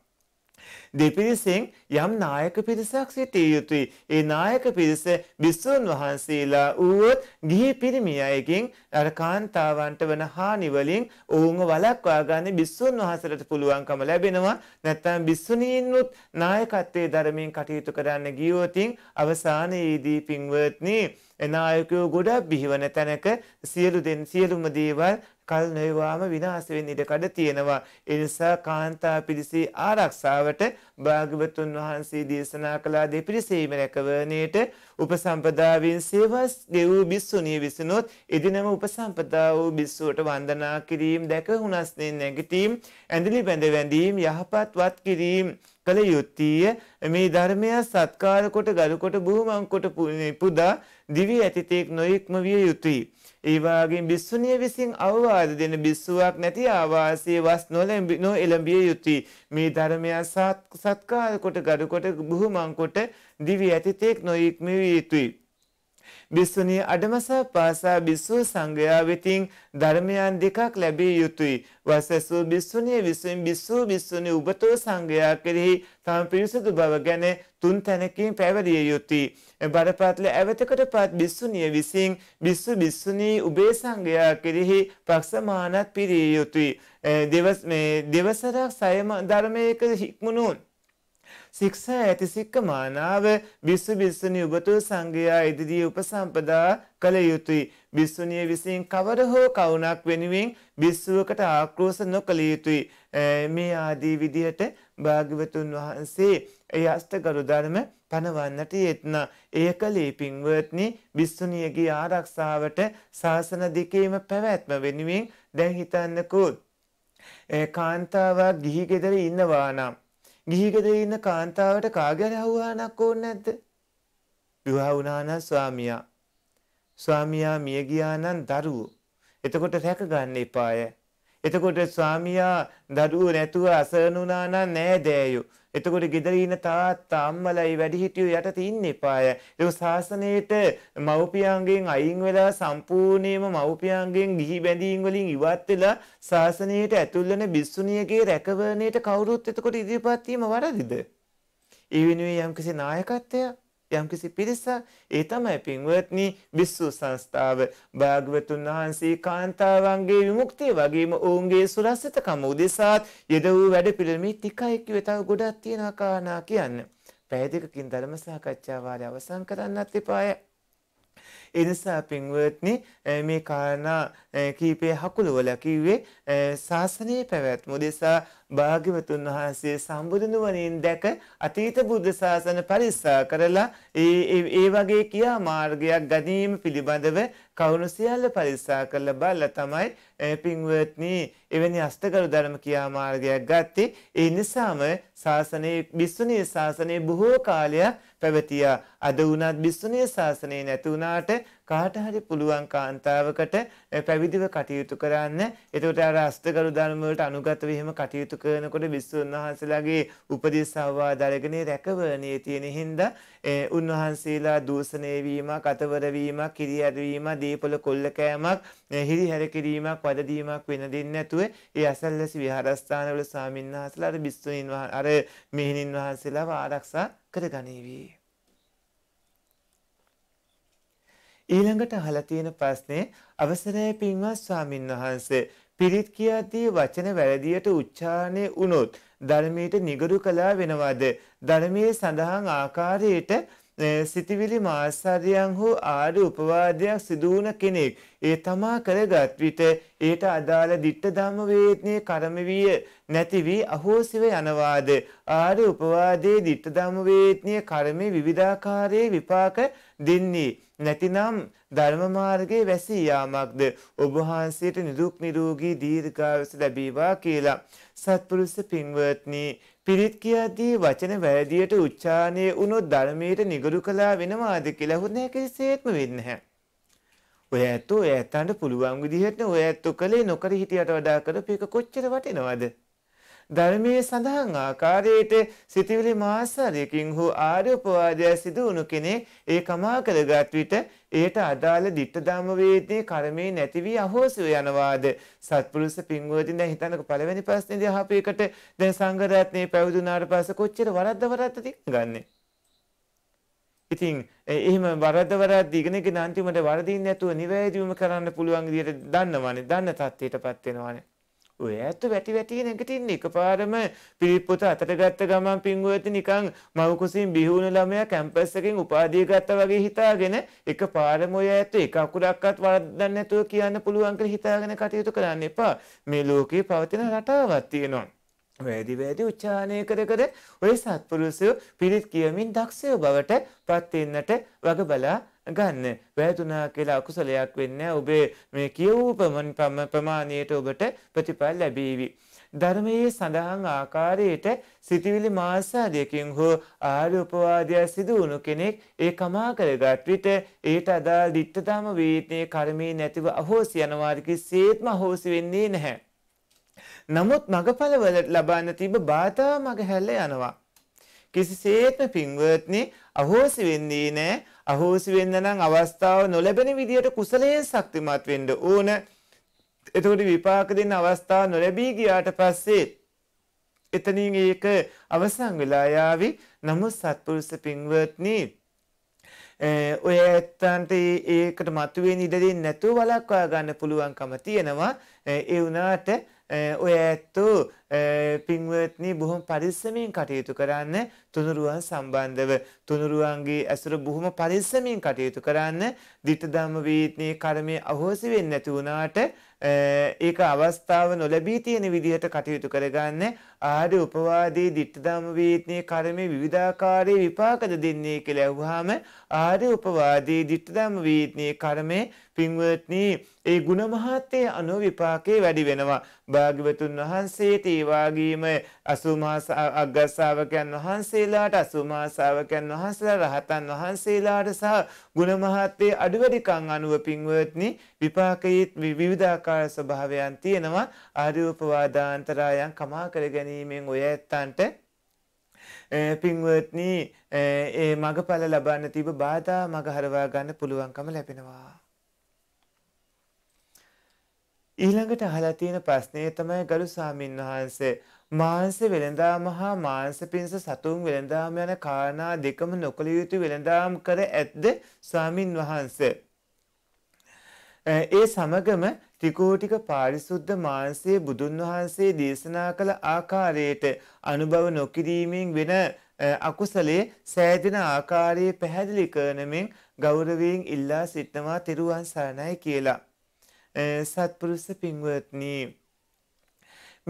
දෙපිරිසෙන් යම් නායක පිරිසක් සිටිය යුතුයි. ඒ නායක පිරිස භික්ෂුන් වහන්සේලා වූවොත් ගිහි පිරිමි අයගෙන් අර කාන්තාවන්ට වන හානි වලින් ඔවුන්ව වළක්වා ගන්න භික්ෂුන් වහන්සේලාට පුළුවන්කම ලැබෙනවා. නැත්නම් භික්ෂුණීන්වත් නායකත්වයේ ධර්මයෙන් කටයුතු කරන්න ගියොතින් අවසානයේදී පින්වත්නි නායකයෝ ගොඩක් බිහිවන තැනක සියලු දෙන් සියලුම දේවල් කල් නොයවාම විනාශ වෙන්න ඉඩ කඩ තියෙනවා. ඒ නිසා කාන්තා පිරිසේ ආරක්ෂාවට භාග්‍යවතුන් වහන්සේ දේශනා කළා දෙපිරිසීම රැකවරණයට උපසම්පදාවෙන් සේවස් ගෙවූ බිස්සුණිය විසනොත් එදිනම උපසම්පදා වූ බිස්සුවට වන්දනා කිරීම දැක හුනස්නේ නැගිටීම් ඇඳිලි බැඳ වැඳීම් යහපත් වත් කිරීම කළ යුත්තේය මේ ධර්මය සත්කාර කොට ගරුකොට බුහුමන් කොට පුදා දිවි ඇතිතෙක් නොයෙක්ම විය යුතුය ඒ වගේම බිස්සුණිය විසින් අවවාද දෙන බිස්සුවක් නැති ආවාසයේ වස් නොලැඹි නොඑළඹිය යුතුය. මේ ධර්මය සත්කාර කොට gadu කොට බුහුමන් කොට දිවි ඇතිතෙක් නොඉක්මවිය යුතුය. බිස්සුණී අඩමසා පාසා බිස්සු සංඝයා වෙතින් ධර්මයන් දෙකක් ලැබිය යුතුයි. වසසු බිස්සුණී විසුන් බිස්සු බිස්සුණී උබතෝ සංඝයා කෙරෙහි තම පිරිසුදු බව ගැන තුන් තැනකින් පැවරිය යුතුයි. බරපතල ඇවතකට පත් බිස්සුණිය විසින් බිස්සු බිස්සුණී උබේ සංඝයා කෙරෙහි පක්ෂමානත් පිරිය යුතුයි. දෙවස් මේ දෙවසරක් සයම ධර්මයක හික්මුණුන් සික්ෂා ඇතිසික්ක මානාව විශ්ව භිස්සනි උබතු සංඝයා ඉදිරියේ උපසම්පදා කළ යුතුයි. භිස්සුණිය විසින් කවර හෝ කවුණක් වෙනුවෙන් භිස්සුවකට ආක්‍රෝෂ නොකළ යුතුයි. මේ ආදී විදිහට භාග්‍යවතුන් වහන්සේ ඒ අෂ්ටගරු ධර්ම පනවන්නට යෙත්න ඒක ලීපින්වර්ත්නි භිස්සුණියගේ ආරක්ෂාවට ශාසන දිකේම පැවැත්ම වෙනුවෙන් දැන් හිතන්නකෝ කාන්තාවක් ගිහි ගෙදර ඉන්නවා නම් ගිහිගදේ ඉන්න කාන්තාවට කාගැන හවුහානක් ඕන නැද්ද? විවාහ වුණාන ස්වාමියා. ස්වාමියා මිය ගියානම් දරුවෝ. එතකොට රැක ගන්න එපාය. එතකොට ස්වාමියා දරුවෝ නැතුව අසරණ වුණා නම් නෑදෑයෝ. එතකොට ගෙදර ඉන්න තාත්තා අම්මලයි වැඩිහිටියෝ යට තින්න එපාය. ඒක ශාසනයේට මව්පියන්ගෙන් අයින් වෙලා සම්පූර්ණයෙන්ම මව්පියන්ගෙන් ගිහි බැඳීම් වලින් ඉවත් වෙලා ශාසනයේට ඇතුල් වෙන බිස්සුණියගේ රැකවරණයට කවුරුත් එතකොට ඉදිරිපත් වීම වරදිද? ඒ වෙනුවෙන් යම්කිසි නායකත්වයක් යම්කිසි පිරිස ඒ තමයි පින්වත්නි විස්සු සංස්ථාව භාග්‍යවතුන් වහන්සේ කාන්තාවන්ගේ විමුක්තිය වගේම ඔවුන්ගේ සුරස්සිතකම උදෙසාත් යෙද වූ වැඩ පිළිමේ ටිකයි කිව්වේ තව ගොඩක් තියෙනවා කාරණා කියන්න. පැය දෙකකින් ධර්ම සාකච්ඡා වාරය අවසන් කරන්නත් එපාය. එනිසා පින්වත්නි මේ කාරණා කීපය හකුලවල කිව්වේ ශාසනයේ පැවැත්ම උදෙසා භාග්‍යවතුන් වහන්සේ සම්බුදුනුවනින් දැක අතීත බුද්ධ ශාසන පරිස්සා කරලා ඒ ඒ වගේ කියා මාර්ගයක් ගැනීම පිළිබඳව කවුරු සියල්ල පරිස්සා කරලා බලලා තමයි පින්වත්නි එවැනි අෂ්ටගරු ධර්ම කියා මාර්ගයක් ගත්තේ ඒ නිසාම ශාසනයේ බිස්සුණී ශාසනයේ බොහෝ කාලයක් පැවතියා අද වුණත් බිස්සුණී ශාසනය නැති වුණාට කාට හරි පුළුවන් කාන්තාවකට පැවිදිව කටයුතු කරන්න. එතකොට අර අස්තගරු ධර්ම වලට අනුගතව එහෙම කටයුතු කරනකොට විසුණු වහන්සේලාගේ උපදෙස් අවවාද අරගෙන රැකවරණයේ තියෙන හින්දා උන්වහන්සේලා දූෂණය වීමක්, අතවර වීමක්, කිරිහැර වීමක්, දීපල කොල්ල කෑමක්, හිරිහැර කිරීමක්, වදදීමක් වෙන දෙන්නේ නැතුව ඒ අසල්ලාසි විහාරස්ථානවල ස්වාමීන් වහන්සේලා අර විසුණුන් අර මෙහෙණින් වහන්සේලාව ආරක්ෂා කරගනීවි. ඊළඟට අහලා තියෙන ප්‍රශ්නේ අවසරය පින්වත් ස්වාමින් වහන්සේ පිරිත් කියද්දී වචන වැරදියට උච්චාරණය වුණොත් ධර්මයට නිගරු කළා වෙනවද ධර්මයේ සඳහන් ආකාරයට සිතවිලි මාස්සාරයන් හෝ ආඩ උපවාදයක් සිදුවන කෙනෙක් ඒ තමා කරගත් විට ඒට අදාළ දිට්ට ධම්ම වේදනය කර්මවිය නැති වී අහෝසිව යනවාද ආඩ උපවාදයේ දිට්ට ධම්ම වේදනීය කර්මේ විවිධාකාරයේ විපාක දෙන්නේ නැතිනම් ධර්ම මාර්ගයේ වැසී යාමක්ද ඔබ වහන්සේට නිදුක් නිරෝගී දීර්ඝායුෂ ලැබේවා කියලා සත්පුරුෂ පින්වත්නි පිරිත් කියද්දී වචන වැරදියට උච්චාරණය වුණොත් ධර්මයට නිගරු කළා වෙනවාද කියලා හුදේ කිසිසේත්ම වෙන්නේ නැහැ. ඔය ඇත්තෝ ඇත්තන්ට පුළුවන් විදිහට ඔය ඇත්තෝ කලේ නොකර හිටියට වඩා කරපු එක කොච්චර වටිනවද? ධර්මයේ සඳහන් ආකාරයට සිතිවිලි මාසාරයකින් හෝ ආර්යෝපවාදය සිදු වුණු කෙනෙක් ඒ කමා කරගත් විට ඒට අදාළ ditta ධම්ම වේදී කර්මේ නැති වී අහෝසි යනවාද සත්පුරුෂ පින්වදින් දැන් හිතන්නකො පළවෙනි ප්‍රශ්නේදී අහපු එකට දැන් සංඝ රත්නේ පැවිදුනාට පස්සේ කොච්චර වරද්ද වරද්ද තියගන්නේ ඉතින් එහෙම වරද්ද වරද්ද ඉගෙනගෙන අන්තිමට වරදින් නැතුව නිවැරදිවම කරන්න පුළුවන් විදියට දන්නවනේ දන්න තත්ත්වයටපත් වෙනවනේ ඔය ඇත්ත වැටි වැටි නැගිටින්නේ එකපාරම පිරිත් පොත අතට ගත්ත ගමන් පින්වුවති නිකන් මව් කුසින් බිහුණු ළමයා කැම්පස් එකෙන් උපාධිය ගත්තා වගේ හිතාගෙන එකපාරම ඔය ඇත්ත එක අකුරක්වත් වරද්දන්නේ නැතුව කියන්න පුළුවන් කියලා හිතාගෙන කටයුතු කරන්න එපා. මේ ලෝකේ පවතින රටාවක් තියෙනවා. වැදි වැදි උච්චාරණය කර කර ඔය සත්පුරුෂයෝ පිරිත් කියමින් දක්ෂයෝ බවට පත් වෙන්නට වග බලා ගන්න. වැයතුනා කියලා අකුසලයක් වෙන්නේ ඔබේ මේ කියවූ ප්‍රමාණයට ඔබට ප්‍රතිඵල ලැබීවි. ධර්මයේ සඳහන් ආකාරයට සිතිවිලි මාසාදයකින් හෝ ආර්ය උපවාදයක් සිදු වුණු කෙනෙක් ඒ කමා කරගත් විට ඒට අදාළ ditthතම වේදනේ කර්මී නැතිව අහෝසි යනවාද කිසිසේත්ම අහෝසි වෙන්නේ නැහැ. නමුත් මගඵලවල ලබන්න තිබ බාධා මගහැරලා යනවා. කිසිසේත්ම පින්වත්නි අහෝසි වෙන්නේ නැහැ. අහෝසි වෙන්න නම් අවස්ථාව නොලැබෙන විදියට කුසලයෙන් ශක්තිමත් වෙන්න ඕන. එතකොට විපාක දෙන්න අවස්ථාව නොලැබී ගියාට පස්සේ එතනින් ඒක අවසන් වෙලා යාවි. නමුත් සත්පුරුෂ පින්වත්නි ඔය ඇත්තන්ට ඒකට මතුවෙන් ඉඩ දෙන්නේ නැතුව වළක්වා ගන්න පුළුවන්කම තියෙනවා. ඒ වුණාට ඔය ඇත්තෝ පින්වත්නී බොහොම පරිස්සමින් කටයුතු කරන්න තුනුරුවන් සම්බන්ධව තුනුරුවන්ගේ ඇසුර බොහොම පරිස්සමින් කටයුතු කරන්න දිට්ඨධම්ම වීත්නී කර්මය අහෝසි වෙන්නේ නැති වුණාට ඒක අවස්ථාව නොලැබී තියෙන විදිහට කටයුතු කරගන්න ආර්ය උපවාදී ditthධම්ම වේතනේ කර්මේ විවිධාකාරයේ විපාකද දෙන්නේ කියලා ඇහුවාම ආර්ය උපවාදී ditthධම්ම වේතනේ කර්මේ පින්වත්නි ඒ ಗುಣ මහත්යේ අනු විපාකේ වැඩි වෙනවා භාග්‍යවතුන් වහන්සේට ඒ වාගේම අසුමාස අග්ගස්සාවකයන් වහන්සේලාට අසුමාසාවකයන් වහන්සේලා රහතන් වහන්සේලාට සහ ಗುಣ මහත්යේ අඩුවැඩිකම් අනුව පින්වත්නි විපාකයේ විවිධාකාර ස්වභාවයන් තියෙනවා ආර්ය උපවාදාන්තරයන් කමා කර ගැනීම ගැනීමෙන් ඔය ඇත්තන්ට පින්වත්නි ඒ මගඵල ලබන්න තිබ බාධා මග හරවා ගන්න පුළුවන්කම ලැබෙනවා. ඊළඟට අහලා තියෙන ප්‍රශ්නේ තමයි ගරු සාමින් වහන්සේ මාංශ වෙළඳාම හා මාංශ පිංස සතුන් වෙළඳාම යන කාරණා දෙකම නොකළ යුතු වෙළඳාම් කර ඇත්ද ස්වාමින් වහන්සේ ඒ සමගම ත්‍රිකෝටික පාරිසුද්ධ මාංශයේ බුදුන් වහන්සේ දේශනා කළ ආකාරයට අනුභව නොකිරීමෙන් වෙන අකුසලයේ සෑදෙන ආකාරයේ පැහැදිලි කරනමින් ගෞරවයෙන් ඉල්ලා සිටනවා තෙරුවන් සරණයි කියලා. සත්පුරුෂ පින්වත්නි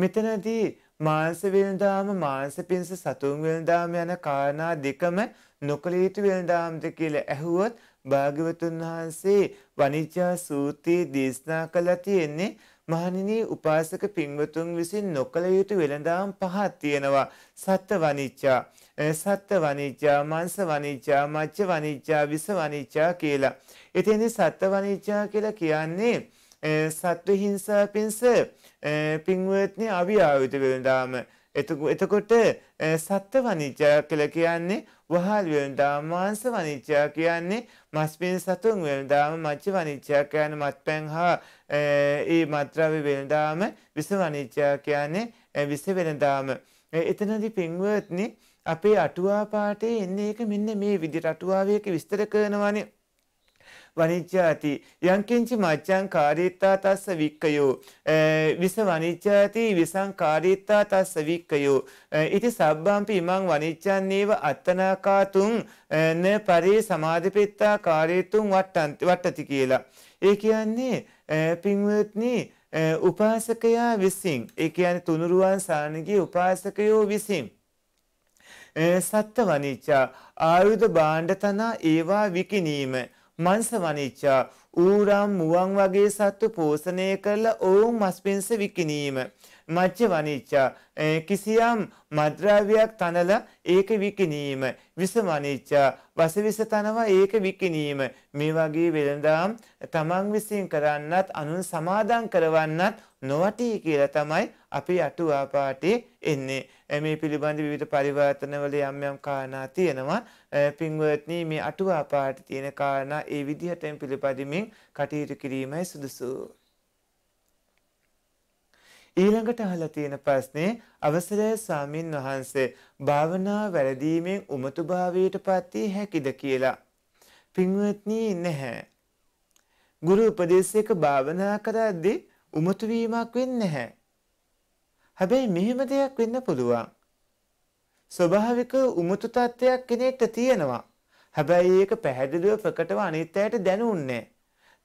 මෙතනදී මාංශ වෙනදාම මාංශ පින්ස සතුන් වෙනදාම යන කාරණා දෙකම නොකළ යුතු වෙනදාම්ද කියලා ඇහුවොත් භාග්‍යවතුන් වහන්සේ වනිජ්ජා සූත්‍රයේ දේශනා කළා තියෙන්නේ මහණෙනි උපාසක පින්වතුන් විසින් නොකළ යුතු වෙළඳාම් පහක් තියෙනවා සත්ත්ව වනිච්චා සත්ත්ව වනිච්චා මාංශ වනිච්චා මච්ච වනිච්චා විස වනිච්චා කියලා. එතෙන්දි සත්ත්ව වනිච්චා කියලා කියන්නේ සත්ව හිංසා පිංස පින්වත්නි අවියාවිත වෙළඳාම. එතකොට සත්ත්ව වනිච්චා කියලා කියන්නේ වහල් වෙළඳාම මාංශ වනිච්චා කියන්නේ මස් පින් සතුන් වෙළඳාම මච්ච වනිච්චා කියන්නේ මත්පැන් හා ඒ මත්ද්‍රව්‍ය වෙළඳාම විස වනිච්චා කියන්නේ විස වෙළඳාම එතනදී පින්වත්නි අපේ අටුවා පාඩේ එන්නේ එක මෙන්න මේ විදිහට අටුවාවේක විස්තර කරනවානේ වනිජ්ජාති යංකින්චි මච්ඡං කාරීත්තා තස්ස වික්කයෝ විස වනිජ්ජාති විසං කාරීත්තා තස්ස වික්කයෝ ඉති සබ්බම්පි ඉමං වනිජ්ජන්නේව අත්තනාකාතුං න පරි සමාධිපිත්තා කාරීතුං වට්ටති කියලා ඒ කියන්නේ පින්වත්නි උපාසකයා විසින් ඒ කියන්නේ තුනුරුවන් සානගේ උපාසකයෝ විසින් සත්ත වනිච්චා ආයුධ භාණ්ඩ තනා ඒවා විකිනීම මංස වනිච්චා ඌරම් මුවන් වගේ සත්තු පෝෂණය කරලා ඔවුන් මස් පින්ස විකිනීම. මච්ච වනිච්චා කිසියම් මද්‍රාවයක් තනල ඒක විකිනීම. විස වනිච්චා වසවිස තනවා ඒක විකිනීම. මේ වගේ වෙළඳාම් තමන් විසින් කරන්නත් අනුන් සමාදන් කරවන්නත් නොවටී කියලා තමයි අපි අටුවාපාටේ එන්නේ. මේ පිළිබඳ විවිධ පරිවර්තනවල යම් යම් කාරණා තියෙනවා. පින්වත්නි මේ අටුවා පාට තියෙන කාරණා ඒ විදිහටම පිළිපදිමින් කටයුතු කිරීමයි සුදුසු. ඊළඟට අහලා තියෙන ප්‍රශ්නේ අවසරයි ස්වාමින් වහන්සේ භාවනා වැඩීමෙන් උමතුභාවයට පත් හැකිද කියලා. පින්වත්නි නැහැ. ගුරු උපදේශයක භාවනා කරද්දී උමතු වීමක් වෙන්නේ නැහැ. හැබැයි මෙහෙම දෙයක් වෙන්න පුළුවන්. ස්වභාවික උමුතු තත්ත්වයක් කෙනෙක්ට තියෙනවා. හැබැයි ඒක පැහැදිලිව ප්‍රකටව අනිත් අයට දැනුන්නේ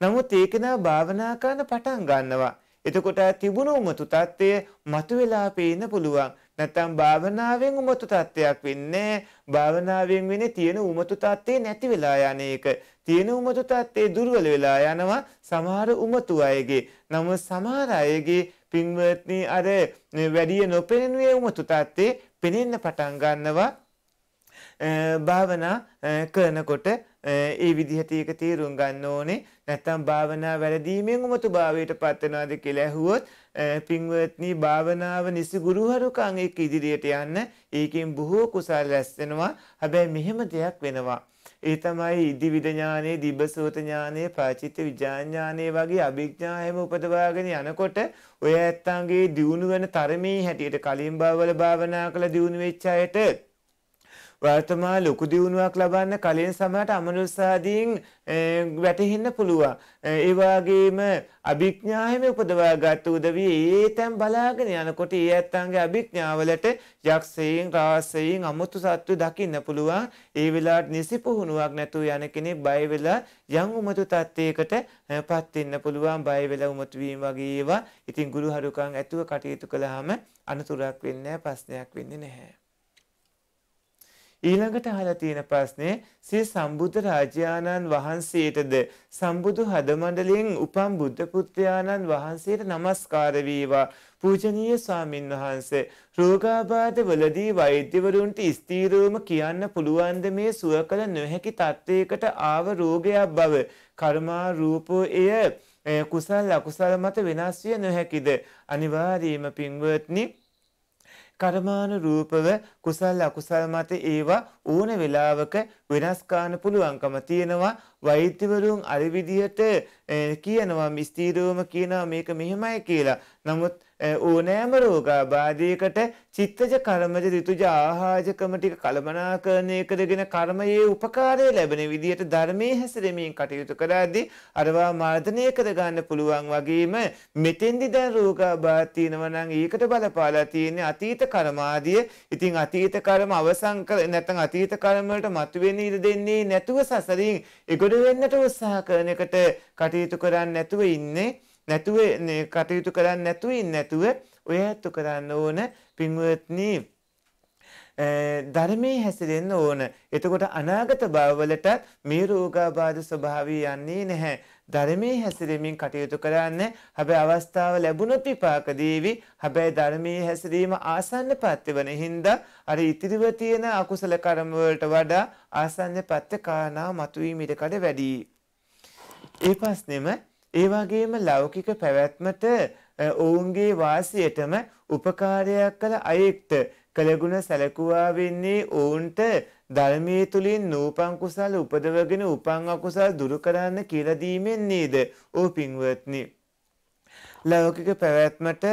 නමුත් ඒක නා භාවනා කරන්න පටන් ගන්නවා. එතකොට තිබුණු උමුතු තත්ත්වය මතුවලා පේන්න පුළුවන්. නැත්තම් භාවනාවෙන් උමුතු තත්ත්වයක් වෙන්නේ භාවනාවෙන් වෙන්නේ තියෙන උමුතු තත්ත්වේ නැති වෙලා යන එක. තියෙන උමුතු තත්ත්වේ දුර්වල වෙලා යනවා සමහර උමුතු අයගේ. නමුත් සමහර අයගේ පින්වත්නි අර වැඩිය නොපෙනෙන උමතු තත්ත්වේ පෙනෙන්න පටන් ගන්නවා භාවනා කරනකොට ඒ විදිහට ඒක තීරුම් ගන්න ඕනේ නැත්නම් භාවනා වැරදීමෙන් උමතු භාවයට පත් වෙනවාද කියලා ඇහුවොත් පින්වත්නි භාවනාව නිසි ගුරුහරුකම් එක්ක ඉදිරියට යන්න ඒකෙන් බොහෝ කුසල් රැස් වෙනවා හැබැයි මෙහෙම දෙයක් වෙනවා ඒ තමයි ඉදිවිද ඥානේ, දිබ්බසෝත ඥානේ, පාචිත්‍ය විඥාඥානේ වගේ අභිඥා හැම උපදවාගෙන යනකොට ඔය ඇත්තන්ගේ දියුණු වෙන තරමේ හැටියට කලින් භවවල භාවනා කළ දියුණු වෙච්ච අයට වර්තමාන ලොකු දියුණුවක් ලබන්න කලින් සමහරට අමනුස්සාදීන් වැටහෙන්න පුළුවන්. ඒ වගේම අභිඥාවෙම උපදවාගත් උදවිය ඒතම් බලාගෙන යනකොට ඒ ඇත්තන්ගේ අභිඥාවලට යක්ෂයන්, රාසයන්, අමුතු සත්තු දකින්න පුළුවන්. ඒ වෙලාවට නිසි පුහුණුවක් නැතුව යන කෙනෙක් බය වෙලා යම් උමතු තත්යකටපත් වෙන්න පුළුවන්. බය වෙලා උමතු වීම වගේ ඒවා. ඉතින් ගුරු හරුකම් ඇතුව කටයුතු කළාම අනතුරක් වෙන්නේ නැහැ, ප්‍රශ්නයක් වෙන්නේ නැහැ. ඊළඟට අහලා තියෙන ප්‍රශ්නේ සිය සම්බුද්ධ රාජානන් වහන්සේටද සම්බුදු හදමඬලෙන් උපන් බුද්ධ පුත්‍රයාණන් වහන්සේට নমස්කාර වේවා පූජනීය ස්වාමින් වහන්සේ රෝගාබාධ වලදී වෛද්‍යවරුන්ට ස්ථීරවම කියන්න පුළුවන් මේ සුව කළ නොහැකි තත්ත්වයකට ආව රෝගයක් බව කර්මා රූපෝ එය කුසල් අකුසල් මත වෙනස් විය නොහැකිද අනිවාර්යයෙන්ම පින්වත්නි කර්මාන රූපව කුසල් අකුසල් මත ඒවා ඕන වෙලාවක වෙනස් කාන්න පුළුවන්කම තියෙනවා වෛද්‍යවරුන් අර විදිහට කියනවා ස්ථීරවම කියනවා මේක මෙහෙමයි කියලා. නමුත් ඕනෑම රෝගාබාධයකට චිත්තජ කර්මජ ඍතුජ ආහාජකම ටික කළමනාකරණය කරගෙන කර්මයේ උපකාරය ලැබෙන විදිහට ධර්මයේ හැසිරෙමින් කටයුතු කරද්දී අරවා මර්ධනය කරගන්න පුළුවන් වගේම මෙතෙන්දි දැන් රෝගාබාධ තියෙනවා නම් ඒකට බලපාලා තියෙන අතීත කර්මාදිය. ඉතින් අතීත කර්ම අවසන් කර නැත්නම් අතීත කර්ම වලට මතුවෙන්න ඉඩ දෙන්නේ නැතුව සසරින් එගොඩ වෙන්නට උත්සාහ කරන එකට කටයුතු කරන්නේ නැතුව ඉන්නේ නැතුව කටයුතු කරන්න නැතුව නැතුව ඔය ඇත්තු කරන්න ඕන පින්වත්නි ධර්මයේ හැසිරෙන්න ඕන. එතකොට අනාගත භවවලටත් මේ රෝගාබාධ ස්වභාවය යන්නේ නැහැ. ධර්මයේ හැසිරෙමින් කටයුතු කරන්න හැබැයි අවස්ථාව ලැබුණොත් විපාක දීවි. හැබැයි ධර්මයේ හැසිරීම ආසන්න පත්‍ය වෙන හින්දා අර ඉතිරිව තියෙන අකුසල කර්ම වලට වඩා ආසන්න පත්‍ය කාරණා මතුවීම ඉඩ කඩ වැඩි. ඒ ප්‍රශ්නේම ඒ වගේම ලෞකික පැවැත්මට ඔවුන්ගේ වාසියටම උපකාරයක් කළ අයෙක්ට කළගුණ සැලකුවා වෙන්නේ ඔවුන්ට ධර්මයේ තුලින් නූපන් කුසල උපදවගෙන උපන් අකුසල් දුරු කරන්න කියලා දීමෙන් නේද? ඕ පින්වත්නි. ලෞකික පැවැත්මට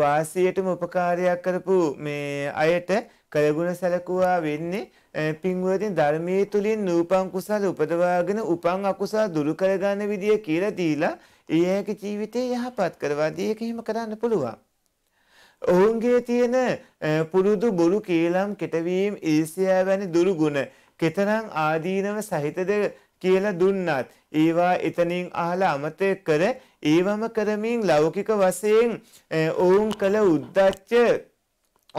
වාසියටම උපකාරයක් කරපු මේ අයට කළගුණ සැලකුවා වෙන්නේ පින්වතින් ධර්මයේ තුලින් නූපන් කුසල උපදවාගෙන උපන් අකුසල දුරු කරගන්න විදිය කියලා දීලා ඊයක ජීවිතේ යහපත් කරවා දී ඒක එහෙම කරන්න පුළුවන්. ඔවුන්ගේ තියෙන පුරුදු බොරු කේලම් කෙටවීම ඊර්ෂ්‍යා වැනි දුරුගුණ කෙතරම් ආදීනව සහිතද කියලා දුන්නත් ඒවා එතනින් අහලා අමතක කර ඒවම කරමින් ලෞකික වශයෙන් ඔවුන් කළ උද්දච්ච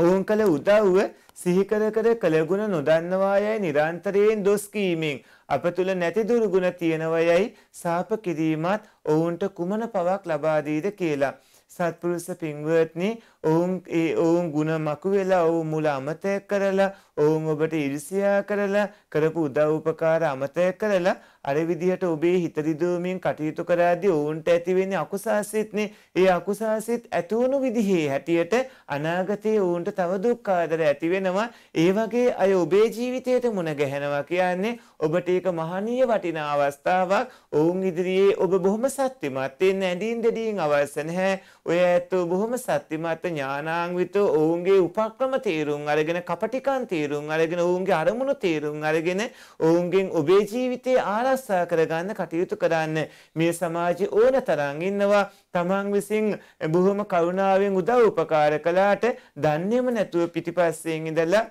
ඔවුන් කළ උදව්ව සිහිකර කර කළගුණ නොදන්නවා යයි නිරන්තරයෙන් දොස් කීමෙන් අප තුළ නැති දුරුගුණ තියෙනවා යයි සාප කිරීමත් ඔවුන්ට කුමන පවක් ලබා දීද කියලා. සත්පුරුෂ පින්වත්නි ඔවුන් ඒ ඔවුන් ಗುಣ මකු වෙලා ඔවුන් මුල අමතක කරලා ඔවුන් ඔබට ඊර්ෂ්‍යා කරලා කරපු උදව් උපකාර අමතක කරලා අර විදිහට ඔබේ හිත දිදුවමින් කටයුතු කරද්දී ඔවුන්ට ඇති වෙන්නේ අකුසාසිතනේ. ඒ අකුසාසිත ඇති වුණු විදිහේ හැටියට අනාගතයේ ඔවුන්ට තව දුක් ආදර ඇති වෙනවා. ඒ වගේ අය ඔබේ ජීවිතයට මුණ ගැහෙනවා කියන්නේ ඔබට ඒක මහනීය වටිනා අවස්ථාවක්. ඔවුන් ඉදිරියේ ඔබ බොහොම සත්‍යමත් වෙන්න ඇඳින් දෙඩින් අවශ්‍ය නැහැ. ඔය ඇත්තෝ බොහොම සත්‍යමත් ඥානාන්විතෝ ඔවුන්ගේ උපක්‍රම තේරුම් අරගෙන කපටිකම් තේරුම් අරගෙන ඔවුන්ගේ අරමුණු තේරුම් අරගෙන ඔවුන්ගෙන් ඔබේ ජීවිතයේ ආර ආරස්සා කරගන්න කටයුතු කරන්න මේ සමාජය ඕන තරම් ඉන්නවා තමන් විසින් බොහොම කරුණාවෙන් උදව් උපකාර කළාට දන්නේම නැතුව පිටිපස්සෙන් ඉඳලා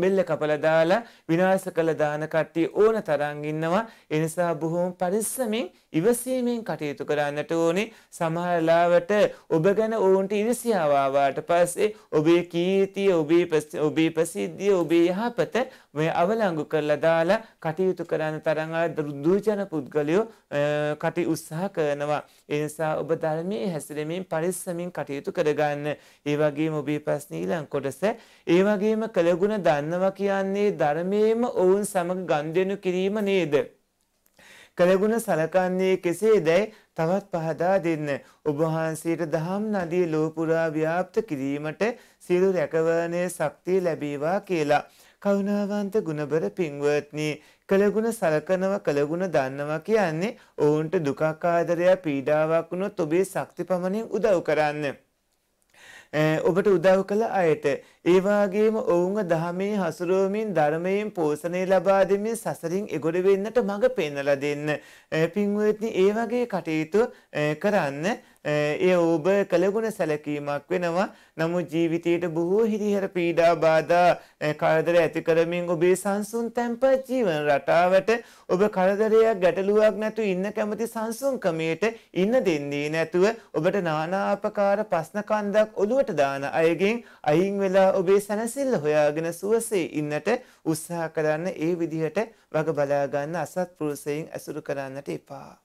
බෙල්ල කපලා දාලා විනාශ කළ දාන කට්ටිය ඕන තරම් ඉන්නවා ඒ නිසා බොහොම පරිස්සමින් ඉවසීමෙන් කටයුතු කරන්නට ඕනේ සමහර ලාවට ඔබ ගැන ඔවුන්ට ඉරිසියාව ආවාට පස්සේ ඔබේ කීර්තිය ඔබේ ඔබේ ප්‍රසිද්ධිය ඔබේ යහපත මේ අවලංගු කරලා දාලා කටයුතු කරන්න තරම් දුර්ජන පුද්ගලයෝ කටි උත්සාහ කරනවා. ඒ නිසා ඔබ ධර්මයේ හැසිරෙමින් පරිස්සමින් කටයුතු කරගන්න. ඒ වගේම ඔබේ ප්‍රශ්න ඊළඟ කොටස ඒ වගේම කළගුණ දන්නවා කියන්නේ ධර්මයේම ඔවුන් සමග ගන්දෙනු කිරීම නේද? කළගුණ සලකන්නේ කෙසේදැයි තවත් පහදා දෙන්න. ඔබ වහන්සේට දහම් නදී ලෝ පුරා ව්‍යාප්ත කිරීමට සියලු රැකවරණයේ ශක්තිය ලැබේවා කියලා. කරුණාවන්ත ගුණබර පින්වත්නි කළගුණ සලකනවා කළගුණ දන්නවා කියන්නේ ඔවුන්ට දුකක් ආදරයක් පීඩාවක් වුණොත් ඔබේ ශක්ති පමණින් උදව් කරන්න. ඔබට උදව් කළ අයට ඒ වාගේම ඔවුන්ව දහමේ හසුරුවමින් ධර්මයෙන් පෝෂණය ලබා දෙමින් සසරින් එගොඩ වෙන්නට මඟ පෙන්වලා දෙන්න. පින්වත්නි ඒ වගේ කටයුතු කරන්න එය ඔබ කළ ගුණ සැලකීමක් වෙනවා. නමුත් ජීවිතයට බොහෝ හිරිහැර පීඩා බාධා කරදර ඇති කරමින් ඔබේ සංසුන් තැන්පත් ජීවන රටාවට ඔබ කරදරයක් ගැටලුවක් නැතු ඉන්න කැමති සංසුන්කමයට ඉන්න දෙන්නේ නැතුව ඔබට নানা ආකාර ප්‍රශ්න කන්දක් ඔලුවට දාන අයගෙන් අයින් වෙලා ඔබේ සැනසෙල්ල හොයාගෙන සුවසේ ඉන්නට උත්සාහ කරන්න ඒ විදිහට වග බලා ගන්න අසත්පුරුෂයන් ඇසුරු කරන්නට එපා.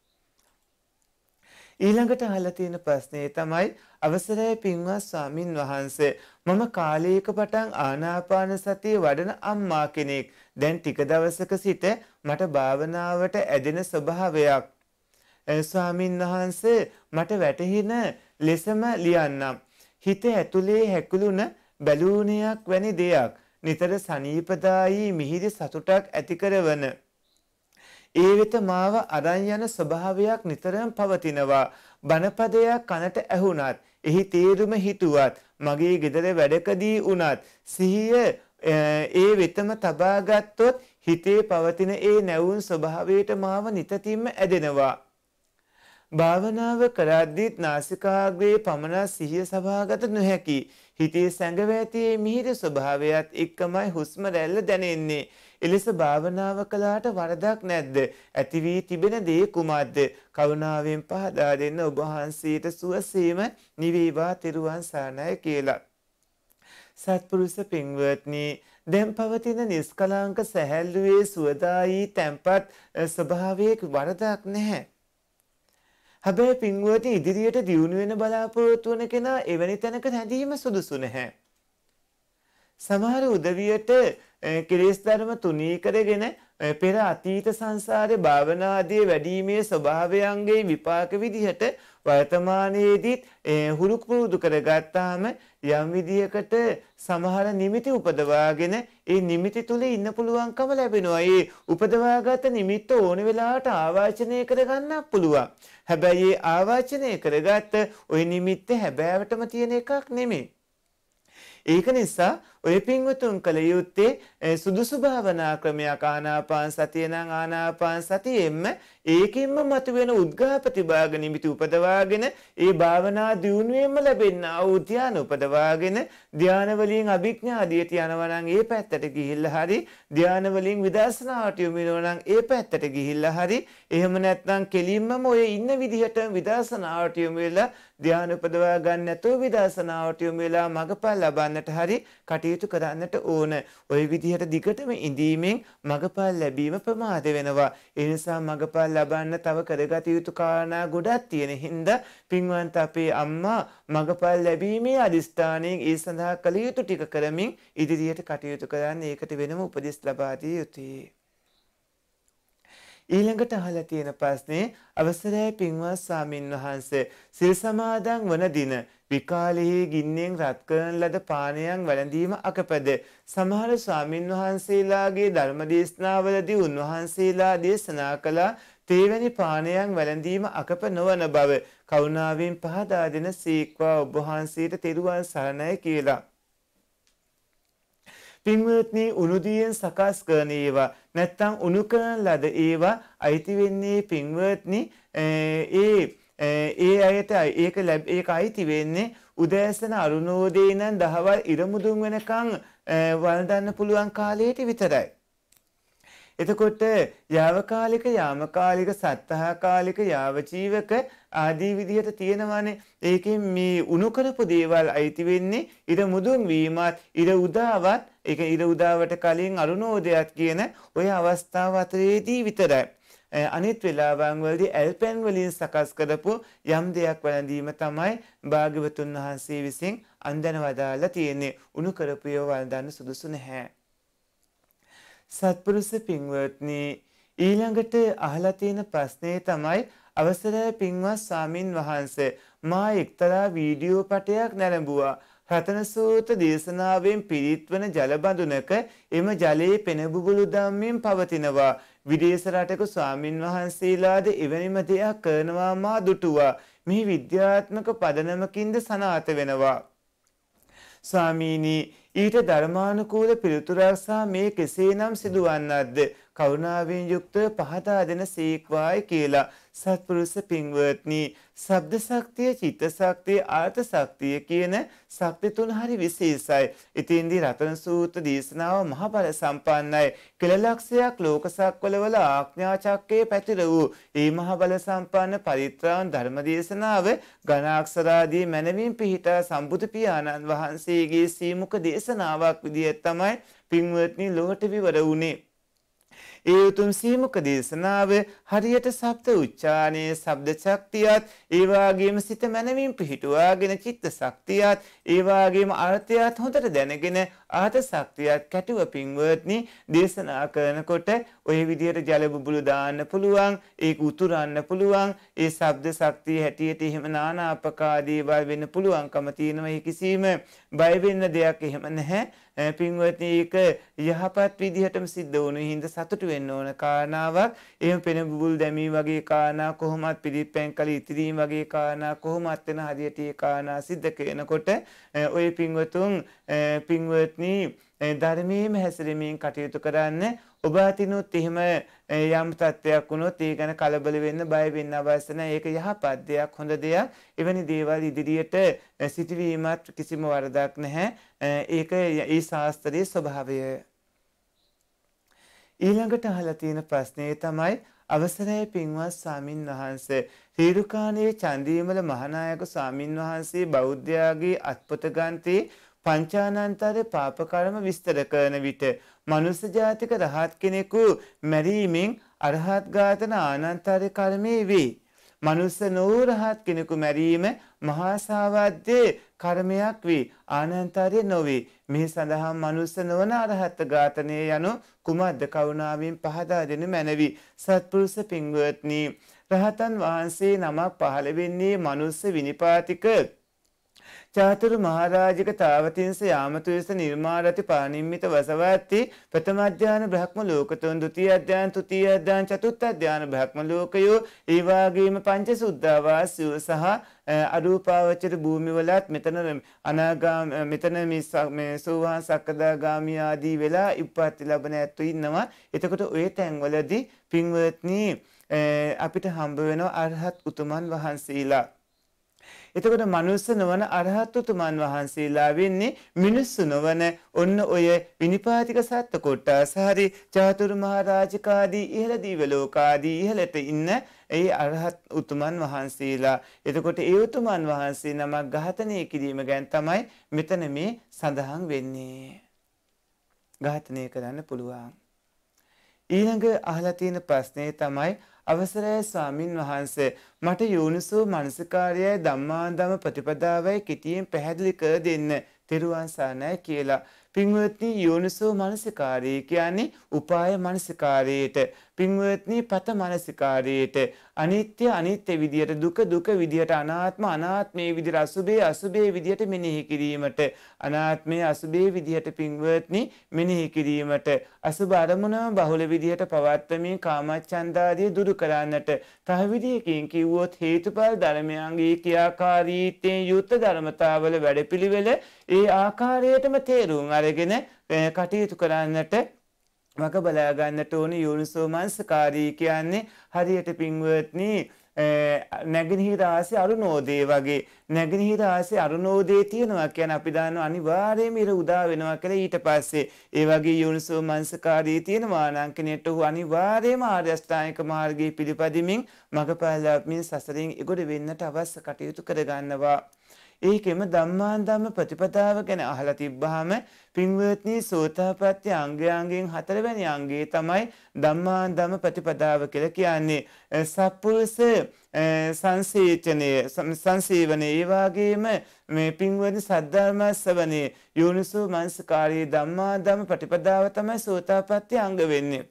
ඊළඟට අහලා තියෙන ප්‍රශ්නේ තමයි අවසරයි පින්වත් ස්වාමින් වහන්සේ මම කාලයක පටන් ආනාපාන සතිය වඩන අම්මා කෙනෙක්. දැන් ටික දවසක සිට මට භාවනාවට ඇදෙන ස්වභාවයක්. ස්වාමින් වහන්සේ මට වැටහින ලෙසම ලියන්නම්. හිත ඇතුලේ හැකුළුන බැලූනයක් වැනි දෙයක්. නිතර සනීපදායී මිහිරි සතුටක් ඇති කරවන ඒ වෙත මාව අරන් යන ස්වභාවයක් නිතරම පවතිනවා. බණපදයක් කනට ඇහුණත්, එහි තේරුම හිතුවත්, මගේ ගෙදර වැඩකදී වුණත්, සිහිය ඒ වෙතම තබා ගත්තොත් හිතේ පවතින ඒ නැවුම් ස්වභාවයට මාව නිතතිම්ම ඇදෙනවා. භාවනාව කරද්දීත් නාසිකාග්‍රයේ පමණ සිහිය සබාගත නොහැකි. හිතේ සැඟව ඇති මිහිර ස්වභාවයත් එක්කමයි හුස්ම රැල්ල දැනෙන්නේ. එලෙස භාවනාව කළාට වරදක් නැද්ද? ඇති වී තිබෙන දේ කුමක්ද? කරුණාවෙන් පහදා දෙන්න ඔබ වහන්සේට සුවසීම නිවේවා තෙරුවන් සරණයි කියලා. සත්පුරුෂ පින්වත්නි දැන් පවතින නිස්කලංක සැහැල්ලුවේ සුවදායි තැම්පත් ස්වභාවයක වරදක් නැහැ. හැබැයි පින්වත්නි ඉදිරියට දියුණු වෙන බලාපොරොත්තු වන කෙනා එවැනි තැනක රැඳීම සුදුසු නැහැ. සමහර උදවියට කෙලෙස් ධර්ම තුනී කරගෙන පෙර අතීත සංසාරේ භාවනා ආදී වැඩිීමේ ස්වභාවයන්ගේ විපාක විදිහට වර්තමානයේදීත් හුරු පුරුදු කරගත්තාම යම් විදිහකට සමහර නිමිති උපදවාගෙන ඒ නිමිති තුල ඉන්න පුළුවන්කම ලැබෙනවා. ඒ උපදවාගත නිමිත්ත ඕන වෙලාවට ආවාචනය කරගන්නත් පුළුවන්. හැබැයි ඒ ආවාචනය කරගත්ත ওই නිමිත්ත හැබෑවටම තියෙන එකක් නෙමෙයි. ඒක නිසා ඔය පින්වතුන් කළ යුත්තේ සුදුසු භාවනා ක්‍රමයක් ආනාපාන සතිය නම් ආනාපාන සතියෙම්ම ඒකෙන්ම මතුවෙන උද්ඝාපති භාග නිමිති උපදවාගෙන ඒ භාවනා දියුණුවෙන්ම ලැබෙනා වූ ධාන උපදවාගෙන ධාන වලින් අභිඥාදියට යනවා නම් ඒ පැත්තට ගිහිල්ලා හරි ධාන වලින් විදර්ශනාවට යොමු වෙනවා නම් ඒ පැත්තට ගිහිල්ලා හරි එහෙම නැත්නම් කෙලින්මම ඔය ඉන්න විදිහට විදර්ශනාවට යොමු වෙලා ධාන උපදවා ගන්න නැතුව විදර්ශනාවට යොමු වෙලා මගපල් ලබන්නට හරි කටි කටයුතු කරන්නට ඕන. ওই විදිහට දිගටම ඉඳීමෙන් මගපල් ලැබීම ප්‍රමාද වෙනවා. ඒ නිසා මගපල් ලබන්න තව කරගත යුතු කාරණා ගොඩක් තියෙන හින්දා පින්වන්ත අපේ අම්මා මගපල් ලැබීමේ අදිස්ථානයෙන් ඒ සඳහා කළ යුතු ටික කරමින් ඉදිරියට කටයුතු කරන්න ඒකට වෙනම උපදෙස් ලබා දිය යුතුයි. ඊළඟට අහලා තියෙන ප්‍රශ්නේ අවසරයි පින්වත් සාමින් වහන්සේ සිල් සමාදන් වන දින විකාලෙහි ගින්නෙන් රත් කරන ලද පානයන් වළඳීම අකපද සමහර ස්වාමින් වහන්සේලාගේ ධර්ම දේශනාවලදී උන්වහන්සේලා දේශනා කළ තේවැනි පානයන් වළඳීම අකප නොවන බව කරුණාවෙන් පහදා දෙන සීක්වා ඔබ වහන්සේට තෙරුවන් සරණයි කියලා පින්වත්නි උණුදියෙන් සකස් කරන ඒවා නැත්නම් උණු කරන ලද ඒවා අයිති වෙන්නේ පින්වත්නි ඒ ඒ අයට ඒක ලැබ ඒක අයිති වෙන්නේ උදෑසන අරුණෝදේ ඉඳන් දහවල් ඉරමුදුන් වෙනකන් වළඳන්න පුළුවන් කාලයට විතරයි. එතකොට යාවකාලික යාමකාලික සත්තහාකාලික යාවජීවක ආදී විදිහට තියෙනවානේ ඒකෙන් මේ උණු කරපු දේවල් අයිති වෙන්නේ ඉර මුදුන් වීමත් ඉර උදාවත් ඒක ඉර උදාවට කලින් අරුණෝදයක් කියන ওই අවස්ථාව අතරේදී විතරයි. අනිත් වෙලාවන් වලදී ඇල්පෙන් වලින් සකස් කරපු යම් දෙයක් වළඳීම තමයි භාග්‍යවතුන් වහන්සේ විසින් අන්දනවදාලා තියෙන්නේ. උණු කරපු ඒවා වළඳන්න සුදුසු නැහැ. සත්පුරුස පින්වත්නි ඊළඟට අහලා තියෙන ප්‍රශ්නේ තමයි අවසරය පින්වත් ස්වාමින් වහන්සේ මා එක්තරා වීඩියෝ පටයක් නැරඹුවා රතනසූත දේශනාවෙන් පිරිත්වන ජලබඳුනක එම ජලයේ පෙනබුබුලු ධම්මෙන් පවතිනවා විදේශ රටක ස්වාමින් වහන්සේලාද එවැනිම දෙයක් කරනවා මා දුටුවා මෙහි විද්‍යාත්මක පදනමකින්ද සනාත වෙනවා ස්වාමීනි ඊට ධර්මානුකූල පිළිතුරක්සා මේ කෙසේනම් සිදුවන්නක්ද කරුණාවෙන් යුක්ත පහදා දෙන සීක්වායි කියලා සත්පුරුෂ පින්වත්නි ශබ්ද ශක්තිය චිත්ත ශක්තිය ආයත ශක්තිය කියන ශක්ති තුන හරි විශේෂයි. ඉතින්දී රතන සූත්‍ර දේශනාව මහ බල සම්පන්නයි. කෙලලක්ෂයක් ලෝකසක්වලවල ආඥා චක්‍රයේ පැතිර වූ ඒ මහ බල සම්පන්න පරිත්‍රාණ ධර්ම දේශනාව ඝනාක්ෂරාදී මනමින් පිහිටා සම්බුදු පියාණන් වහන්සේගේ සීමුක දේශනාවක් විදිහට තමයි පින්වත්නි ලොවට විවර වුණේ. ඒ උතුම් සීමුක දේශනාව හරියට සබ්ද උච්චානයේ සබ්ද ශක්තියත් ඒවාගේම සිත මැනවින් පිහිටුවාගෙන චිත්ත ශක්තියත් ඒවාගේම අර්ථයත් හොඳට දැනගෙන ආත ශක්තියත් කැටුව පින්වත්නි දේශනා කරනකොට ඔය විදියට ජල බුබුලු දාන්න පුළුවන් ඒක උතුරන්න පුළුවන් ඒ ශබ්ද ශක්තිය හැටියට එහෙම নানা අපකාදීවල් වෙන්න පුළුවන්කම තියෙනවා ඒ කිසිම බය වෙන්න දෙයක් එහෙම නැහැ පින්වත්නි ඒක යහපත් විදිහටම සිද්ධ වුණු හින්දා සතුටු වෙන්න ඕන කාරණාවක් එහෙම පෙන බුබුල් දැමී වගේ කාරණා කොහොමත් පිළිපැන් කල ඉතිරීම වගේ කාරණා කොහොමත් වෙන හදියට ඒ කාරණා සිද්ධ කරනකොට ඔය පින්වතුන් පින්වත්නි පින්වත්නී ධර්මයේම හැසිරෙමින් කටයුතු කරන්න ඔබ අතිනුත් එහෙම යම් තත්ත්වයක් වුණොත් ඒ ගැන කලබල වෙන්න බය වෙන්න අවශ්‍ය නැහැ. ඒක යහපත් දෙයක්, හොඳ දෙයක්. එවැනි දේවල් ඉදිරියට සිටවීමත් කිසිම වරදක් නැහැ. ඒක ඒ ශාස්ත්‍රයේ ස්වභාවය. ඊළඟට අහලා තියෙන ප්‍රශ්නේ තමයි අවසරයි පින්වත් ස්වාමින් වහන්සේ ශ්‍රීරුකාණේ චන්දීමල මහානායක ස්වාමින් වහන්සේ බෞද්ධයාගේ අත්පොත ගන්තේ පංචානන්තරේ පාප කර්ම විස්තර කරන විට මනුස්ස ජාතික රහත් කෙනෙකු මැරීමෙන් අරහත් ඝාතන ආනන්තර කර්මයේ වේ. මනුස්ස නෝ රහත් කෙනෙකු මැරීම මහා සාවද්දේ කර්මයක් වේ. ආනන්තරය නොවේ. මේ සඳහා මනුස්ස නොවන අරහත් ඝාතනය යනු කුමද්ද කරුණාවෙන් පහදා දෙනු මැනවි. සත්පුරුෂ පින්වත්නි රහතන් වහන්සේ නමක් පහළ වෙන්නේ මනුස්ස විනිපාතික චාතුරු මහරාජික තාවතින්ස යාමතුයස නිර්මාරති පානිම්මිත වසවත්ති ප්‍රථමධ්‍යාන බ්‍රහ්ම ලෝකතුන් දුතිය අධ්‍යාන තුතිය අධ්‍යාන චතුත් අධ්‍යාන බ්‍රහ්ම ලෝකයෝ ඒවාගේම පංච සුද්ධවාසයෝ සහ අරූපාවචර භූමිවලත් මෙතන අනාගාම මෙතන මේ සෝවාන් සක්කදාගාමී ආදී වෙලා ඉප්පත්ති ලබන ඇත්තු ඉන්නවා. එතකොට ওই තැන්වලදී පින්වත්නි අපිට හම්බ වෙනවා අරහත් උතුමන් වහන්සේලා. එතකොට මනුස්ස නොවන අරහත් උතුමන් වහන්සේලා වෙන්නේ මිනිස්සු නොවන ඔන්න ඔය විනිපාතික සත්ත්ව කොට්ටාස හරි චාතුරුමහා රාජකාදී ඉහළ දීව ලෝකාදී ඉහළට ඉන්න ඒ අරහත් උතුමන් වහන්සේලා. එතකොට ඒ උතුමන් වහන්සේ නමක් ඝාතනය කිරීම ගැන තමයි මෙතන මේ සඳහන් වෙන්නේ. ඝාතනය කරන්න පුළුවන්. ඊළඟ අහලා තියෙන ප්‍රශ්නේ තමයි අවසරයි ස්වාමින් වහන්සේ මට යෝනිසෝ මනසිකාරයයි ධම්මාදම ප්‍රතිපදාවයි කෙටියෙන් පැහැදිලි කර දෙන්න තෙරුවන් සරණයි කියලා. පින්වත්නි යෝනිසෝ මනසිකාරය කියන්නේ උපාය මනසිකාරයේට පින්වත්නි පත මානසිකාරයේට අනිත්‍ය අනිත්‍ය විදියට දුක දුක විදියට අනාත්ම අනාත්මයේ විදියට අසුභේ අසුභේ විදියට මෙනෙහි කිරීමට අනාත්මයේ අසුභේ විදියට පින්වත්නි මෙනෙහි කිරීමට අසුභ අරමුණම බහුල විදියට පවත්වමින් කාමච්ඡන්දාදී දුරු කරන්නට තව විදියකින් කිව්වොත් හේතුඵල ධර්මයන්ගේ ක්‍රියාකාරීත්වයෙන් යුත් ධර්මතාවල වැඩපිළිවෙල ඒ ආකාරයටම තේරුම් අරගෙන කටයුතු කරන්නට මඟ බලාගන්නට ඕන යුනිසෝමන්ස්කාරී කියන්නේ හරියට පින්වත්නී නැගෙනහිර ආසේ අරුණෝදේ වගේ නැගෙනහිර ආසේ අරුණෝදේ තියෙනවා කියන අපි දාන්න අනිවාර්යයෙන්ම ඉර උදා වෙනවා කියලා ඊට පස්සේ ඒ වගේ යෝනිසෝ මනසකාරී තියෙන මානංකණයට ඔහු අනිවාර්යයෙන්ම ආර්ය අෂ්ටාංගික මාර්ගයේ පිළිපදිමින් මඟපල්ලාපමින් සසරින් ඉගොඩ වෙන්නට අවශ්‍ය කටයුතු කරගන්නවා ඒකෙම ධම්මාන් ධම්ම ප්‍රතිපදාව ගැන අහලා තිබ්බහම පින්වත්නි සෝතාපට්ටි අංගයන්ගෙන් හතරවැනි අංගය තමයි ධම්මාන් ධම්ම ප්‍රතිපදාව කියලා කියන්නේ සප්පුරුස සංසේචනය සංසේවනය ඒ වගේම මේ පින්වත්නි සද්ධර්මස්සවනේ යෝනිසෝ මනසකාරී ධම්මා ධම්ම ප්‍රතිපදාව තමයි සෝතාපට්ටි අංග වෙන්නේ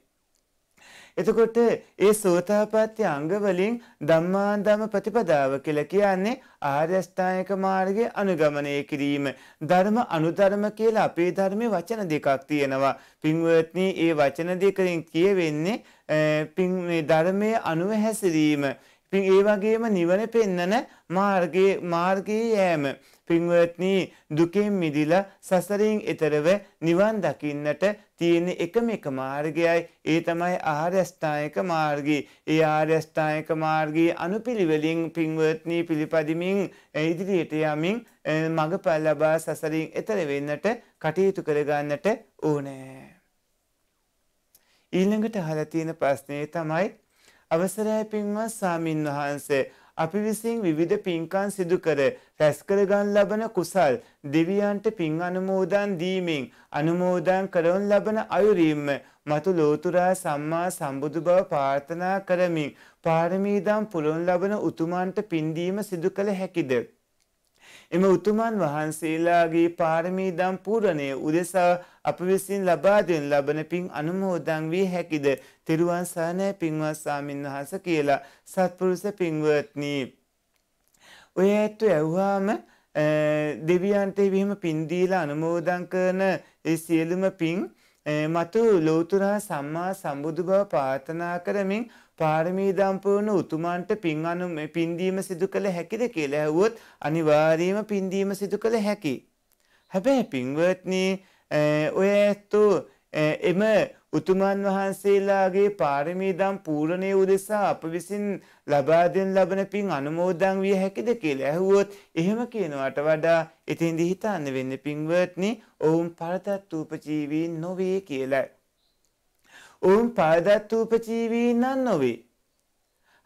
එතකොට ඒ සෝතාපට්ටි අංග වලින් ධම්මාන්දම ප්‍රතිපදාව කියලා කියන්නේ ආර්ය අෂ්ටාංගික මාර්ගයේ අනුගමනය කිරීම. ධර්ම අනුධර්ම කියලා අපේ ධර්මයේ වචන දෙකක් තියෙනවා. පින්වත්නි, ඒ වචන දෙකෙන් කියවෙන්නේ පින් මේ ධර්මයේ අනුව හැසිරීම. පින් ඒ වගේම නිවන පෙන්නන මාර්ගයේ මාර්ගයේ යෑම පින්වත්නි දුකෙන් මිදිලා සසරින් එතරව නිවන් දකින්නට තියෙන එකම එක මාර්ගයයි ඒ තමයි ආර්යස්ථායක මාර්ගී. ඒ ආර්යස්ථායක මාර්ගී අනුපිළිවෙලින් පින්වත්නි පිළිපදිමින් ඉදිරියට යමින් මඟපල් ලබා සසරින් එතර වෙන්නට කටයුතු කරගන්නට ඕනේ. ඊළඟට අහලා තියෙන ප්‍රශ්නේ තමයි අවසරයි පින්වත් සාමින් වහන්සේ අපි විසින් විවිධ පින්කම් සිදු කර රැස් කරගන් ලබන කුසල් දෙවියන්ට පින් අනුමෝදන් දීමෙන් අනුමෝදන් කරවන ලබන අයුරින්ම මතු ලෝතුරා සම්මා සම්බුදු බව ප්‍රාර්ථනා කරමින් පාරමීදම් පුරොන් ලබන උතුමන්ට පින්දීම සිදු කළ හැකිද එම උතුමන් වහන්සේලාගේ පාරමී දම් පූරණය උදෙසා අප විසින් ලබා දෙන ලබන පින් අනුමෝදන් වී හැකිද? තෙරුවන් සරණයි පින්වත් ස්වාමින් වහන්සේ කියලා සත්පුරුෂ පින්වත්නි. ඔය ඇත්ත ඇහුවාම දෙවියන්ට එහෙම පින් දීලා අනුමෝදන් කරන ඒ සියලුම පින් මතු ලෝතුරා සම්මා සම්බුදු බව ප්‍රාර්ථනා කරමින් පාරමී දම්පවුණු උතුමන්ට පින් අනු පින්දීම සිදු කළ හැකිද කියලා ඇහුවොත් අනිවාර්යයෙන්ම පින්දීම සිදු කළ හැකි. හැබැයි පින්වත්නි ඔය ඇත්තෝ එම උතුමන් වහන්සේලාගේ පාරමී දම් පූර්ණයේ උදෙසා අප විසින් ලබා දෙන ලබන පින් අනුමෝදන් විය හැකිද කියලා ඇහුවොත් එහෙම කියනවට වඩා ඉතින්දි හිතන්න වෙන්නේ පින්වත්නි ඔවුන් පරතත් උපජීවී නොවේ කියලා. ඔවුන් පාදත්වූපජීවීන් නම් නොවේ.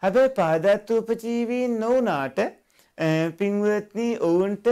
හැබැයි පාදත්වූපජීවීන් නොවනාට පින්වත්නී ඔවුන්ට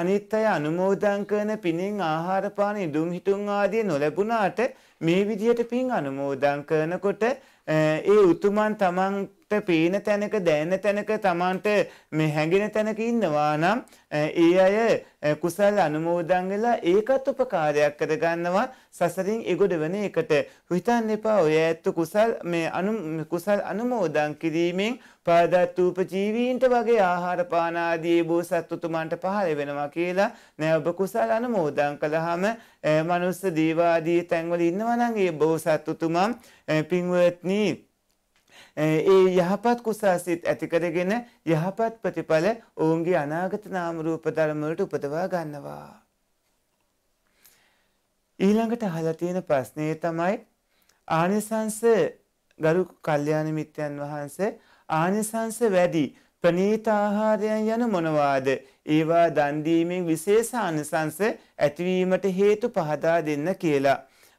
අනිත් අය අනුමෝදන් කරන පිණින් ආහාරපාන ඉඩුම් හිටුම් ආදිය නොලැබුණාට මේ විදිහට පින් අනුමෝදන් කරනකොට ඒ උතුමන් තමන් පේන තැනක දැනෙන තැනක තමන්ට මේ හැඟෙන තැනක ඉන්නවා නම් ඒ අය කුසල් අනුමෝදන් වෙලා ඒකත් උපකාරයක් කරගන්නවා සසරින් එගොඩ වෙන එකට හිතන්න එපා ඔය ඇත්ත කුසල් මේ අනු කුසල් අනුමෝදන් කිරීමෙන් පාදත්ූප ජීවීන්ට වගේ ආහාර පාන ආදී බෝසත්තුතුමන්ට පහළ වෙනවා කියලා නෑ ඔබ කුසල් අනුමෝදන් කළාම මනුස්ස දේවාදී තැන්වල ඉන්නවා නම් ඒ බෝසත්තුතුමන් පින්වත්නි ඒ යහපත් කුසාසිත ඇති කරගෙන යහපත් ප්‍රතිඵල ඔවුන්ගේ අනාගත නාම රූප ධර්ම වලට උපදවා ගන්නවා. ඊළඟට අහලා තියෙන ප්‍රශ්නේ තමයි ආනිසංස ගරු කල්යාණ මිත්‍යන් වහන්සේ ආනිසංස වැඩි ප්‍රනීත ආහාරයන් යන මොනවාද? ඒවා දන් දීමෙන් විශේෂ ආනිසංස ඇතිවීමට හේතු පහදා දෙන්න කියලා.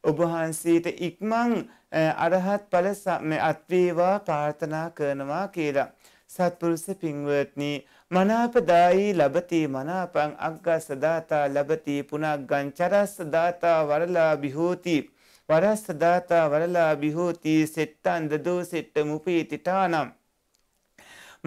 ඔබ වහන්සේට ඉක්මන් අරහත් ඵල අත්වේවා ප්‍රාර්ථනා කරනවා කියලා. සත්පුරුෂ පින්වත්නි මනාපදායි ලබති මනාපං අග්ගස්ස දාතා ලබති පුනග්ගං චරස්ස දාතා වරලා බිහෝති වරස්ස දාතා වරලා බිහෝති සෙට්ටන් දදෝ සෙට්ට මුපීතිටානම්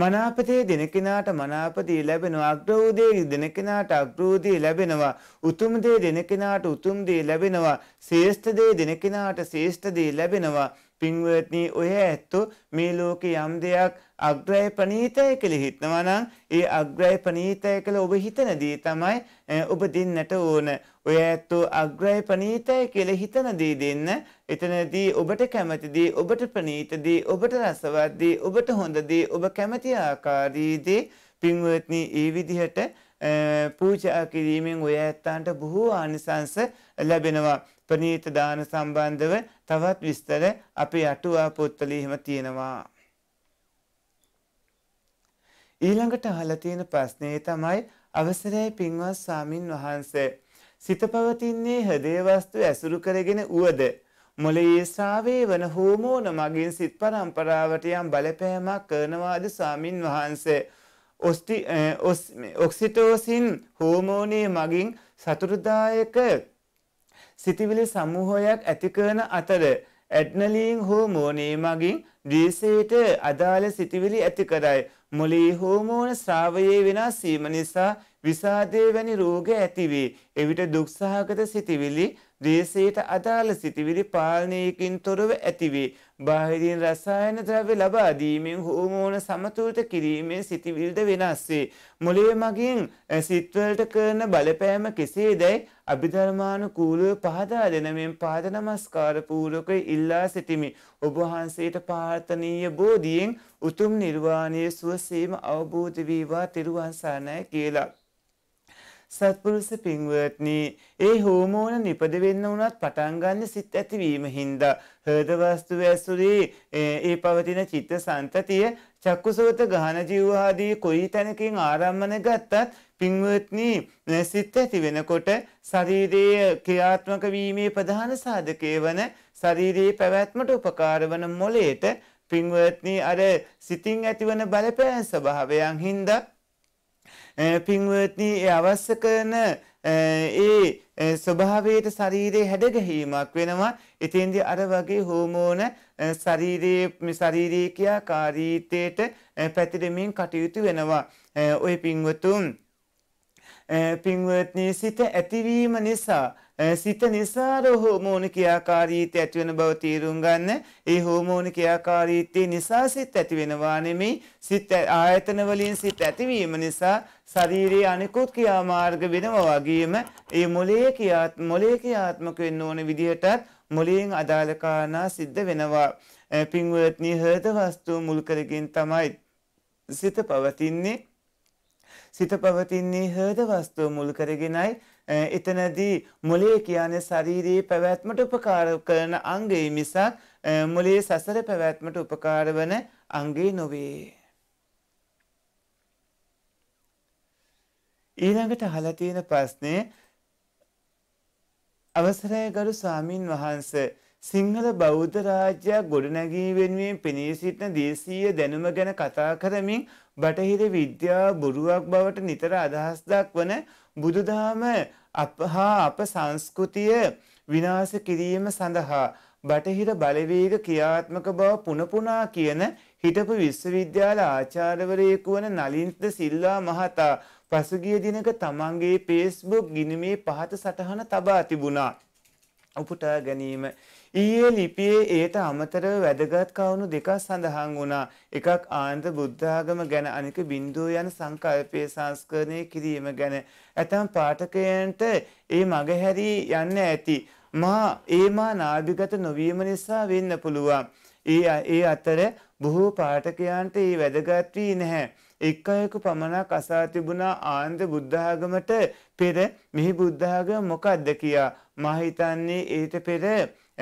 මනාපතේ දෙන කෙනාට මනාපදී ලැබෙනවා අග්‍රෝදේ දෙන කෙනාට අග්‍රෝදේ ලැබෙනවා උතුම් දේ දෙන කෙනාට උතුම් දේ ලැබෙනවා ශ්‍රේෂ්ඨ දේ දෙන කෙනාට ශ්‍රේෂ්ඨ දේ ලැබෙනවා පින්වත්නි ඔය ඇත්තෝ මේ ලෝකේ යම් දෙයක් අග්‍රය ප්‍රණීතය කියලා හිතනවා නම් ඒ අග්‍රය ප්‍රණීතය කියලා ඔබ හිතන දේ තමයි ඔබ දෙන්නට ඕන ඔය ඇත්තෝ අග්‍රය ප්‍රනීතයි කියලා හිතන දේ දෙන්න. එතනදී ඔබට කැමති දේ, ඔබට ප්‍රනීත දේ, ඔබට රසවත් දේ, ඔබට හොඳ දේ, ඔබ කැමති ආකාරයේ දේ පින්වත්නි ඒ විදිහට පූජා කිරීමෙන් ඔය ඇත්තන්ට බොහෝ ආනිසංස ලැබෙනවා. ප්‍රනීත දාන සම්බන්ධව තවත් විස්තර අපේ අටුවා පොත්වල එහෙම තියෙනවා. ඊළඟට අහලා තියෙන ප්‍රශ්නේ තමයි අවසරයි පින්වත් ස්වාමින් වහන්සේ සිත පවතින්නේ හදේ වස්තු ඇසුරු කරගෙන උවද මොළයේ ශ්‍රාවේ වන හෝමෝන මගින් සිත් පරම්පරාවට යම් බලපෑමක් කරනවාද ස්වාමින් වහන්සේ ඔක්සිටෝසින් හෝමෝනයේ මගින් සතුරුදායක සිතිවිලි සමූහයක් ඇති කරන අතර ඇඩ්නලීන් හෝමෝනයේ මගින් ද්වේෂයට අදාළ සිතිවිලි ඇති කරයි. මොළයේ හෝමෝන ස්‍රාවයේ වෙනස් වීම නිසා විසාදය වැනි රෝග ඇතිවේ. එවිට දුක්සහගත සිතිවිලි දේශයට අදාළ සිතිවිලි පාලනයකින් තොරව ඇතිවේ. බාහිරින් රසායන ද්‍රව්‍ය ලබාදීමෙන් හෝමෝන සමතුූට කිරීමේ සිතිවිල්ද වෙනස්සේ. මොලේ මගින් සිත්වලට කරන බලපෑම කෙසේ දැයි අභිධර්මානුකූලව පහදා දෙනමෙන් පාද නමස්කාරපූරක ඉල්ලා සිටිමි. ඔබහන්සේට පාර්ථනීය බෝධියෙන් උතුම් නිර්වාණය සුවසේම අවබෝධ වීවා තිරුවන්සානය කියලා. සත්පුරුෂ පින්වත්නි ඒ හෝමෝන නිපද වෙන්න උනත් පටන් ගන්න සිත් ඇතිවීම හින්දා හෘද වස්තුව ඇසුරේ ඒ පවතින චිත්ත සංතතිය චක්කුසෝත ගහන ජීවහාදී කොයි තැනකින් ආරම්මන ගත්තත් පින්වත්නි සිත් ඇති වෙනකොට ශරීරයේ ක්‍රියාත්මක වීමේ ප්‍රධාන සාධකය වන ශරීරයේ පැවැත්මට උපකාර වන මොලේට පින්වත්නි අර සිතින් ඇතිවන බලපෑම් ස්වභාවයන් හින්දා පින්වත්නි අවශ්‍ය කරන ඒ ස්වභාවයට ශරීරයේ හැඩගැහීමක් වෙනවා. එතෙන්දී අර වගේ හෝමෝන ශරීරයේ ශරීරයේ ක්‍රියාකාරීත්වයට පැතිරෙමින් කටයුතු වෙනවා. ওই පින්වතුන් පින්වත්නි සිත ඇතිවීම නිසා සිත නිසා හෝමෝනික ආකාරීත්‍ය ඇතිවෙන බව තීරුම් ගන්න. ඒ හෝමෝනික ආකාරීත්‍ය නිසා සිත ඇති වෙනවා නෙමෙයි. සිත ආයතන වලින් සිත ඇතිවීම නිසා ශරීරයේ අනිකුත් ක්‍රියාමාර්ග වෙනවා වගේම ඒ මොළයේ ක්‍රියාත් මොළයේ ක්‍රියාත්මක වෙන්න ඕන විදිහටත් මොළයෙන් අදාළ කාරණා සිද්ධ වෙනවා. පින්වත්නි හෘද වස්තු මුල් කරගෙන තමයි සිත පවතින්නේ. සිත පවතින්නේ හෘද වස්තුව මුල් කරගෙනයි එතනදී මොලේ කියන්නේ ශරීරයේ පැවැත්මට උපකාර කරන අංගය මිසක් මොලේ සසර පැවැත්මට උපකාර වන අංගේ නොවේ. ඊළඟට අහලා තියෙන ප්‍රශ්නේ අවසරයි ගරු ස්වාමින් වහන්සේ සිංහල බෞද්ධ රාජ්‍යයක් ගොඩනැගී වෙනුවෙන් පෙනී සිටින දේශීය දැනුම ගැන කතා කරමින් බටහිර විද්‍යාව බොරුවක් බවට නිතර අදහස් දක්වන බුදුදහම අප හා අප සංස්කෘතිය විනාශ කිරීම සඳහා බටහිර බලවේග ක්‍රියාත්මක බව පුනපුනා කියන හිටපු විශ්වවිද්‍යාල ආචාර්යවරයෙකු වන නලින්ද සිල්වා මහතා පසුගිය දිනක තමන්ගේ Facebook ගිණුමේ පහත සටහන තබා තිබුණා. උපුටා ගැනීම ඊයේ ලිපියේ ඒට අමතරව වැදගත් කවුණු දෙකක් සඳහන් වුණා. එකක් ආන්ද බුද්ධාගම ගැන අනික බින්දුව යන සංකල්පය සංස්කරණය කිරීම ගැන. ඇතම් පාඨකයන්ට ඒ මගහැරී යන්න ඇති. මා ඒ මා නාභිගත නොවීම නිසා වෙන්න පුළුවන්. ඒ ඒ අතර බොහෝ පාඨකයන්ට ඒ වැදගත් වී නැහැ. එක් අයෙකු පමණක් අසා තිබුණා ආන්ද බුද්ධාගමට පෙර මෙහි බුද්ධාගම මොකක්ද කියා. මා හිතන්නේ ඒට පෙර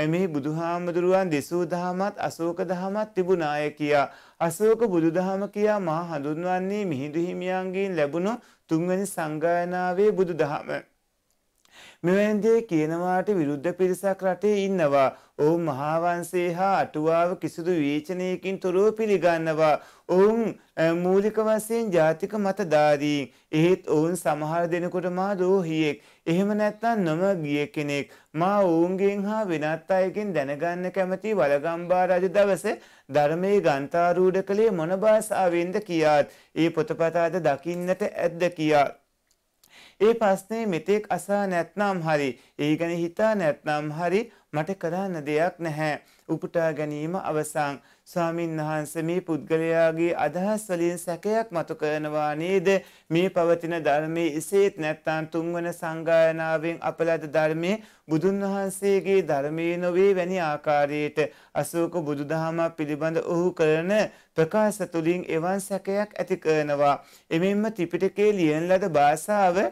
මේ බුදුහාමුදුරුවන් දෙසූ දහමත් අසෝක දහමත් තිබුණාය කියා. අසෝක බුදුදහම කියා මා හඳුන්වන්නේ මිහිඳු හිමියන්ගෙන් ලැබුණු තුන්වැනි සංගායනාවේ බුදුදහම. මෙවැන්දේ කියනවාට විරුද්ධ පිරිසක් රටේ ඉන්නවා. ඔවුන් මහාවන්සේ හා අටුවාව කිසිදු වේචනයකින් තොරව පිළිගන්නවා. ඔවුන් මූලික වශයෙන් ජාතික මතධාරීන්. එහෙත් ඔවුන් සමහර දෙනකොට මා දෝහියෙක්. එහෙම නැත්තම් නොම ගිය කෙනෙක් මා ඔවුන්ගෙන් හා වෙනත් අයගෙන් දැනගන්න කැමති වලගම්බා රජ දවසේ ධර්මයේ ගන්තාරූඪ කළේ මොන භාෂාවෙන්ද කියාත් ඒ පොතපතාද දකින්නට ඇද්ද කියා ඒ ප්‍රශ්නේ මෙතෙක් අසා නැත්නම් හරි ඒ ගැන හිතා නැත්නම් හරි මට කරන්න දෙයක් නැහැ. උපුටා ගැනීම අවසන්. ස්වාමින් වහන්සේ මේ පුද්ගලයාගේ අදහස් වලින් සැකයක් මතු කරනවා නේද? මේ පවතින ධර්මයේ එසේත් නැත්නම් තුන්වන සංගායනාවෙන් අපලද ධර්මයේ බුදුන් වහන්සේගේ ධර්මයේ නොවේ වැනි ආකාරයට අශෝක බුදුදහම පිළිබඳ ඔහු කරන ප්‍රකාශ තුලින් එවන් සැකයක් ඇති කරනවා. එමෙන්ම ත්‍රිපිටකයේ ලියන ලද භාෂාව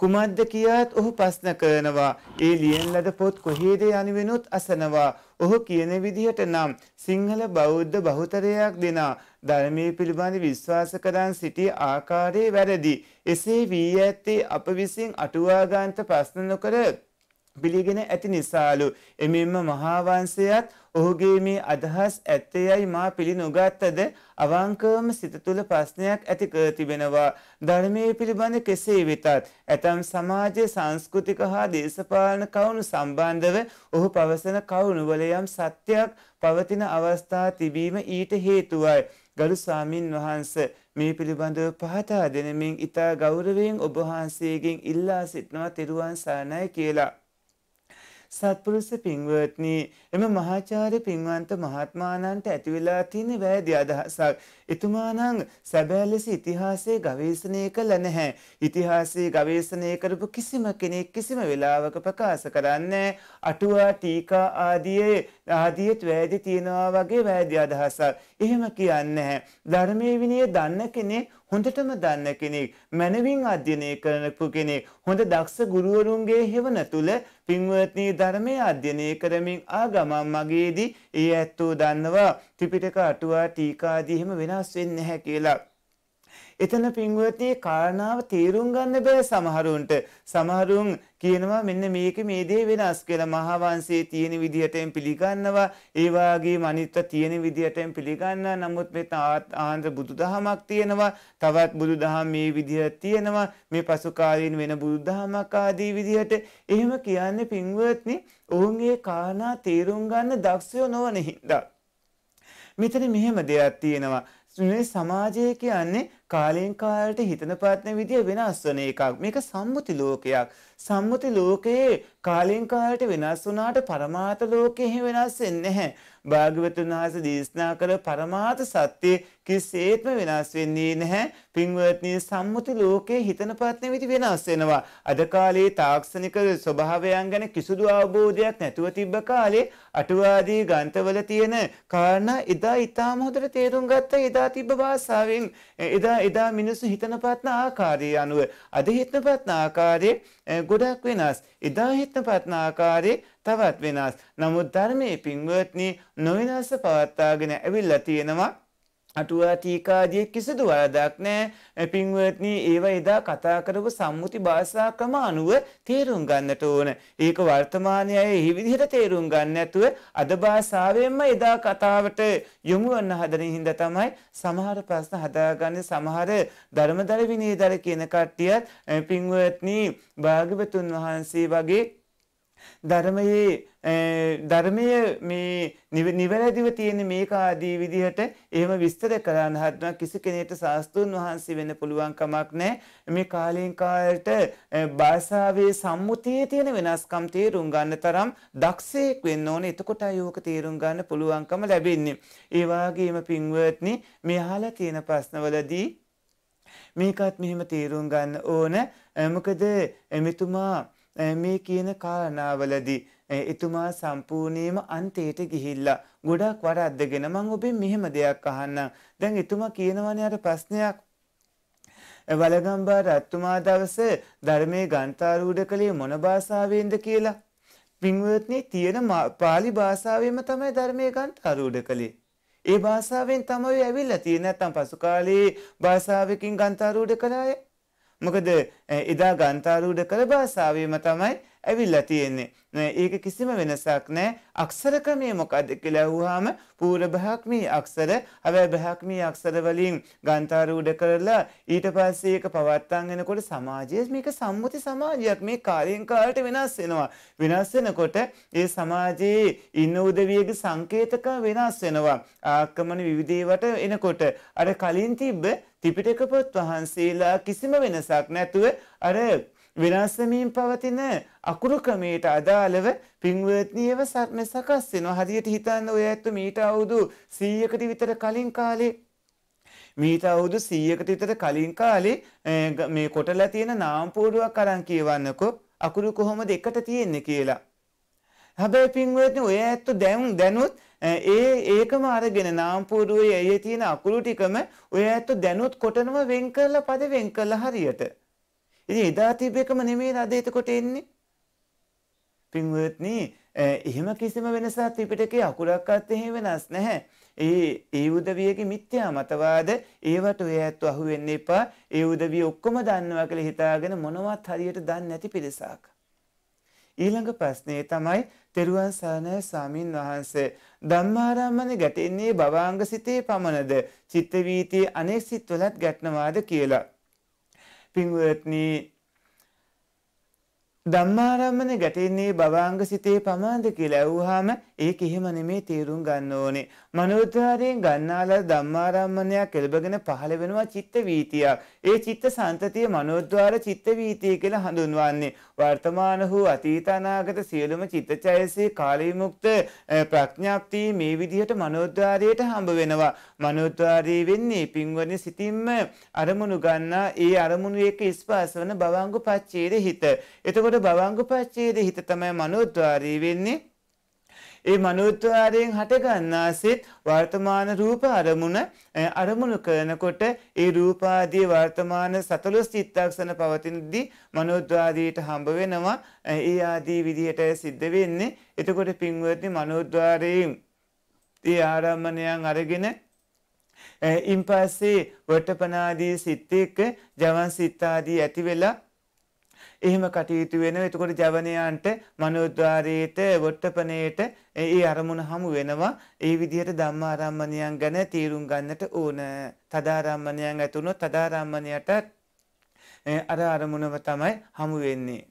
කුමක්ද කියාත් ඔහු ප්‍රශ්න කරනවා. ඒ ලියන ලද පොත් කොහේද යනුවෙනුත් අසනවා. ඔහු කියන විදිහට නම් සිංහල බෞද්ධ බහුතරයක් දෙනා ධර්මයේ පිළිබඳ විශ්වාස කරන් සිටි ආකාරයේ වැරදි. එසේ වී ඇත්තේ අප විසින් අටුවාගාන්ත ප්‍රශ්න නොකර පිළිගෙන ඇති නිසාලු එමෙන්ම මහාවංශයත් ඔහුගේ මේ අදහස් ඇත්තේයයි මා පිළි නොගත්තද අවංකවම සිත තුළ ප්‍රශ්නයක් ඇති කර තිබෙනවා ධර්මයේ පිළිබඳ කෙසේ වෙතත් ඇතම් සමාජයේ සංස්කෘතික හා දේශපාලන කවුණු සම්බන්ධව ඔහු පවසන කවුණු වල යම් සත්‍යයක් පවතින අවස්ථා තිබීම ඊට හේතුවයි ගරු ස්වාමින් වහන්ස මේ පිළිබඳව පහතා දෙනමින් ඊට ගෞරවයෙන් ඔබ වහන්සේගෙන් ඉල්ලා සිටනවා තෙරුවන් සරණයි කියලා සත්පුරුෂ පින්වත්නි එම මහාචාර්ය පින්වන්ත මහත්මානන්ට ඇතිවෙලා තියෙන වැරදි අදහසක්. එතුමානම් සැබෑ ලෙස ඉතිහාසයේ ගවේෂණය කළ නැහැ. ඉතිහාසයේ ගවේෂණය කරපු කිසිම කෙනෙක් කිසිම වෙලාවක ප්‍රකාශ කරන්නේ අටුවා ටීකා ආදී ආදීත් වැරදි තියනවා වගේ වැරදි අදහසක්. එහෙම කියන්නේ නැහැ. ධර්මයේ විනය දන්න කෙනෙක් හොඳටම දන්න කෙනෙක් මැනවින් අධ්‍යයනය කරනපු කෙනෙක් හොඳ දක්ෂ ගුරුවරුන්ගේ හෙවන තුළ පින්වත්නී ධර්මය අධ්‍යයනය කරමින් ආගමන් මගේදී ඒ ඇත්තෝ දන්නවා ත්‍රිපිටක අටුවා ටීකාදී එහෙම වෙනස් වෙන්නේ නැහැ කියලා. එතන පින්වතී කාරණාව තේරුම් ගන්න බෑ සමහරුන්ට. සමහරුන් කියනවා මෙන්න මේක මේ දේ වෙනස් කියලා මහාවංශයේ තියෙන විදිහටම පිළිගන්නවා. ඒ වගේම අනිත්ත තියෙන විදිහටම පිළිගන්නවා. නමුත් මේ ආන්ධ්‍ර බුදුදහමක් තියෙනවා. තවත් බුදුදහම මේ විදිහට තියෙනවා. මේ පසුකාලීන වෙන බුදුදහමක් ආදී විදිහට. එහෙම කියන්නේ පින්වත්නි, ඔවුන්ගේ කාරණා තේරුම් ගන්න දක්ෂයෝ නොවන හින්දා. මෙතන මෙහෙම දෙයක් තියෙනවා. මේ සමාජය කියන්නේ කාලයෙන් කාලට හිතන පත්න විදිය වෙනස් වන එකක් මේක සම්මුති ලෝකයක් සම්මුති ලෝකයේ කාලයෙන් කාලට වෙනස් වුණාට පරමාත ලෝකෙහි වෙනස් වෙන්නේ නැහැ භාග්‍යවතුන් වහන්සේ දේශනා කළ පරමාත සත්‍ය කිසිසේත්ම වෙනස් වෙන්නේ නැහැ පින්වත්නි සම්මුති ලෝකයේ හිතන පත්න විදි වෙනස් වෙනවා අද කාලේ තාක්ෂණික ස්වභාවයන් ගැන කිසිදු අවබෝධයක් නැතුව තිබ්බ කාලේ අටුවාදී ගන්තවල තියෙන කාරණා එදා ඊටාම හොඳට තේරුම් ගත්ත එදා තිබ්බ භාෂාවෙන් එදා එදා මිනිස්සු හිතන පත්න ආකාරය අනුව අද හිතන පත්න ආකාරයේ ගොඩක් වෙනස්. එදා හිතන පත්න ආකාරයේ තවත් වෙනස්. නමුත් ධර්මයේ පින්වත්නි නොවිනාශ පවත්වාගෙන ඇවිල්ලා තියෙනවා. අටුවා තීකාදිය කිසිදු වරදක් නෑ පින්වත්නි ඒව එදා කතා කරපු සම්මුති භාෂා ක්‍රම අනුව තේරුම් ගන්නට ඕන. ඒක වර්තමානයේ එහි විදිහට තේරුම් ගන්න නැතුව අද භාෂාවෙන්ම එදා කතාවට යොමු වෙන්න හදන හින්දා තමයි සමහර ප්‍රශ්න හදාගන්නේ සමහර ධර්මදර විනීදර කියන කට්ටියත් පින්වත්නි භාග්‍යවතුන් වහන්සේ වගේ ධර්මයේ ධර්මය මේ නිවැරදිව තියෙන මේක ආදී විදිහට එහෙම විස්තර කරන්න හදනවා කිසි කෙනෙකුට සාස්තුන් වහන්සේ වෙන්න පුළුවන් කමක් නැහැ මේ කාලෙන් කාලට භාෂාවේ සම්මුතියේ තියෙන වෙනස්කම් තේරුම් ගන්න තරම් දක්ෂයෙක් වෙන්න ඕනේ එතකොටයි ඕක තේරුම් ගන්න පුළුවන්කම ලැබෙන්නේ ඒ වගේම පින්වත්නි මේ අහලා තියෙන ප්‍රශ්නවලදී මේකත් මෙහෙම තේරුම් ගන්න ඕන මොකද මෙතුමා මේ කියන කාරණාවලදී එතුමා සම්පූර්ණයෙන්ම අන්තයට ගිහිල්ලා ගොඩක් වරද්දගෙන මම ඔබෙන් මෙහෙම දෙයක් අහන්නම්. දැන් එතුමා කියනවනේ අර ප්‍රශ්නයක් වලගම්බා රත්තුමා දවසේ ධර්මයේ ගන්තාරූඪ කළේ මොන භාෂාවෙන්ද කියලා. පින්වත්නි තියෙන පාලි භාෂාවෙම තමයි ධර්මයේ ගන්තාරූඪ කළේ. ඒ භාෂාවෙන් තමයි ඇවිල්ලා තියෙන්නේ නැත්නම් පසු කාලේ භාෂාවකින් ගන්තාරූඪ කළායේ මොකද එදා ගන්තාරූඩ කළ භාෂාවේම තමයි ඇවිල්ලා තියෙන්නේ. ඒක කිසිම වෙනසක් නැහැ. අක්ෂර ක්‍රමය මොකද්ද කියලා අහුවාම පූර්ව බ්‍රාහ්මී අක්ෂර, අවය බ්‍රාහ්මී අක්ෂර වලින් ගාන්තාර උඩ කරලා ඊට පස්සේ ඒක පවත්තන් එනකොට සමාජයේ මේක සම්මුති සමාජයක්. මේ කාලයෙන් කාලට වෙනස් වෙනවා. වෙනස් වෙනකොට ඒ සමාජයේ ඉන්න උදවියගේ සංකේතක වෙනස් වෙනවා. ආක්‍රමණ විවිධේවට එනකොට අර කලින් තිබ්බ ත්‍රිපිටක පොත් වහන්සේලා කිසිම වෙනසක් නැතුව අර වෙනස් වෙමින් පවතින අකුරු ක්‍රමයට අදාළව පින්වත්නි ඒව සකස් වෙනවා. හරියට හිතන්න ඔය ඇත්ත මීට අවුරුදු 100කට විතර කලින් කාලේ මීට අවුරුදු 100කට විතර කලින් කාලේ මේ කොටලා තියෙන නාම පොඩුවක් අරන් කියවන්නකෝ අකුරු කොහොමද එකට තියෙන්නේ කියලා. හැබැයි පින්වත්නි ඔය ඇත්ත දැන් දැනුත් ඒ ඒකම අරගෙන නාම පොඩුවේ ඇයේ තියෙන අකුරු ටිකම ඔය ඇත්ත දැනුත් කොටනම වෙන් කරලා පද වෙන් කරලා හරියට ඉතින් එදා තිබෙකම නෙමෙයි අද එතකොට එන්නේ. පින්වත්නි එහෙම කිසිම වෙනසක් ත්‍රිපිටකයේ අකුරක්වත් එහෙම වෙනස් නැහැ. ඒ ඒ උදවියගේ මිත්‍යා මතවාද ඒවට ඔය ඇත්ත අහු වෙන්න එපා. ඒ උදවිය ඔක්කොම දන්නවා කියලා හිතාගෙන මොනවත් හරියට දන්නේ නැති පිරිසක්. ඊළඟ ප්‍රශ්නේ තමයි තෙරුවන් සරණයි ස්වාමින් වහන්සේ ධම්මාරාමනේ ගැටෙන්නේ භවාංග සිතේ පමණද චිත්ත වීතියේ අනෙක් සිත්වලත් ගැටනවාද කියලා. Pingu me. ධම්මාරම්මන ගැටෙන්නේ බවාංග සිතේ පමාද කියලා ඇව්වහම ඒ කිහිම නෙමේ තේරුම් ගන්න ඕනේ. මනෝද්වාරයෙන් ගන්නාලා ධම්මාරම්මනයක් කෙළඹගෙන පහළ වෙනවා චිත්ත වීතියක්. ඒ චිත්ත සංතතිය මනෝද්වාර චිත්ත වීතිය කියලා හඳුන්වන්නේ. වර්තමාන හෝ අතීත අනාගත සියලුම චිත්තචෛතසික කාලීමුක්ත ප්‍රඥාප්ති මේ විදිහට මනෝද්වාරයට හම්බ වෙනවා. මනෝද්වාරයේ වෙන්නේ පින්වරණ සිතින්ම අරමුණු ගන්නා ඒ අරමුණු එක්ක ස්පර්ශ වන බවාංග පච්චේද හිත. එතකොට එතකොට භවංගපච්චේද හිත තමයි මනෝද්වාරී වෙන්නේ. ඒ මනෝද්වාරයෙන් හටගන්නා සිත් වර්තමාන රූප අරමුණ අරමුණු කරනකොට ඒ රූපාදී වර්තමාන සතලොස් චිත්තක්ෂණ පවතිනදී මනෝද්වාරයට හම්බ වෙනවා. ඒ ආදී විදිහට සිද්ධ වෙන්නේ. එතකොට පින්වත්නි මනෝද්වාරයෙන් ඒ ආරම්මණයන් අරගෙන ඉන් පස්සේ වටපනාදී සිත් එක්ක ජවන් සිත් ආදී ඇති වෙලා එහෙම කටයුතු වෙනවා. එතකොට ජවනයන්ට මනෝද්වාරයේට වොට්ටපනේට ඒ අරමුණ හමු වෙනවා. ඒ විදිහට ධම්මාරම්මණයන් ගැන තීරුම් ගන්නට ඕන. තදාරම්මණයන් ඇතුනොත් තදාරම්මණයට අර අරමුණව තමයි හමු වෙන්නේ.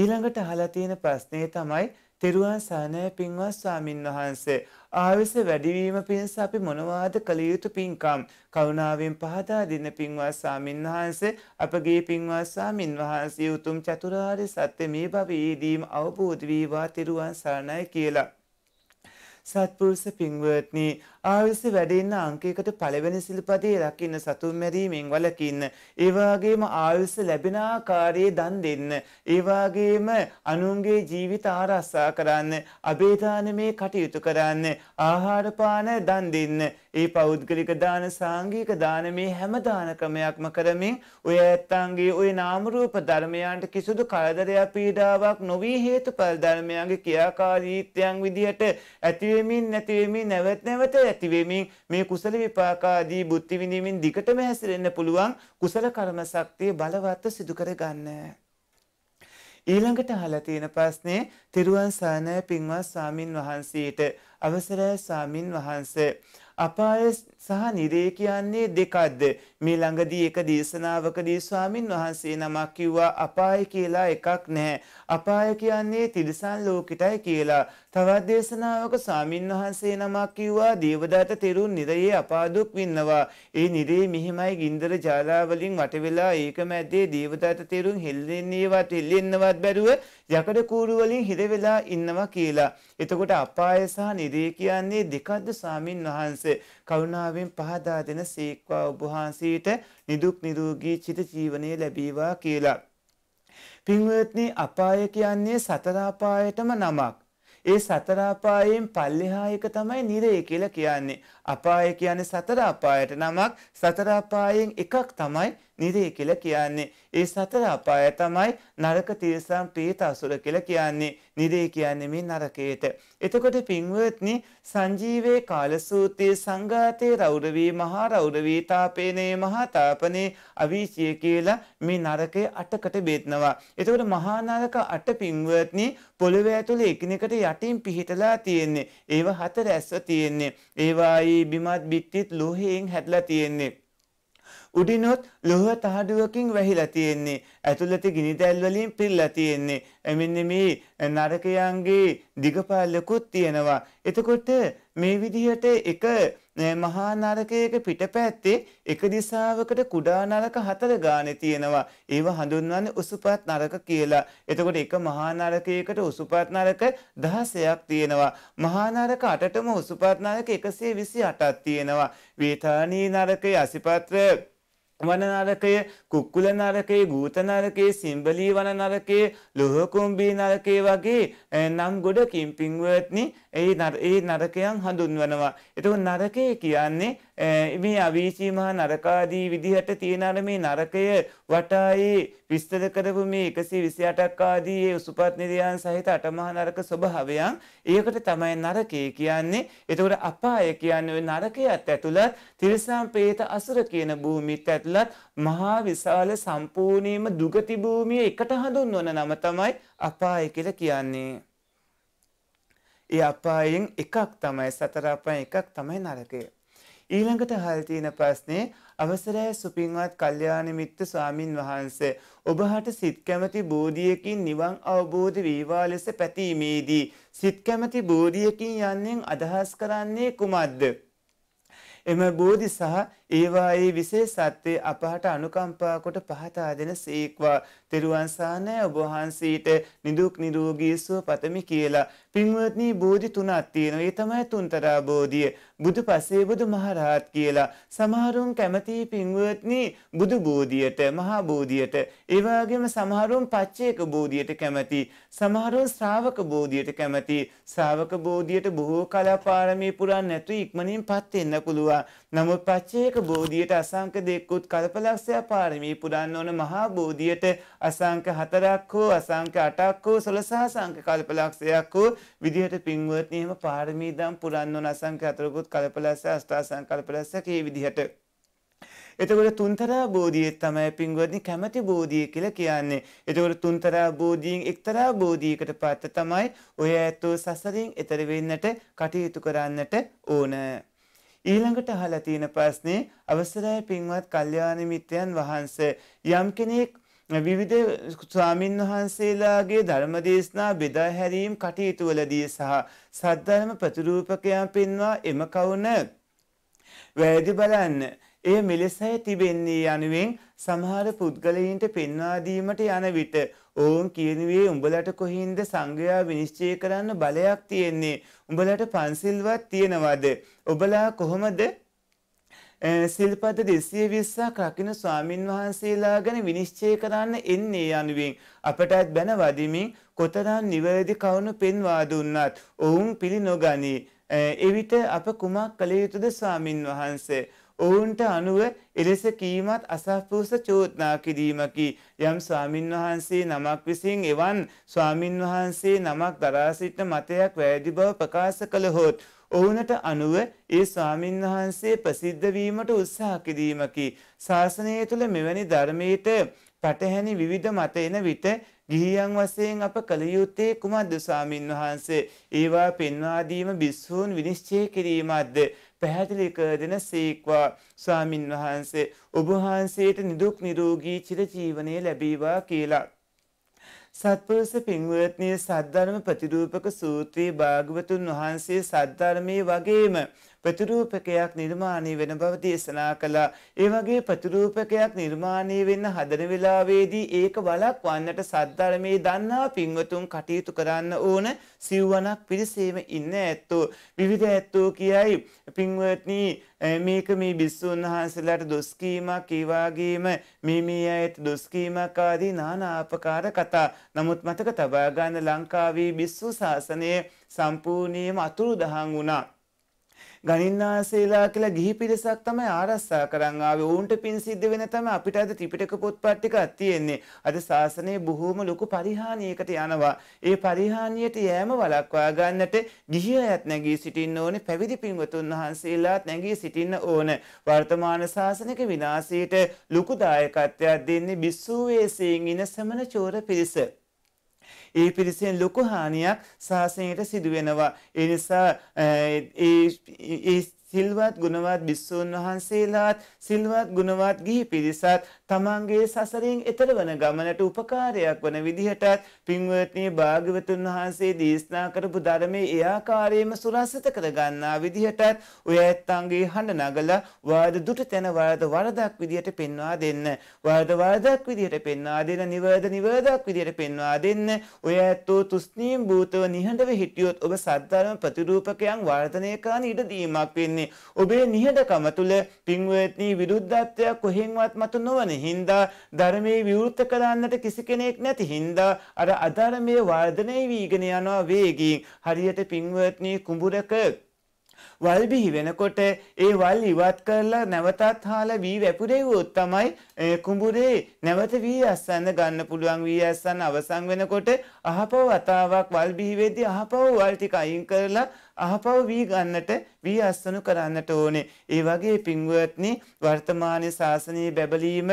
ඊළඟට අහලා තියෙන ප්‍රශ්නේ තමයි තෙරුවන් සානය පින්වත් ස්වාමින් වහන්සේ. ආවිස වැඩිවීම පිණිස අපි මොනවාද කළ යුතු පින්කම්. කරුණාවෙන් පහදා දෙන්න පින්වත් ස්වාමින් වහන්සේ අපගේ පින්වත් ස්වාමින් වහන්සේ උතුම් චතුරාර්ය සත්‍ය මේ භවයේදීම අවබෝධ වේවා තෙරුවන් සරණයි කියලා. සත්පුරුෂ පින්වත්නි ආයුෂ වැඩෙන්න අංකයකට පළවෙනි සිල්පදේ රකින්න සතුන් මැරීමෙන් වළකින්න ඒ වගේම ආයුෂ ලැබෙන ආකාරයේ දන් දෙන්න ඒ වගේම අනුන්ගේ ජීවිත ආරක්ෂා කරන්න අබේදානමේ කටයුතු කරන්න ආහාර පාන දන් දෙන්න ඒ පෞද්ගලික දාන සාංගික දාන මේ හැම දාන ක්‍රමයක්ම කරමින් ඔය ඇත්තන්ගේ ඔය නාම රූප ධර්මයන්ට කිසිදු කරදරයක් පීඩාවක් නොවි හේතුඵල ධර්මයන්ගේ ක්‍රියාකාරීත්වයන් විදිහට ඇතිවෙමින් නැතිවෙමින් නැවත නැවත ඇති වෙමින් මේ කුසල විපාක ආදී බුද්ධි විඳීමෙන් දිගටම හැසිරෙන්න පුළුවන් කුසල කර්ම ශක්තිය බලවත් සිදු කර ගන්න. ඊළඟට අහලා තියෙන ප්‍රශ්නේ තිරුවන් සරණයි පින්වත් ස්වාමින් වහන්සේට අවසරයි ස්වාමින් වහන්සේ අපායේ සහ නිරේ කියන්නේ දෙකක්ද මේ ළඟදී එක දේශනාවකදී ස්වාමින් වහන්සේ නමක් කිව්වා අපාය කියලා එකක් නැහැ අපාය කියන්නේ තිරිසන් ලෝකෙටයි කියලා තවත් දේශනාවක ස්වාමින් වහන්සේ නමක් කිව්වා දේවදත්ත තෙරුන් නිරයේ අපාදුක් වින්නවා ඒ නිරේ මෙහිමයි ගින්දර ජාලා වලින් වට වෙලා ඒක මැද්දේ දේවදත්ත තෙරුන් හෙල්ලෙන්නේවත් හෙල්ලෙන්නවත් බැරුව යකඩ කූරු වලින් හිර වෙලා ඉන්නවා කියලා එතකොට අපාය සහ නිරේ කියන්නේ දෙකක්ද ස්වාමින් වහන්සේ කරුණාවෙන් පහදා දෙන සීක්වා ඔබහන්සීට නිදුක් නිරෝගී චිත ජීවනය ලැබීවා කියලා. පින්වත්නි අපාය කියන්නේ සතර අපායටම නමක්. ඒ සතර අපායෙන් පල්ලෙහා එක තමයි නිරය කියලා කියන්නේ. අපාය කියන්නේ සතර අපායට නමක්. සතර අපායෙන් එකක් තමයි නිරේ කියලා කියන්නේ. ඒ සතර අපාය තමයි නරක තිරසන් ප්‍රීත අසුර කියලා කියන්නේ. නිරේ කියන්නේ මේ නරකයට. එතකොට පින්වත්නි සංජීවේ කාලසූත්‍රයේ සංඝාතේ රෞරවී මහා රෞරවී තාපේනේ මහා තාපනේ අවීචිය කියලා මේ නරකය අටකට බෙදනවා. එතකොට මහා නරක අට පින්වත්නි පොළොව ඇතුලේ එකිනෙකට යටින් පිහිටලා තියෙන්නේ. ඒව හතර ඇස්ව තියෙන්නේ. ඒවායේ බිමත් බිත්තිත් ලෝහයෙන් හැදලා තියෙන්නේ. උඩිනොත් ලොහ තහඩුවකින් වැහිලා තියෙන්නේ. ඇතුළත ගිනි දැල් වලින් පිරලා තියෙන්නේ. එමෙන්න මේ නරකයන්ගේ දිගපල්ලකුත් තියෙනවා. එතකොට මේ විදිහට එක මහා නරකයක පිටපැත්තේ එක දිසාවකට කුඩා නරක හතර ගානේ තියෙනවා. ඒව හඳුන්වන්නේ උසුපත් නරක කියලා. එතකොට එක මහා නරකයකට උසුපත් නරක 16ක් තියෙනවා. මහා නරක අටටම උසුපත් නරක 128ක් තියෙනවා. වේතානී නරකයේ අසිපත්‍ර වන නරකය කුක්කුල නරකයේ ගූත නරකයේ සිම්බලී වන නරකයේ ලොහකුම්බී නරකයේ වගේ නම් ගොඩ කිම්පින්වර්ත්නි ඒ ඒ නරකයන් හඳුන්වනවා. එතකොට නරකය කියන්නේ මේ අවීචී මහා නරකාදී විදිහට තියෙන අර මේ නරකය වටායේ විස්තර කරපු මේ 128ක් ආදී ඒ උසුපත් නිරයන් සහිත අටමහා නරක ස්වභාවයන් ඒකට තමයි නරකය කියන්නේ. එතකොට අපාය කියන්නේ ওই නරකයත් ඇතුළත් තිරිසන් പ്രേත අසුර කියන භූමිත් ඇතුළත් මහා විශාල සම්පූර්ණීයම දුගති භූමිය එකට හඳුන්වන නම තමයි අපාය කියලා කියන්නේ. ඒ අපායෙන් එකක් තමයි සතර අපායෙන් එකක් තමයි නරකය. ඊළඟට හල් තියෙන ප්‍රශ්නේ අවසරය සුපින්වත් කල්යාණ මිත්‍ර ස්වාමින් වහන්සේ ඔබ හට සිත කැමැති බෝධියකින් නිවන් අවබෝධ වේවා ලෙස පැතීමේදී සිත කැමැති බෝධියකින් යන්නෙන් අදහස් කරන්නේ කුමක්ද? එම බෝධි සහ ඒවා ඒ විශේෂත්වයේ අපහට අනුකම්පා කොට පහතා දෙන සේක්වා තෙරුවන් සානය ඔබ වහන්සේට නිදුක් නිරෝගී සුව පතමි කියලා පින්වත්නි බෝධි තුනක් තියෙනවා. ඒ තමයි තුන්තරා බෝධිය. බුදු පසේ බුදු මහරහත් කියලා. සමහරුන් කැමති පින්වත්නි බුදු බෝධියට, මහා බෝධියට, ඒ වගේම සමහරුන් පච්චේක බෝධියට කැමති. සමහරුන් ශ්‍රාවක බෝධියට කැමති. ශ්‍රාවක බෝධියට බොහෝ කලාපාරමී පුරන් නැතු ඉක්මනින් පත් වෙන්න පුළුවන්. නමුත් පච්චේක බෝධියට අසංක දෙක්කුත් කල්පලක්ෂය පාරමී පුරන්න ඕන මහා බෝධියට අසංක හතරක් හෝ අසංක අටක් හෝ සොලසා සංක කල්පලක්ෂයක් හෝ විදිහට පින්වත්නයම පාරමීදම් පුරන්න ඕන අසංක අතරකුත් කල්පලස්ස අස්ථාසං කල්පලස්සක ඒ විදිහට. එතකොට තුන්තරා බෝධිය තමයි පින්වත්නි කැමැති බෝධිය කියලා කියන්නේ. එතකොට තුන්තරා බෝධියෙන් එක්තරා බෝධියකට පත් තමයි ඔය ඇත්තෝ සසරින් එතර වෙන්නට කටයුතු කරන්නට ඕන. ඊළඟට අහලා තියෙන ප්‍රශ්නේ අවසරයි පින්වත් කල්යාණ මිත්‍රයන් වහන්සේ යම් කෙනෙක් විවිධ ස්වාමින් වහන්සේලාගේ ධර්ම දේශනා බෙදා හැරීම් කටයුතුවලදී සහ සද්ධර්ම ප්‍රතිරූපකයන් පෙන්වා එම කවුන වැයදි බලන්න එය මෙලෙසයි තිබෙන්නේ යනුවෙන් සමහර පුද්ගලයින්ට පෙන්වා දීමට යන විට ඔවුන් කියනුවේ උඹලට කොහින්ද සංඝයා විනිශ්චය කරන්න බලයක් තියෙන්නේ උඹලට පන්සිල්වත් තියෙනවද ඔබලා කොහොමද සිල්පද දෙසිය විස්සක් රකින ස්වාමින් වහන්සේලා ගැන විනිශ්චය කරන්න එන්නේ යනුවෙන් අපටත් බැන වදිමින් කොතරම් නිවැරදි කවුණු පෙන්වා දුන්නත් ඔවුන් පිළි නොගනී එවිට අප කුමක් කළ යුතුද ස්වාමින් වහන්සේ ඔවුන්ට අනුව එලෙස කීමත් අසපූස චෝදනා කිරීමකි. යම් ස්වාමින් වහන්සේ නමක් විසින් එවන් ස්වාමින් වහන්සේ නමක් දරා සිටන මතයක් වැරදි බව ප්‍රකාශ කළහොත් ඔවුනට අනුව ඒ ස්වාමින් වහන්සේ ප්‍රසිද්ධ වීමට උත්සාහ කිරීමකි. ශාසනය තුල මෙවැනි ධර්මයට පටහැනි විවිධ මත එන විට ගිහියන් වශයෙන් අප කළ යුත්තේ කුමක්ද ස්වාමින් වහන්සේ? ඒවා පෙන්වා දීම භික්ෂූන් විනිශ්චය කිරීමක්ද? පැහැදිලි කර දෙන සීක්වා ස්වාමින් වහන්සේ ඔබ වහන්සේට නිදුක් නිරෝගී චිරජීවනයේ ලැබීවා කියලා සත්පුරුෂ පින්වත්නි සද්ධර්ම ප්‍රතිරූපක සූත්‍රයේ භාගවතුන් වහන්සේ සද්ධර්මයේ වගේම ප්‍රතිරූපකයක් නිර්මාණය වෙන බව දේශනා කළා. ඒ වගේ ප්‍රතිරූපකයක් නිර්මාණය වෙන්න හදන වෙලාවේදී ඒක වළක්වන්නට සද්ධර්මයේ දන්නා පින්වතුන් කටයුතු කරන්න ඕන සිව්වනක් පිරිසේම ඉන්න ඇත්තෝ. විවිධ ඇත්තෝ කියයි පින්වත්නි මේක මේ බිස්සුන් වහන්සේලාට දොස් කීමක් ඒ වගේම මේ මේ අයට දොස් කීමක් ආදී নানা ආකාර කතා. නමුත් මතක තබා ගන්න ලංකාවේ බිස්සු ශාසනය සම්පූර්ණයෙන්ම අතුරුදහන් වුණා. ගණින්නාසේලා කියලා ගිහි පිරිසක් තමයි ආරස්සා කරන් ආවේ. ඔවුන්ට පින් සිද්ධ වෙන තමයි අපිට අද ත්‍රිපිටක පොත්පත් ටිකක් තියෙන්නේ. අද ශාසනය බොහෝම ලොකු පරිහානියකට යනවා. ඒ පරිහානියට යෑම වළක්වා ගන්නට ගිහි අයත් නැගී සිටින්න ඕනේ. පැවිදි පින්වතුන් වහන්සේලාත් නැගී සිටින්න ඕනේ. වර්තමාන ශාසනික විනාශයට ලොකු දායකත්වයක් දෙන්නේ බිස්සූ වේසයෙන් ඉන සමන චෝර පිරිස. ඒ පිරිසෙන් ලොකු හානියක් සාසනයට සිදු වෙනවා. ඒ නිසා ඒ සිල්වත් ගුණවත් බිස්සූන් වහන්සේලාත් සිල්වත් ගුණවත් ගිහි පිරිසත් තමන්ගේ සසරින් එතර වන ගමනට උපකාරයක් වන විදිහටත් පින්වත්නී භාග්‍යවතුන් වහන්සේ දේශනා කරපු ධර්මයේ එයාකාරයේම සුරස්සිත කරගන්නා විදිහටත් ඔය ඇත්තන්ගේ හඬ නගලා වාද දුට තැන වරද වරදක් විදිහට පෙන්වා දෙන්න වරද වරදක් විදිහට පෙන්වා දෙන නිවැරද නිවැරදක් විදිහට පෙන්වා දෙන්න ඔය ඇත්තෝ තුස්නීම් භූතව නිහඬව හිටියොත් ඔබ සද්ධර්ම ප්‍රතිරූපකයන් වර්ධනය කරන්න ඉඩ දීමක් වෙන්නේ තියෙන්නේ. ඔබේ නිහඬකම තුළ පින්වත්නි විරුද්ධත්වයක් කොහෙන්වත් මතු නොවන හින්දා ධර්මයේ විවෘත කරන්නට කිසි කෙනෙක් නැති හින්දා අර අධර්මයේ වර්ධනය වීගෙන යනවා වේගින්. හරියට පින්වත්නි කුඹුරක වල් බිහි වෙනකොට ඒ වල් ඉවත් කරලා නැවතත් හාලා වී වැපුරෙව්වොත් තමයි කුඹුරේ නැවත වී අස්සන්න ගන්න පුළුවන් වී අස්සන්න අවසන් වෙනකොට අහපව වතාවක් වල් බිහි වෙද්දී අහපව වල් ටික අයින් කරලා අහපව වී ගන්නට වී අස්සනු කරන්නට ඕනේ. ඒ වගේ පින්වත්නි වර්තමානය ශාසනයේ බැබලීම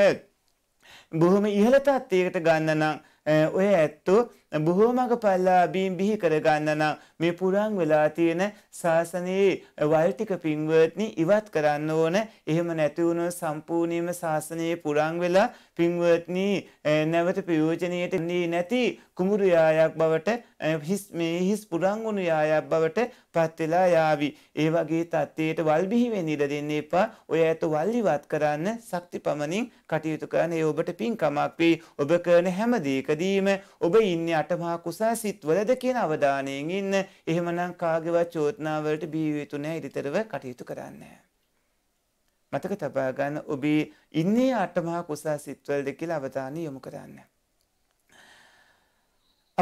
බොහොම ඉහළ තත්ත්වයකට ගන්න නම් ඔය ඇත්තෝ බොහෝමඟ පල්ලාබීම් බිහි කරගන්න නම් මේ පුරාන් වෙලා තියෙන ශාසනයේ වල් ටික පින්වත්නි ඉවත් කරන්න ඕන. එහෙම නැති වුණොත් සම්පූර්ණයෙන්ම ශාසනයේ පුරාන් වෙලා පින්වත්නි නැවත ප්‍රයෝජනීයට නැති කුඹුරු යායක් බවට හිස් මේ හිස් පුරාන් වුණු යායක් බවට පත් වෙලා යාවි. ඒ වගේ තත්ත්වයට වල් බිහි වෙන්න ඉඩ දෙන්න එපා. ඔය ඇත වල් ඉවත් කරන්න ශක්ති පමණින් කටයුතු කරන ඒ ඔබට පින්කමක් වේ. ඔබ කරන හැම දෙයකදීම ඔබ ඉන්නේ යටමහා කුසා සිත්වලද කියන අවධානයෙන් ඉන්න එහෙමනම් කාගේවත් චෝදනාවලට බිය යුතු නැහැ ඉදිරියටව කටයුතු කරන්න. මතක තබා ගන්න ඔබේ ඉන්නේ අටමහා කුසා සිත්වලද කියලා අවධානය යොමු කරන්න.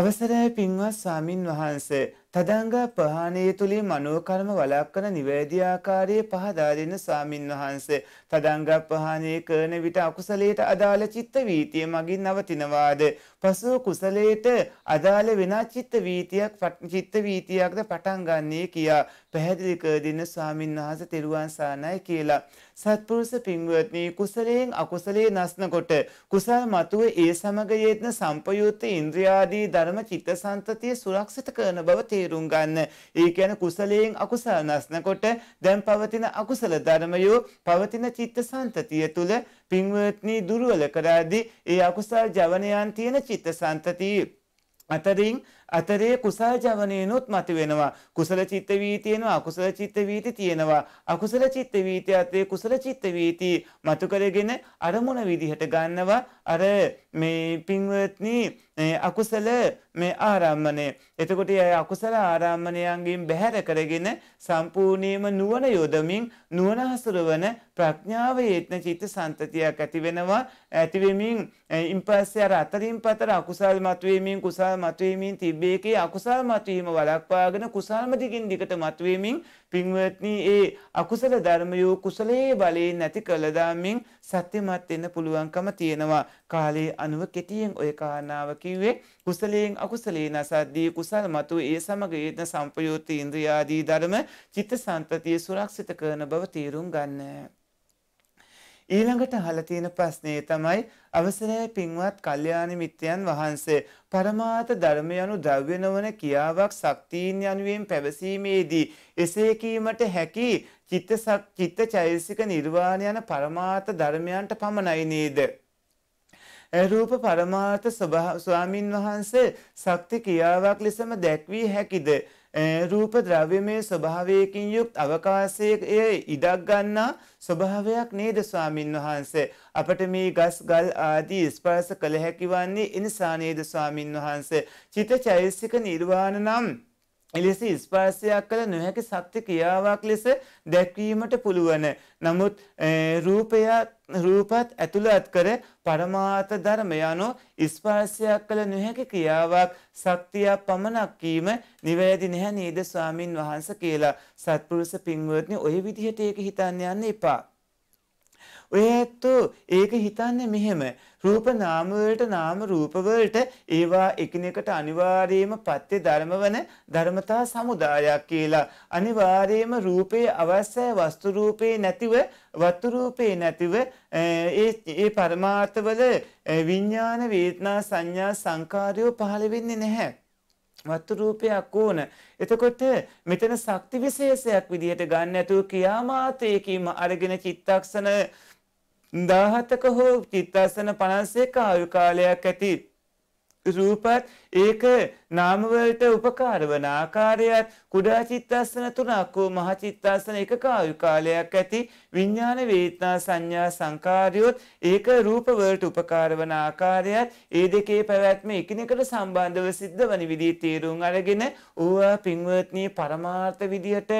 අවසරයි පින්වත් ස්වාමින් වහන්සේ තදංග ප්‍රහාණය තුළින් මනෝකර්ම වළක්වන නිවැරදි ආකාරයේ පහදා දෙන සාමින් වහන්සේ තදංග ප්‍රහාණය කරන විට අකුසලයට අදාළ චිත්ත වීතිය මගින් නවතිනවාද පසුව කුසලයට අදාළ වෙන චිත්ත වීතියක් චිත්ත වීතියක්ද පටන් ගන්නේ කියා පැහැදිලි කර දෙන සාමින් වහන්සේ තෙරුවන් සානයි කියලා සත්පුරුෂ පින්වත්නි කුසලයෙන් අකුසලයේ නැස්නකොට කුසල් මතුව ඒ සමග යෙත්න සම්පයුත්ත ඉන්ද්‍රියාදී ධර්ම චිත්තසංතතිය සුරක්ෂිත කරන බව තේ තේරුම් ගන්න. ඒ කියන්නේ කුසලයෙන් අකුසල නැස්නකොට දැන් පවතින අකුසල ධර්මයෝ පවතින චිත්තසංතතිය තුල පින්වත්නි දුර්වල කරාදී ඒ අකුසල ජවනයන් තියෙන චිත්තසංතතිය අතරින් අතරේ කුසල් ජවනේනොත් මතුවෙනවා. කුසල චිත්ත වීති එනවා, අකුසල චිත්ත වීති තියෙනවා. අකුසල චිත්ත වීති අතරේ කුසල චිත්ත වීති මතු කරගෙන අරමුණ විදිහට ගන්නවා. අර මේ පින්වත්නි අකුසල මේ ආරම්මණය. එතකොට අය අකුසල ආරම්මණයන්ගෙන් බැහැර කරගෙන සම්පූර්ණයෙන්ම නුවණ යොදමින් නුවණ හසුරවන ප්‍රඥාව යේත්න චිත්ත සන්තතියක් ඇති වෙනවා. ඇති වෙමින් ඉන්පස්සේ අර අතරින් පතර අකුසල් මතුවෙමින් කුසල් මතුවෙමින් තිබ තිබේකේ අකුසල් මතුවීම වලක්වාගෙන කුසල්ම දිගින් දිකට මතුවීමෙන් පින්වත්නි ඒ අකුසල ධර්මයෝ කුසලයේ බලයෙන් නැති කළ දාමින් සත්‍යමත් වෙන්න පුළුවන්කම තියෙනවා කාලයේ අනුව කෙටියෙන් ඔය කාරණාව කිව්වේ කුසලයෙන් අකුසලේ නසද්දී කුසල් මතු ඒ සමග ඒන සම්පයෝති ඉන්ද්‍රියාදී ධර්ම චිත්ත සන්තතිය සුරක්ෂිත කරන බව තේරුම් ගන්න. ඊළඟට අහලා තියෙන ප්‍රශ්නේ තමයි අවසරයි පින්වත් කල්යාණ මිත්‍රයන් වහන්සේ පරමාර්ථ ධර්ම යනු ද්‍රව්‍ය නොවන කියාවක් ශක්තියින් යනුවෙන් පැවසීමේදී එසේ කීමට හැකි චිත්ත චිත්ත චෛසික නිර්වාණ යන පරමාර්ථ ධර්මයන්ට පමණයි නේද රූප පරමාර්ථ ස්වාමින් වහන්සේ ශක්ති කියාවක් ලෙසම දැක්විය හැකිද රූප ද්‍රව්‍යමය ස්වභාවයකින් යුක්ත අවකාශයක එය ඉඩක් ගන්නා ස්වභාවයක් නේද ස්වාමින් වහන්සේ අපට මේ ගස් ගල් ආදී ස්පර්ශ කළ හැකි වන්නේ එනිසා නේද ස්වාමින් වහන්සේ චිත චෛසික නිර්වාණ නම් එලෙස ස්පර්ශයක් කළ නොහැකි සත්‍ය ක්‍රියාවක් ලෙස දැක්වීමට පුළුවන්. නමුත් රූපය රූපත් ඇතුළත් කර පරමාර්ථ ධර්මය යනු ස්පර්ශයක් කළ නොහැකි ක්‍රියාවක් ශක්තියක් පමණක් වීම නිවැරදි නැහැ නේද ස්වාමින් වහන්සේ කියලා. සත්පුරුෂ පින්වත්නි ওই විදිහට ඒක හිතන්න යන්න එපා. ඔය ඇත්තෝ ඒක හිතන්නේ මෙහෙම රූප නාම වලට නාම රූප වලට ඒවා එකිනෙකට අනිවාර්යයෙන්ම පත්‍ය ධර්ම වන ධර්මතා සමුදායක් කියලා. අනිවාර්යයෙන්ම රූපේ අවශ්‍ය වස්තු රූපේ නැතිව වස්තු රූපේ නැතිව ඒ ඒ පරමාර්ථවල විඥාන වේදනා සංඥා සංකාරයෝ පහළ වෙන්නේ නැහැ. වත්තු රූපයක් ඕන. එතකොට මෙතන ශක්ති විශේෂයක් විදිහට ගන්න නැතුව ක්‍රියාමාත්‍රයකින්ම අරගෙන චිත්තක්ෂණ දාහතක හෝ චිත්තාසන පනන්සේක ආයු කාලයක් ඇති රූපත් ඒක නාමවලට උපකාර වන ආකාරයත් කුඩා චිත්තස්සන තුනක් වූ මහ චිත්තස්සන එක කායු කාලයක් ඇති විඥාන වේදනා සංඥා සංකාරියොත් ඒක රූප වලට උපකාර වන ආකාරයත් ඒ දෙකේ පැවැත්ම එකිනෙකට සම්බන්ධව සිද්ධ වන විදිහේ තීරුම් අරගෙන ඕවා පින්වත්නි පරමාර්ථ විදියට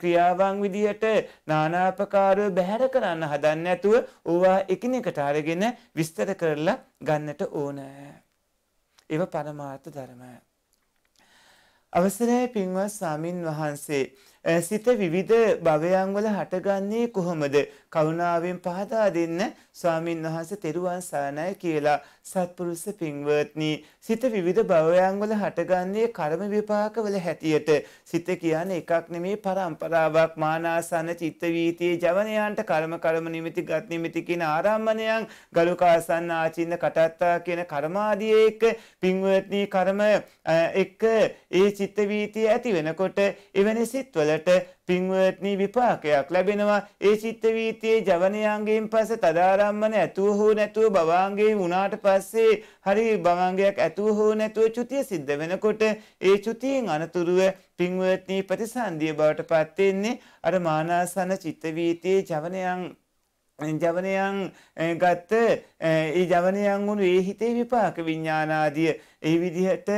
ක්‍රියාවන් විදියට නානාපකාරව බැහැර කරන්න හදන්නේ නැතුව ඕවා එකිනෙකට අරගෙන විස්තර කරලා ගන්නට ඕනෑ එව පරමාර්ථ ධර්මය. අවසරයි පින්වත් ස්වාමින් වහන්සේ සිත විවිධ භවයන් වල හටගන්නේ කොහොමද? කරුණාවෙන් පහදා දෙන්න ස්වාමින් වහන්සේ තෙරුවන් සරණයි කියලා සත්පුරුෂ පින්වත්නි සිත විවිධ භවයන් වල හටගන්නේ කර්ම විපාක වල හැටියට සිත කියන්නේ එකක් නෙමේ පරම්පරාවක් මානාසන චිත්ත වීතිය ජවනයන්ට කර්ම කර්ම නිමිති ගත් නිමිති කියන ආරම්මණයන් ගලුකාසන්න ආචින්න කටත්තා කියන කර්මාදී එක්ක පින්වත්නි කර්ම එක්ක ඒ චිත්ත වීතිය ඇති වෙනකොට එවැනි සිත් වලට පින්වත්නි විපාකයක් ලැබෙනවා ඒ චිත්ත වීතියේ ජවනයාංගයෙන් පස්සේ තදාරම්මන ඇතුව හෝ නැතුව භවාංගේ වුණාට පස්සේ හරි භවාංගයක් ඇතුව හෝ නැතුව චුතිය සිද්ධ වෙනකොට ඒ චුතියෙන් අනතුරුව පින්වත්නි ප්‍රතිසන්දිය බවට පත් වෙන්නේ අර මානාසන චිත්ත වීතියේ ජවනයන් ජවනයන් ගත්ත ඒ ජවනයන් වුණු ඒ හිතේ විපාක විඤ්ඤාණාදිය ඒ විදිහට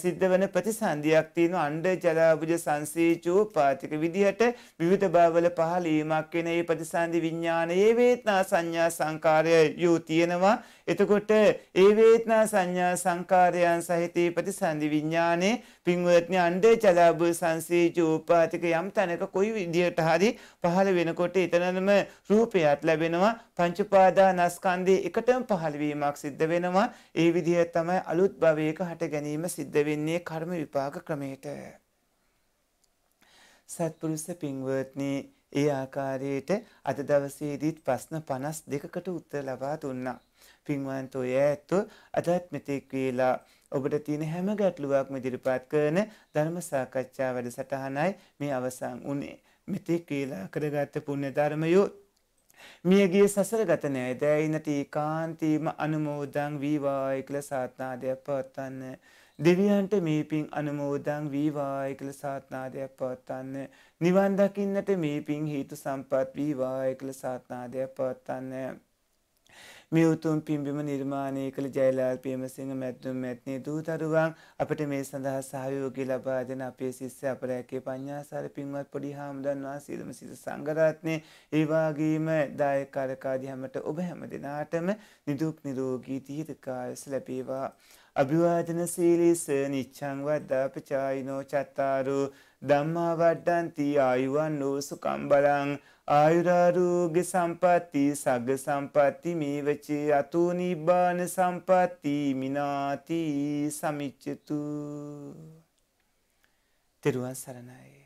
සිද්ධ වන ප්‍රතිසන්ධියක් තියෙන අණ්ඩ ජලාබුජ සංසීචූ පාතික විදිහට විවිධ බාවල පහලීමක් වෙන ඒ ප්‍රතිසන්ධි විඥානයේ වේතනා සංඥා සංකාරය යූ තියෙනවා එතකොට ඒ වේදනා සංඥා සංකාරයන් සහිත ප්‍රතිසන්දි විඥානේ පින්වත්නි අණ්ඩේ චලාබ සංසීජ උපාතික යම් තැනක කොයි විදියට හරි පහළ වෙනකොට එතනම රූපයත් ලැබෙනවා පංච උපාදානස්කන්ධේ එකටම පහළ වීමක් සිද්ධ වෙනවා ඒ විදිය තමයි අලුත් භවයක හට ගැනීම සිද්ධ වෙන්නේ කර්ම විපාක ක්‍රමයට සත්පුරුෂ පින්වත්නි ඒ ආකාරයට අද දවසේදීත් ප්‍රශ්න 52කට උත්තර ලබා දුන්නා පින්වන්ත ඔය ඇත්තෝ අදත් මෙතෙක් වේලා ඔබට තියෙන හැම ගැටලුවක්ම ඉදිරිපත් කරන ධර්ම සාකච්ඡා වැඩසටහනයි මේ අවසන් වුණේ. මෙතෙක් වේලා කරගත් පුණ්‍ය ධර්මයෝ මියගේ සසර ගත නෑදෑයිනට ඒකාන්තීම අනුමෝදන් වීවායි කියලා සාත්නාදයක් පවත්වන්න. දෙවියන්ට මේ පින් අනුමෝදන් වීවායි කියලා සාත්නාදයක් පවත්වන්න. නිවන් දකින්නට මේ පින් හේතු සම්පත් වීවායි කියලා සාත්නාදයක් පවත්වන්න. මේ උතුම් පිම්බිම නිර්මාණය කළ ජයලාල් පේමසිංහ මැත්තුම් මැත්නේ දූතරුවන් අපට මේ සඳහා සහයෝගී ලබා දෙන අපේ ශිෂ්‍ය අපරැකේ පඤ්ඤාසාර පින්වත් පොඩි හාමුදුරන් වහන්සේලම සිත සංඝරත්නේ ඒ වගේම දායකකාරකාදී හැමට ඔබ හැම දිනාටම නිදුක් නිරෝගී දීර්ඝායස ලැබේවා අභිවාදන සීලිස නිච්ඡං වද්දාපචායිනෝ චත්තාරෝ ධම්මා වඩ්ඩන්ති ආයුවන් වූ සුකම් බලං ආයුරාරෝග්‍ය සම්පatti සග්ග සම්පatti මේවච අතු නිබ්බාන සම්පatti මිනාති සමිච්ඡතු තෙරුවන් සරණයි